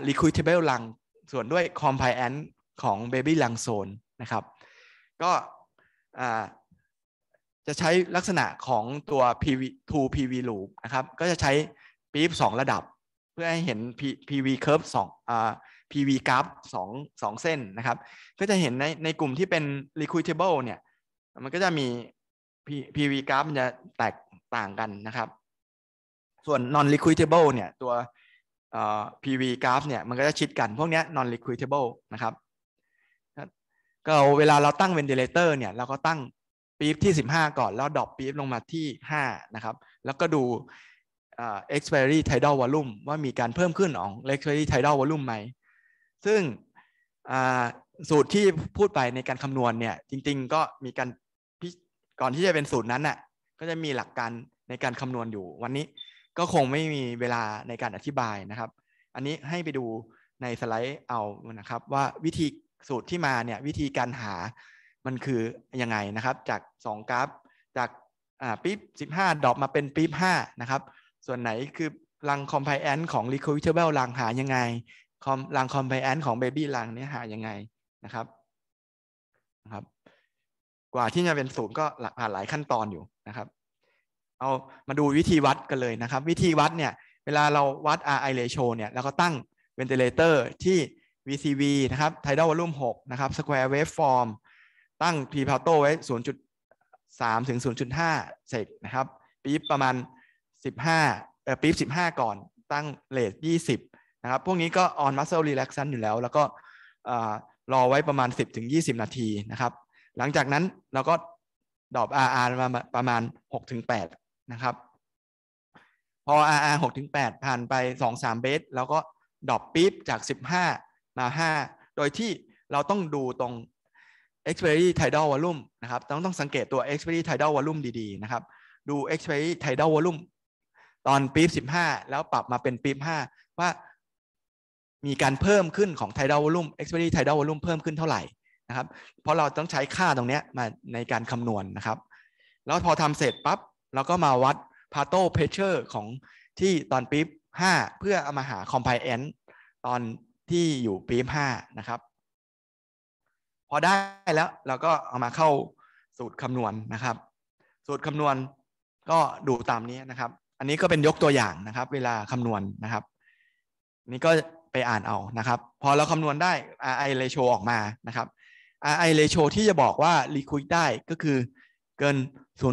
รี q u i d a b l e l u n ส่วนด้วย c o m p แ i a n t ของ baby ้ u n g z o n นะครับ ก็จะใช้ลักษณะของตัว PV 2 PV loop นะครับ ก็จะใช้ปี๊บ2 ระดับ เพื่อให้เห็น PV curve 2อ่า PV graph 2 2เส้น นะครับ ก็จะเห็น ในในกลุ่มที่เป็น r e q u i t a b l e เนี่ยมันก็จะมี PV กราฟมันจะแตกต่างกันนะครับ ส่วน non liquidable เนี่ยตัว PV กราฟเนี่ยมันก็จะชิดกันพวกนี้ non liquidable นะครับ ก็เวลาเราตั้ง ventilator เนี่ยเราก็ตั้งปี๊บที่ 15 ก่อนแล้วดรอปปี๊บลงมาที่ 5 นะครับ แล้วก็ดู expiry tidal volume ว่ามีการเพิ่มขึ้นของ expiry tidal volume ไหม ซึ่งสูตรที่พูดไปในการคำนวณเนี่ยจริงๆ ก็มีการก่อนที่จะเป็น สูตร นั้นน่ะก็จะมีหลักการในการคำนวณอยู่ วันนี้ก็คงไม่มีเวลาในการอธิบายนะครับ อันนี้ให้ไปดูในสไลด์เอา นะครับ ว่าวิธีสูตรที่มาเนี่ยวิธีการหามันคือ ยัง ไงนะครับ จาก2กราฟ จากปี๊บ 15ดอกมาเป็นปี๊บ 5 นะครับ ส่วนไหนคือรังคอมไพแอนของ r e c o v e r a b l e รังหายังไงรังคอมไพแอนของ Baby รังเนี่ยหายังไงนะครับ นะครับกว่า ที่จะเป็นศูนย์ก็ผ่านหลายขั้นตอนอยู่นะครับ เอามาดูวิธีวัดกันเลยนะครับ วิธีวัดเนี่ย เวลาเราวัด RI ratio เนี่ยเราก็ตั้ง ventilator ที่ VCV นะครับ tidal volume 6 นะครับ square waveform ตั้ง p p a t o ไว้ 0.3 ถึง 0.5เซกนะครับปี๊บประมาณ 15เอ่อปี๊บ15 ก่อนตั้งเลท20 นะครับ พวกนี้ก็ on muscle relaxant อยู่แล้ว แล้วก็รอไว้ประมาณ 10ถึง20 นาทีนะครับหลังจากนั้นเราก็ดอบ RR มาประมาณ6ถึง8นะครับ พอ RR 6ถึง8ผ่านไป 2-3 เบส เราก็ดอบปี๊บจาก 15 มา 5 โดยที่เราต้องดูตรง expiry tidal volume นะครับ ต้องต้องสังเกตตัว expiry tidal volume ดีๆ นะครับ ดู expiry tidal volume ตอนปี๊บ 15 แล้วปรับมาเป็นปี๊บ 5 ว่ามีการเพิ่มขึ้นของ tidal volume expiry tidal volume เพิ่มขึ้นเท่าไหร่นะครับเพราะเราต้องใช้ค่าตรงนี้มาในการคำนวณนนะครับแล้วพอทำเสร็จปับ๊บเราก็มาวัด พาโตเพเชอร์ของที่ตอนปี๊5เพื่อเอามาหาคอมไพเอนต์ตอนที่อยู่ปี๊5นะครับพอได้แล้วเราก็เอามาเข้าสูตรคำนวณนนะครับ สูตรคำนวณก็ดูตามนี้นะครับ อันนี้ก็เป็นยกตัวอย่างนะครับ เวลาคำนวณนนะครับนี่ก็ไปอ่านเอานะครับพอเราคำนวณได้ RI ratio ออกมานะครับ RI ratio ที่จะบอกว่ารีค u i ได้ก็คือเกิน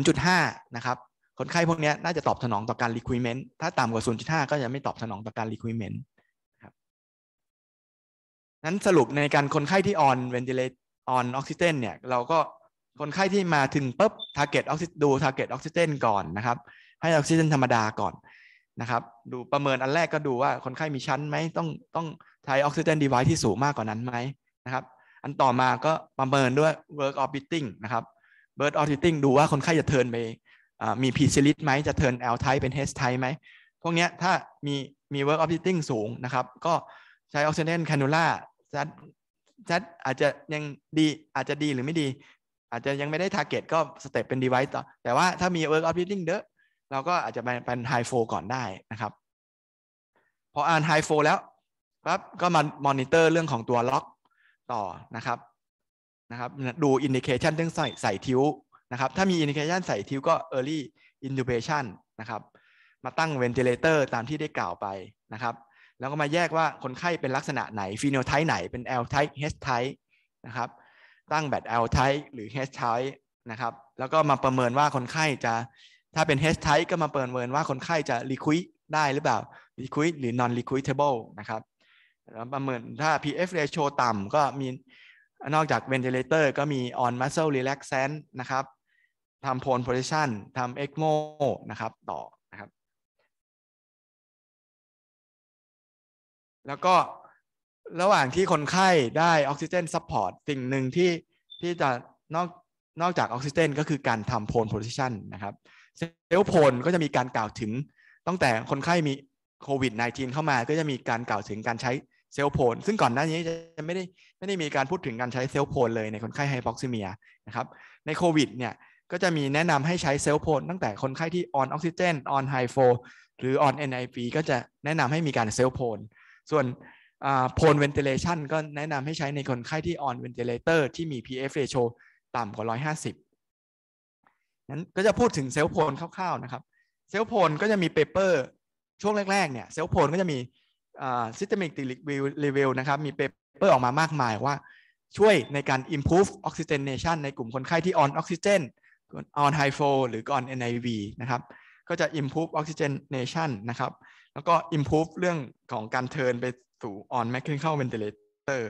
0.5 นะครับ คนไข้พวกนี้น่าจะตอบสนองต่อการ requirement ถ้าต่ำกว่า 0.5 ก็จะไม่ตอบสนองต่อการ requirement ครับนั้นสรุปในการคนไข้ที่ on v e n t i l a t ต on oxygen เนี่ย เราก็คนไข้ที่มาถึงปุ๊บ target o x y กซิดู target oxygen ก่อนนะครับ ให้ออกซิเจนธรรมดาก่อนนะครับ ดูประเมินอันแรกก็ดูว่าคนไข้มีชั้นไหมต้องต้องใช้ออกซิเจนดีไวที่สูงมากกว่านั้นไหมนะครับอันต่อมาก็ประเมินด้วย work orbiting นะครับ bird orbiting ดูว่าคนไข้จะเทินไป มี p ีซิลิไหม จะเทิน L type เป็น H type ไหม พวกนี้ถ้ามี มี work orbiting สูงนะครับ ก็ใช้ออกซิเจนแคนูล่าจัดจัดอาจจะยังดี อาจจะดีหรือไม่ดี อาจจะยังไม่ได้ทาร์เก็ตก็สเต็ปเป็น device ต่อ แต่ว่าถ้ามี work orbiting เด้อเราก็อาจจะเป็นไฮโฟก่อนได้นะครับ พออ่านไฮโฟแล้วปั๊บก็มามอนิเตอร์เรื่องของตัวล็อกต่อ นะครับ นะครับ ดูอินดิเคชันเรื่องใส่ใส่ทิวนะครับ ถ้ามีอินดิเคชันใส่ทิวก็ Early Intubation นะครับ มาตั้งเวนติเลเตอร์ตามที่ได้กล่าวไป นะครับ แล้วก็มาแยกว่าคนไข้เป็นลักษณะไหน ฟีโนไทป์ไหน เป็น L type H type นะครับ ตั้งแบบ L type หรือ H type นะครับ แล้วก็มาประเมินว่าคนไข้จะ ถ้าเป็น H type ก็มาประเมินว่าคนไข้จะรี q u i ได้หรือเปล่ารี q u i หรือ non r e q u i t a b l e นะครับประเมินถ้า PF ratio ต่ำก็มีนอกจาก ventilator ก็มี on muscle relaxant นะครับ ทำ pole position ทำ ECMO นะครับ ต่อนะครับแล้วก็ระหว่างที่คนไข้ได้ออกซิเจนซัพพอร์ตสิ่งหนึ่งที่ที่จะนอกนอกจากออกซิเจนก็คือการทำ p l e position นะครับเซลล์โพลก็จะมีการกล่าวถึงตั้งแต่คนไข้มีโควิด -19 เข้ามาก็จะมีการกล่าวถึงการใช้เซลโพนซึ่งก่อนหน้านี้ จะ ไม่ ได้ ไม่ ได้ มีการพูดถึงการใช้เซลโพนเลยในคนไข้ไฮปอกซิเมีย นะครับ ใน โควิดเนี่ยก็จะมีแนะนำให้ใช้เซลโพนตั้งแต่คนไข้ที่ออนออกซิเจนออนไฮโฟหรือออนเอ็นไอพีก็จะแนะนำให้มีการเซลโพนส่วนโพนเวนเทเลชันก็แนะนำให้ใช้ในคนไข้ที่ออนเวนเทเลเตอร์ที่มี PF ratio ต่ำกว่า 150นั้นก็จะพูดถึงเซลโพนคร่าวๆนะครับ เซลโพนก็จะมีเปเปอร์ ช่วงแรกๆเนี่ยเซลโพนก็จะมี systemic review นะครับ มีเปเปอร์ออกมามากมายว่า ช่วยในการ improve oxygenation ในกลุ่มคนไข้ที่ on oxygen on high flow หรือ on NIV นะครับ ก็จะ improve oxygenation นะครับ แล้วก็ improve เรื่องของการเทินไปสู่ on mechanical ventilator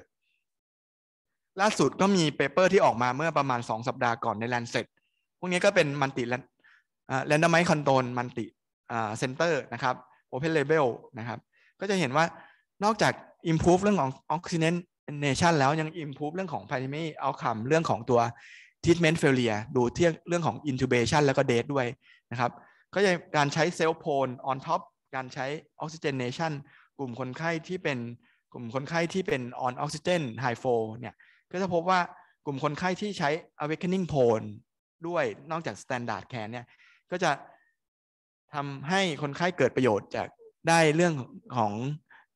ล่าสุดก็มีเปเปอร์ที่ออกมาเมื่อประมาณ 2 สัปดาห์ก่อนใน Lancet พวกนี้ก็เป็นมันติแลนด์ไมค์คอนโทรลมันติเซ็นเตอร์นะครับ Open Label นะครับก็จะเห็นว่านอกจาก improve เรื่องของ oxygen a t i o n แล้วยัง improve เรื่องของ primary outcome เรื่องของตัว treatment failure ดูเที่ยงเรื่องของ intubation แล้วก็ d a t h ด้วยนะครับ ก็จะการใช้ cell pole on top การใช้ oxygenation กลุ่มคนไข้ที่เป็นกลุ่มคนไข้ที่เป็น on oxygen high flow เนี่ย ก็จะพบว่ากลุ่มคนไข้ที่ใช้ awakening pole ด้วยนอกจาก standard care เนี่ย ก็จะทำให้คนไข้เกิดประโยชน์จากได้เรื่องของ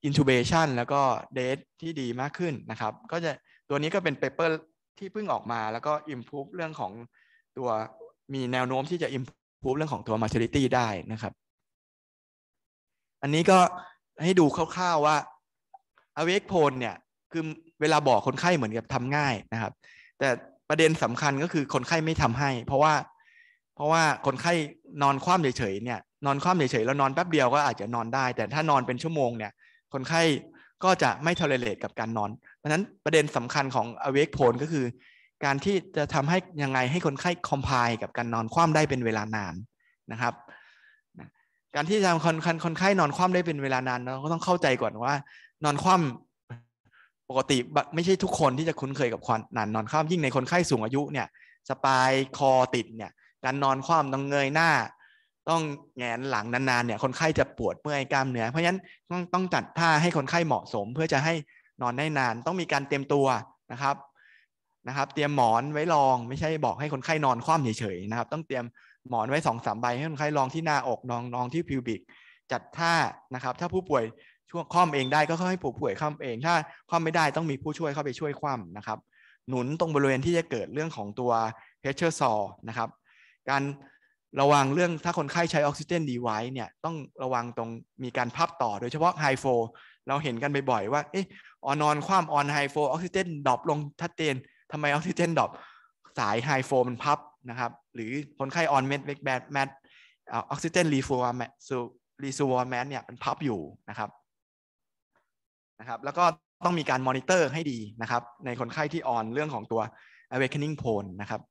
intubation แล้วก็ date ที่ดีมากขึ้นนะครับ ก็จะตัวนี้ก็เป็น paper ที่เพิ่งออกมาแล้วก็ improve เรื่องของตัวมีแนวโน้มที่จะ improve เรื่องของตัว mortality ได้นะครับ อันนี้ก็ให้ดูคร่าวๆว่า awake pole เนี่ยคือเวลาบอกคนไข้เหมือนกับทำง่ายนะครับ แต่ประเด็นสำคัญก็คือคนไข้ไม่ทำให้ เพราะว่า เพราะว่าคนไข้นอนคว่ำเฉยๆเนี่ยนอนคว่ำเฉยๆแล้วนอนแป๊บเดียวก็อาจจะนอนได้ แต่ถ้านอนเป็นชั่วโมงเนี่ยคนไข้ก็จะไม่ทอเลเลตกับการนอนเพราะนั้นประเด็นสำคัญของ awake p ล o e ก็คือ การที่จะทำให้ยังไงให้คนไข้คอมไพล์กับการนอนคว่ำได้เป็นเวลานานนะครับการที่จะทำคนคนไข้นอนคว่ำได้เป็นเวลานานเราก็ต้องเข้าใจก่อนว่า นอนคว่ำปกติไม่ใช่ทุกคนที่จะคุ้นเคยกับความนานนอนคว่ำยิ่งในคนไข้สูงอายุเนี่ยสปายคอติดเนี่ยการนอนคว่ำต้องเงยหน้าต้องแงนหลังนานๆเนี่ยคนไข้จะปวดเมื่อยกล้ามเนื้อเพราะฉะนั้นต้องต้องจัดท่าให้คนไข้เหมาะสม เพื่อจะให้นอนได้นาน ต้องมีการเตรียมตัวนะครับนะครับ เตรียมหมอนไว้รอง ไม่ใช่บอกให้คนไข้นอนคว่ำเฉยๆนะครับ ต้องเตรียมหมอนไว้สองสามใบให้คนไข้รองที่หน้าอกนองนองที่พิวบิกจัดท่านะครับ ถ้าผู้ป่วยช่วงคว่ำเองได้ก็ให้ผู้ป่วยคว่ำเอง ถ้าคว่ำไม่ได้ต้องมีผู้ช่วยเข้าไปช่วยคว่ำนะครับ หนุนตรงบริเวณที่จะเกิดเรื่องของตัวเพชเชอร์ซอนะครับการระวังเรื่องถ้าคนไข้ใช้ออกซิเจนดีไว้เนี่ย ต้องระวังตรงมีการพับต่อโดยเฉพาะไฮโฟเราเห็นกันบ่อยๆ ว่า เอ๊ะอนอน ความออนไฮโฟออกซิเจนดรอปลงทัดเตนทำไมออกซิเจนดรอปสายไฮโฟมันพับนะครับ หรือคนไข้ออนเมดเวกแบดแมดออกซิเจน รีฟร์แมดซูรีซูวอร์แมดเนี่ยมันพับอยู่นะครับนะครับ แล้วก็ต้องมีการมอนิเตอร์ให้ดีนะครับในคนไข้ที่ออนเรื่องของตัว awakening pole นะครับ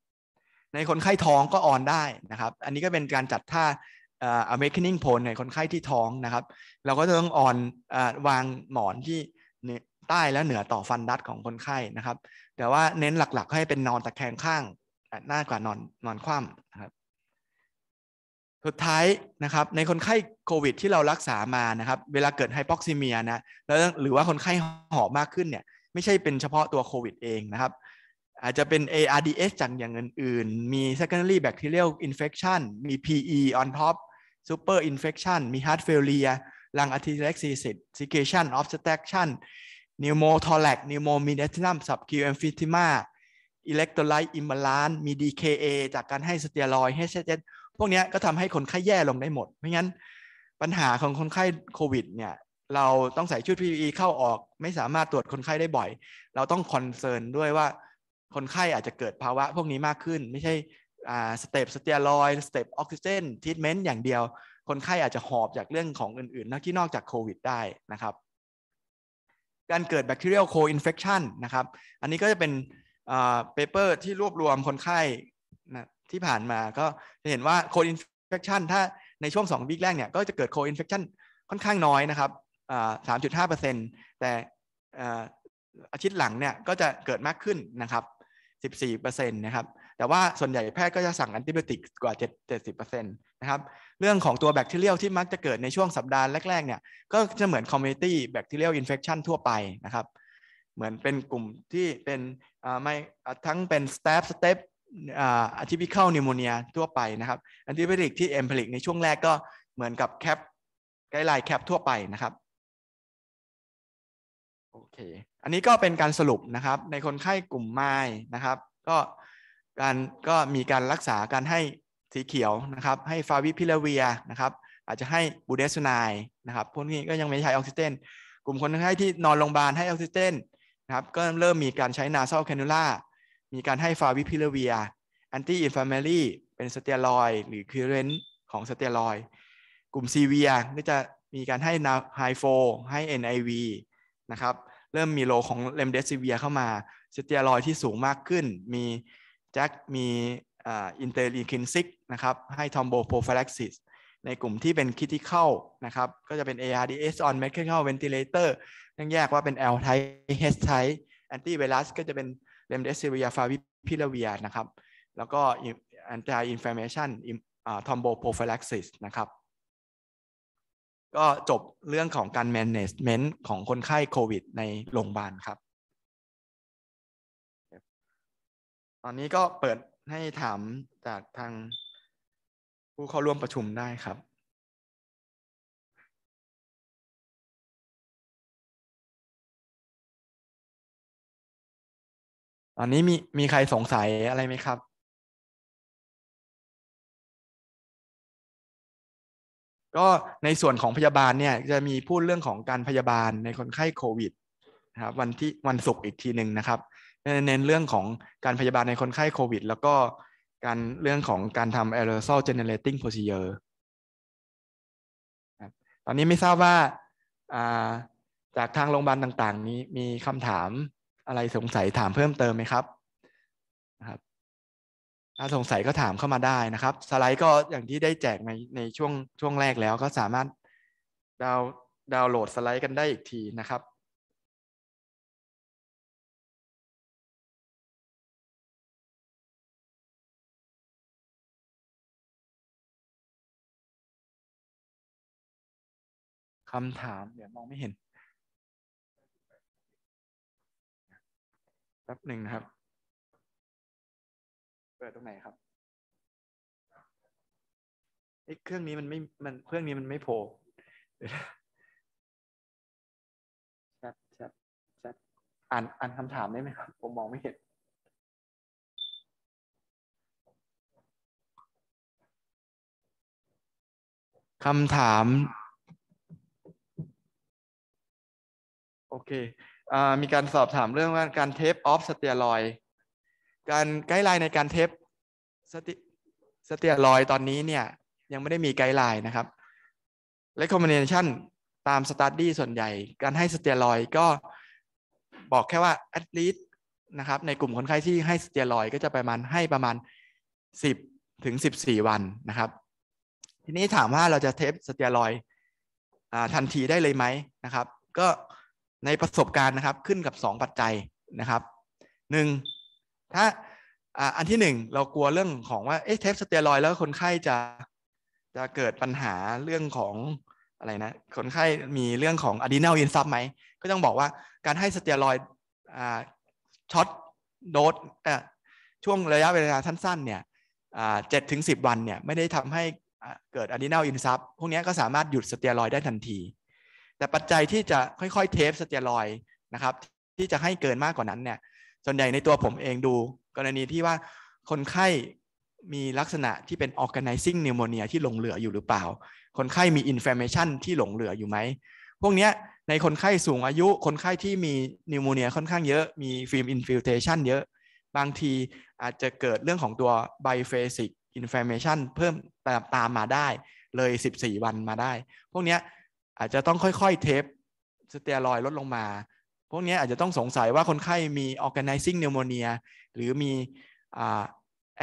ในคนไข้ท้องก็ออนได้นะครับ อันนี้ก็เป็นการจัดท่า awakening p o พ e ในคนไข้ที่ท้องนะครับ เราก็จะต้องออนวางหมอนที่ใต้และเหนือต่อฟันดัดของคนไข้นะครับ แต่ว่าเน้นหลักๆให้เป็นนอนตะแคงข้างหน้ากว่านอนนอนคว่ำนะครับ สุดท้ายนะครับในคนไข้โควิด ที่เรารักษามานะครับเวลาเกิดไฮปอกซิเมียนะแล้วหรือว่าคนไข้หอบมากขึ้นเนี่ยไม่ใช่เป็นเฉพาะตัวโควิดเองนะครับอาจจะเป็น ARDS จากอย่างอื่นๆ มี secondary bacterial infection มี PE on top super infection มี heart failure l ัง arterial obstruction pneumothorax pneumomeningum subacute emphysema electrolyte imbalance มี DKA จากการให้สเตียรอยให้เช่นพวกนี้ก็ทำให้คนไข้แย่ลงได้หมดเพราะงั้นปัญหาของคนไข้โควิดเนี่ยเราต้องใส่ชุด PPE เข้าออก ไม่สามารถตรวจคนไข้ได้บ่อยเราต้องคอนเซิร์นด้วยว่าคนไข้อาจจะเกิดภาวะพวกนี้มากขึ้น ไม่ใช่สเตปสเตียรอยสเตปออกซิเจนทีทเมนต์ อย่างเดียว คนไข้อาจจะหอบจากเรื่องของอื่น ๆนอกที่นอกจากโควิดได้นะครับการเกิดแบคทีเรียลโคอินเฟคชันนะครับ อันนี้ก็จะเป็นเปเปอร์ที่รวบรวมคนไข้นะที่ผ่านมาก็จะเห็นว่าโคอินเฟคชันถ้าในช่วง2วิกแรกเนี่ยก็จะเกิดโคอินเฟคชันค่อนข้างน้อยนะครับสามจุดห้าเปอร์เซ็นต์แต่อาทิตย์หลังเนี่ยก็จะเกิดมากขึ้นนะครับ 14%นะครับ แต่ว่าส่วนใหญ่แพทย์ก็จะสั่งแอนติบิติกกว่า 70%นะครับ เรื่องของตัวแบคทีเรียที่มักจะเกิดในช่วงสัปดาห์แรก ๆ เนี่ย ก็จะเหมือนคอมมิตี้แบคทีเรีย a อินเฟคชั o ทั่วไปนะครับ เหมือนเป็นกลุ่มที่เป็นไม่ทั้งเป็นสเตปสเตปอาทิพิค a l p n e u m เนียทั่วไปนะครับ แอนติบิติกที่เอมพลิกในช่วงแรกก็เหมือนกับแคปไกด์ไลน์แคปทั่วไปนะครับ โอเคอันนี้ก็เป็นการสรุปนะครับในคนไข้กลุ่มไม้นะครับ ก็การก็มีการรักษาการให้สีเขียวนะครับให้ฟาวิพิลาเวียนะครับอาจจะให้บูเดสไนนะครับพวกนี้ก็ยังไม่ใช้ออกซิเจนกลุ่มคนไข้ที่นอนโรงพยาบาลให้ออกซิเจนนะครับก็เริ่มมีการใช้นาซอลแคนูล่ามีการให้ฟาวิพิลาเวียแอนตี้อินฟลามเมอรี่เป็นสเตียรอยหรือคีเรนของสเตียรอย กลุ่มซีเวียก็จะมีการให้นาไฮโฟให้ NIV นะครับเริ่มมีโลของเลมเดซิเวียเข้ามาสเตียรอยที่สูงมากขึ้นมีแจ็คมีอินเตอร์ลีคินซิกนะครับ ให้ทอมโบโปรฟลักซิสในกลุ่มที่เป็นคิทิเข้านะครับ ก็จะเป็น ARDS on mechanical ventilator ต้องแยกว่าเป็น L type H type antivirus ก็จะเป็น remdesivir favipiravir นะครับ แล้วก็ anti inflammation ทอมโบโปรฟลักซิสนะครับก็จบเรื่องของการ management ของคนไข้โควิดในโรงพยาบาลครับ ตอนนี้ก็เปิดให้ถามจากทางผู้เข้าร่วมประชุมได้ครับ ตอนนี้มีมีใครสงสัยอะไรไหมครับก็ในส่วนของพยาบาลเนี่ยจะมีพูดเรื่องของการพยาบาลในคนไข้โควิดนะครับวันที่วันศุกร์อีกทีหนึ่งนะครับเน้นเรื่องของการพยาบาลในคนไข้โควิดแล้วก็การเรื่องของการทำ aerosol generating procedure ตอนนี้ไม่ทราบว่าจากทางโรงพยาบาลต่างๆ นี้มีคำถามอะไรสงสัยถามเพิ่มเติมไหมครับถ้าสงสัยก็ถามเข้ามาได้นะครับ สไลด์ก็อย่างที่ได้แจกในในช่วงช่วงแรกแล้วก็สามารถดาวดาวโหลดสไลด์กันได้อีกทีนะครับคำถาม เดี๋ยวมองไม่เห็นแป๊บหนึ่งนะครับเปิดตรงไหนครับ เครื่องนี้มันไม่ มันเครื่องนี้มันไม่โผล่ แชท แชท แชท อ่านอ่านคำถามได้ไหมครับ ผมมองไม่เห็น คำถาม โอเคอมีการสอบถามเรื่องว่าการเทปออฟสเตียรอยการไกด์ไลน์ในการเทปสติสเตียรอยตอนนี้เนี่ยยังไม่ได้มีไกด์ไลน์นะครับ recommendation ตามสตาร์ดี้ส่วนใหญ่ การให้สเตียรอยก็บอกแค่ว่าแอดลิสนะครับในกลุ่มคนไข้ที่ให้สเตียรอยก็จะประมาณให้ประมาณ 10ถึง14 วันนะครับ ทีนี้ถามว่าเราจะเทปสเตียรอยอทันทีได้เลยไหมนะครับ ก็ในประสบการณ์นะครับขึ้นกับ 2 ปัจจัยนะครับ1ถ้าอันที่หนึ่งเรากลัวเรื่องของว่าเอ๊ะเทปสเตียรอยแล้วคนไข้จะจะเกิดปัญหาเรื่องของอะไรนะคนไข้มีเรื่องของอะดีนาลอินซับไหม ก็ต้องบอกว่าการให้สเตียรอยช็อตโดสช่วงระยะเวลาสั้นๆเนี่ยเจ็ดถึงสิบวันเนี่ยไม่ได้ทำให้เกิดอะดีนาลอินซับพวกนี้ก็สามารถหยุดสเตียรอยได้ทันที แต่ปัจจัยที่จะค่อยๆ เทปสเตียรอยนะครับที่จะให้เกินมากกว่านั้นเนี่ยส่วนใหญ่ในตัวผมเองดู กรณีที่ว่าคนไข้มีลักษณะที่เป็น organizing pneumonia ที่หลงเหลืออยู่หรือเปล่า คนไข้มี inflammation ที่หลงเหลืออยู่ไหม พวกนี้ในคนไข้สูงอายุ คนไข้ที่มี pneumonia ค่อนข้างเยอะ มีฟิล์ม infiltration เยอะ บางทีอาจจะเกิดเรื่องของตัว b i h a s i c inflammation เพิ่มตามตามมาได้เลย 14 วันมาได้ พวกนี้อาจจะต้องค่อยๆ เทปสเตียรอยลดลงมาพวกนี้อาจจะต้องสงสัยว่าคนไข้มี organizing pneumonia หรือมี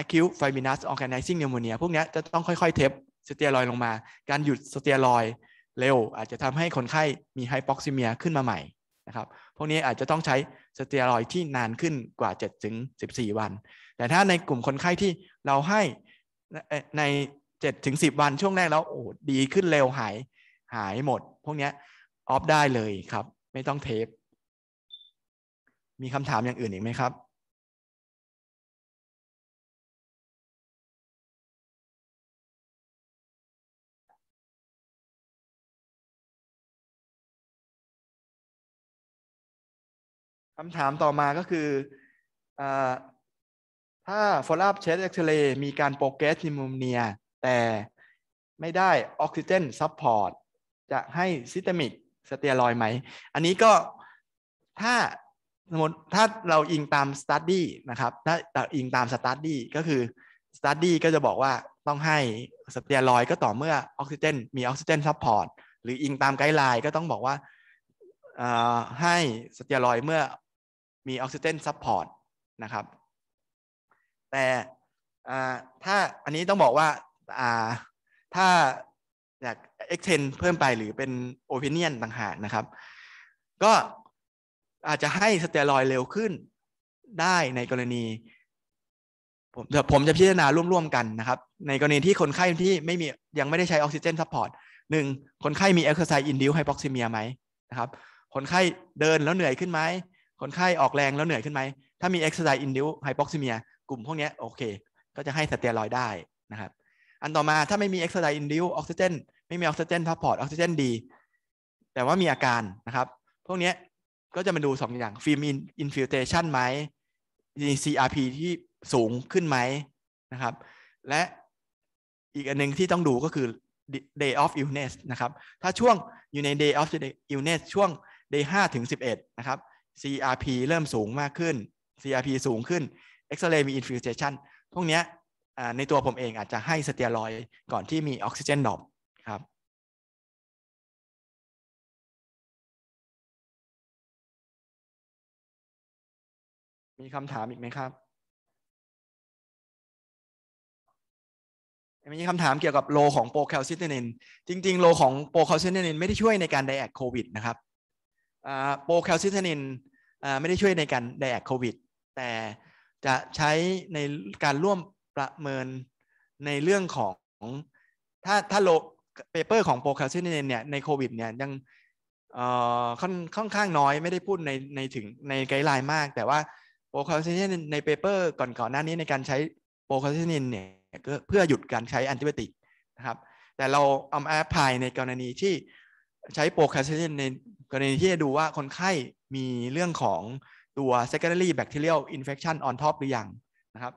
acute fibrous i n organizing pneumonia พวกนี้จะต้องค่อยๆเทปสเตียรอยลงมา การหยุดสเตียรอยเร็ว อาจจะทำให้คนไข้มีไฮโปกซิเมียขึ้นมาใหม่นะครับ พวกนี้อาจจะต้องใช้สเตียรอยที่นานขึ้นกว่า7ถึง14 วัน แต่ถ้าในกลุ่มคนไข้ที่เราให้ใน7ถึง10 วันช่วงแรกแล้วโอ้ดีขึ้นเร็วหายหายหมด พวกนี้ออฟได้เลยครับไม่ต้องเทปมีคำถามอย่างอื่นอีกไหมครับ คำถามต่อมาก็คืออถ้า follow up chest X-ray มีการโปรเกสซิมูเนียแต่ไม่ได้ออกซิเจน ซัพพอร์ต จะให้ซิเตมิกสเตียรอยไหม อันนี้ก็ถ้าสมมติถ้าเราอิงตามสตั t ดี้นะครับ ถ้าเราอิงตามสตั t ดี้ก็คือสตั t ดี้ก็จะบอกว่าต้องให้สเตียรอยก็ต่อเมื่อออกซิเจนมีออกซิเจนซัพพอร์ตหรืออิงตามไกด์ไลน์ก็ต้องบอกว่าให้สเตียรอยเมื่อมีออกซิเจนซัพพอร์ตนะครับ แต่ถ้าอันนี้ต้องบอกว่าถ้าอยาก extend เพิ่มไปหรือเป็น opinion ต่างหากนะครับ ก็อาจจะให้สเตียรอยเร็วขึ้นได้ในกรณี ผมผมจะพิจารณาร่วม ๆ กันนะครับ ในกรณีที่ คนไข้ที่ไม่มียังไม่ได้ใช้ออกซิเจนซัพพอร์ตหนึ่งคนไข้มีเอ็กซ์ไซส์อินดิวไฮปอกซิเมียไหมนะครับ คนไข้เดินแล้วเหนื่อยขึ้นไหมคนไข้ออกแรงแล้ว เหนื่อยขึ้นไหม ถ้ามีเอ็กซ์ไซส์อินดิวไฮปอกซิเมียกลุ่มพวกนี้โอเค ก็จะให้สเตียรอยได้นะครับ อันต่อมาถ้าไม่มีเอ็กซ์ไซส์อินดิวออกซิเจนไม่มีออกซิเจนซัพพอร์ตออกซิเจนดีแต่ว่ามีอาการนะครับ พวกนี้ก็จะมาดูสองอย่างฟิล์มอินฟิลเทชันไหม CRP ที่สูงขึ้นไหมนะครับ และอีกอันนึงที่ต้องดูก็คือ day of illness นะครับ ถ้าช่วงอยู่ใน day of illness ช่วง day 5ถึง11 นะครับ CRP เริ่มสูงมากขึ้น CRP สูงขึ้น X-ray มี infiltration พวกนี้ในตัวผมเองอาจจะให้สเตียรอยก่อนที่มีออกซิเจนดรอปมีคำถามอีกไหมครับ มีคำถามเกี่ยวกับโลของโปรแคลซิเทนิน จริงๆ โลของโปรแคลซิเทนินไม่ได้ช่วยในการไดแอคโควิดนะครับโปรแคลซิเทนินไม่ได้ช่วยในการไดแอคโควิดแต่จะใช้ในการร่วมประเมินในเรื่องของถ้าถ้าโลเปเปอร์ของโปรแคลซิเทนินเนี่ยในโควิดเนี่ยยังค่อนค่อนข้างน้อยไม่ได้พูดในในถึงในไกด์ไลน์มากแต่ว่าโปรคาเซนินในเปเปอร์ก่อนๆ หน้านี้ในการใช้โปรคาเซนินเนี่ยก็เพื่อหยุดการใช้แอนติไบติกนะครับแต่เราเอามาแอพพลายในกรณีที่ใช้โปรคาเซนินในกรณีที่จะดูว่าคนไข้มีเรื่องของตัว secondary bacterial infection on top หรือยังนะครับ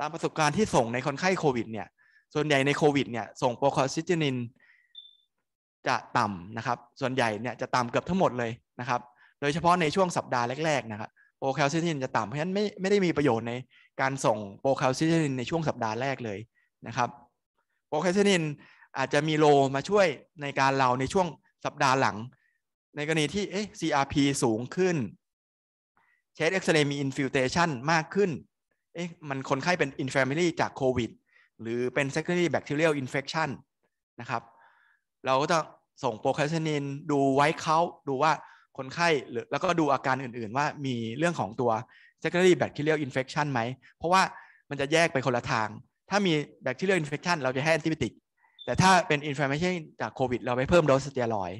ตามประสบการณ์ที่ส่งในคนไข้โควิดเนี่ยส่วนใหญ่ในโควิดเนี่ยส่งโปรคาซิจินินจะต่ำนะครับส่วนใหญ่เนี่ยจะต่ำเกือบทั้งหมดเลยนะครับโดยเฉพาะในช่วงสัปดาห์แรก ๆนะครับโปรแคลเซิยมนจะต่ำเพราะฉะนั้นไม่ไม่ได้มีประโยชน์ในการส่งโปรแคลเซิยมนในช่วงสัปดาห์แรกเลยนะครับโปรแคลเซิยมนอาจจะมีโลมาช่วยในการเราในช่วงสัปดาห์หลัง ในกรณีที่เอ๊ะ CRP สูงขึ้นเชสเอ็กซเรย์มีอินฟิลเทชันมากขึ้นเอ๊ะมันคนไข้เป็นอินฟมิลี่จากโควิด หรือเป็น secondary bacterial infection นะครับ เราก็จะส่งโปรแคลเซิยมนดูไว้เขาดูว่าคนไข้หรือแล้วก็ดูอาการอื่นๆว่ามีเรื่องของตัว secondary bacterial infection ไหม เพราะว่ามันจะแยกไปคนละทาง ถ้ามี bacterial infection เราจะให้แอนติบิติกแต่ถ้าเป็น inflammation จากโควิดเราไปเพิ่มโดสเตียรอย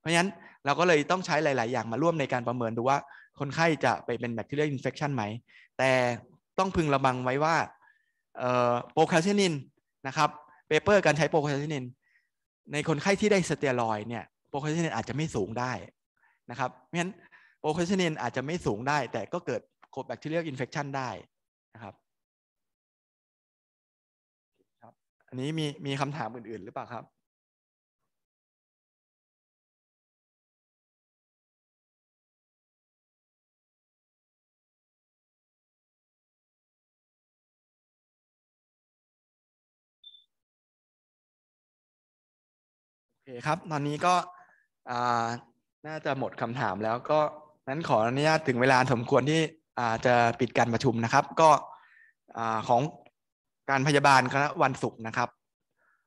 เพราะฉะนั้นเราก็เลยต้องใช้หลายๆอย่างมาร่วมในการประเมินดูว่าคนไข้จะไปเป็น bacterial infection ไหม แต่ต้องพึงระวังไว้ว่าโปรคาเซนินนะครับเปเปอร์การใช้โปรคาเซนินในคนไข้ที่ได้สเตียรอยเนี่ยโปรคาเซนินอาจจะไม่สูงได้นะครับเพราะฉะนั้นโอคคชเนนอาจจะไม่สูงได้ แต่ก็เกิดโคแบคทีเรียอินเฟคชันได้นะครับครับ อันนี้มีมีคำถามอื่น ๆหรือเปล่าครับคครับตอนนี้ก็น่าจะหมดคำถามแล้วก็นั้นขออนุญาตถึงเวลาสมควรที่จะปิดการประชุมนะครับ ก็ของการพยาบาลคณะวันศุกร์นะครับ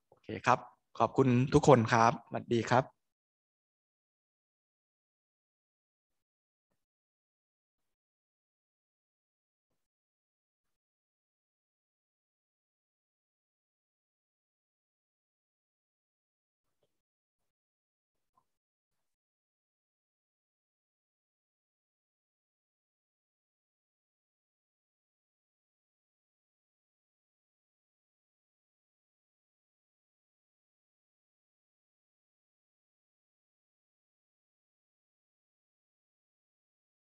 โอเคครับ ขอบคุณทุกคนครับสวัสดีครับ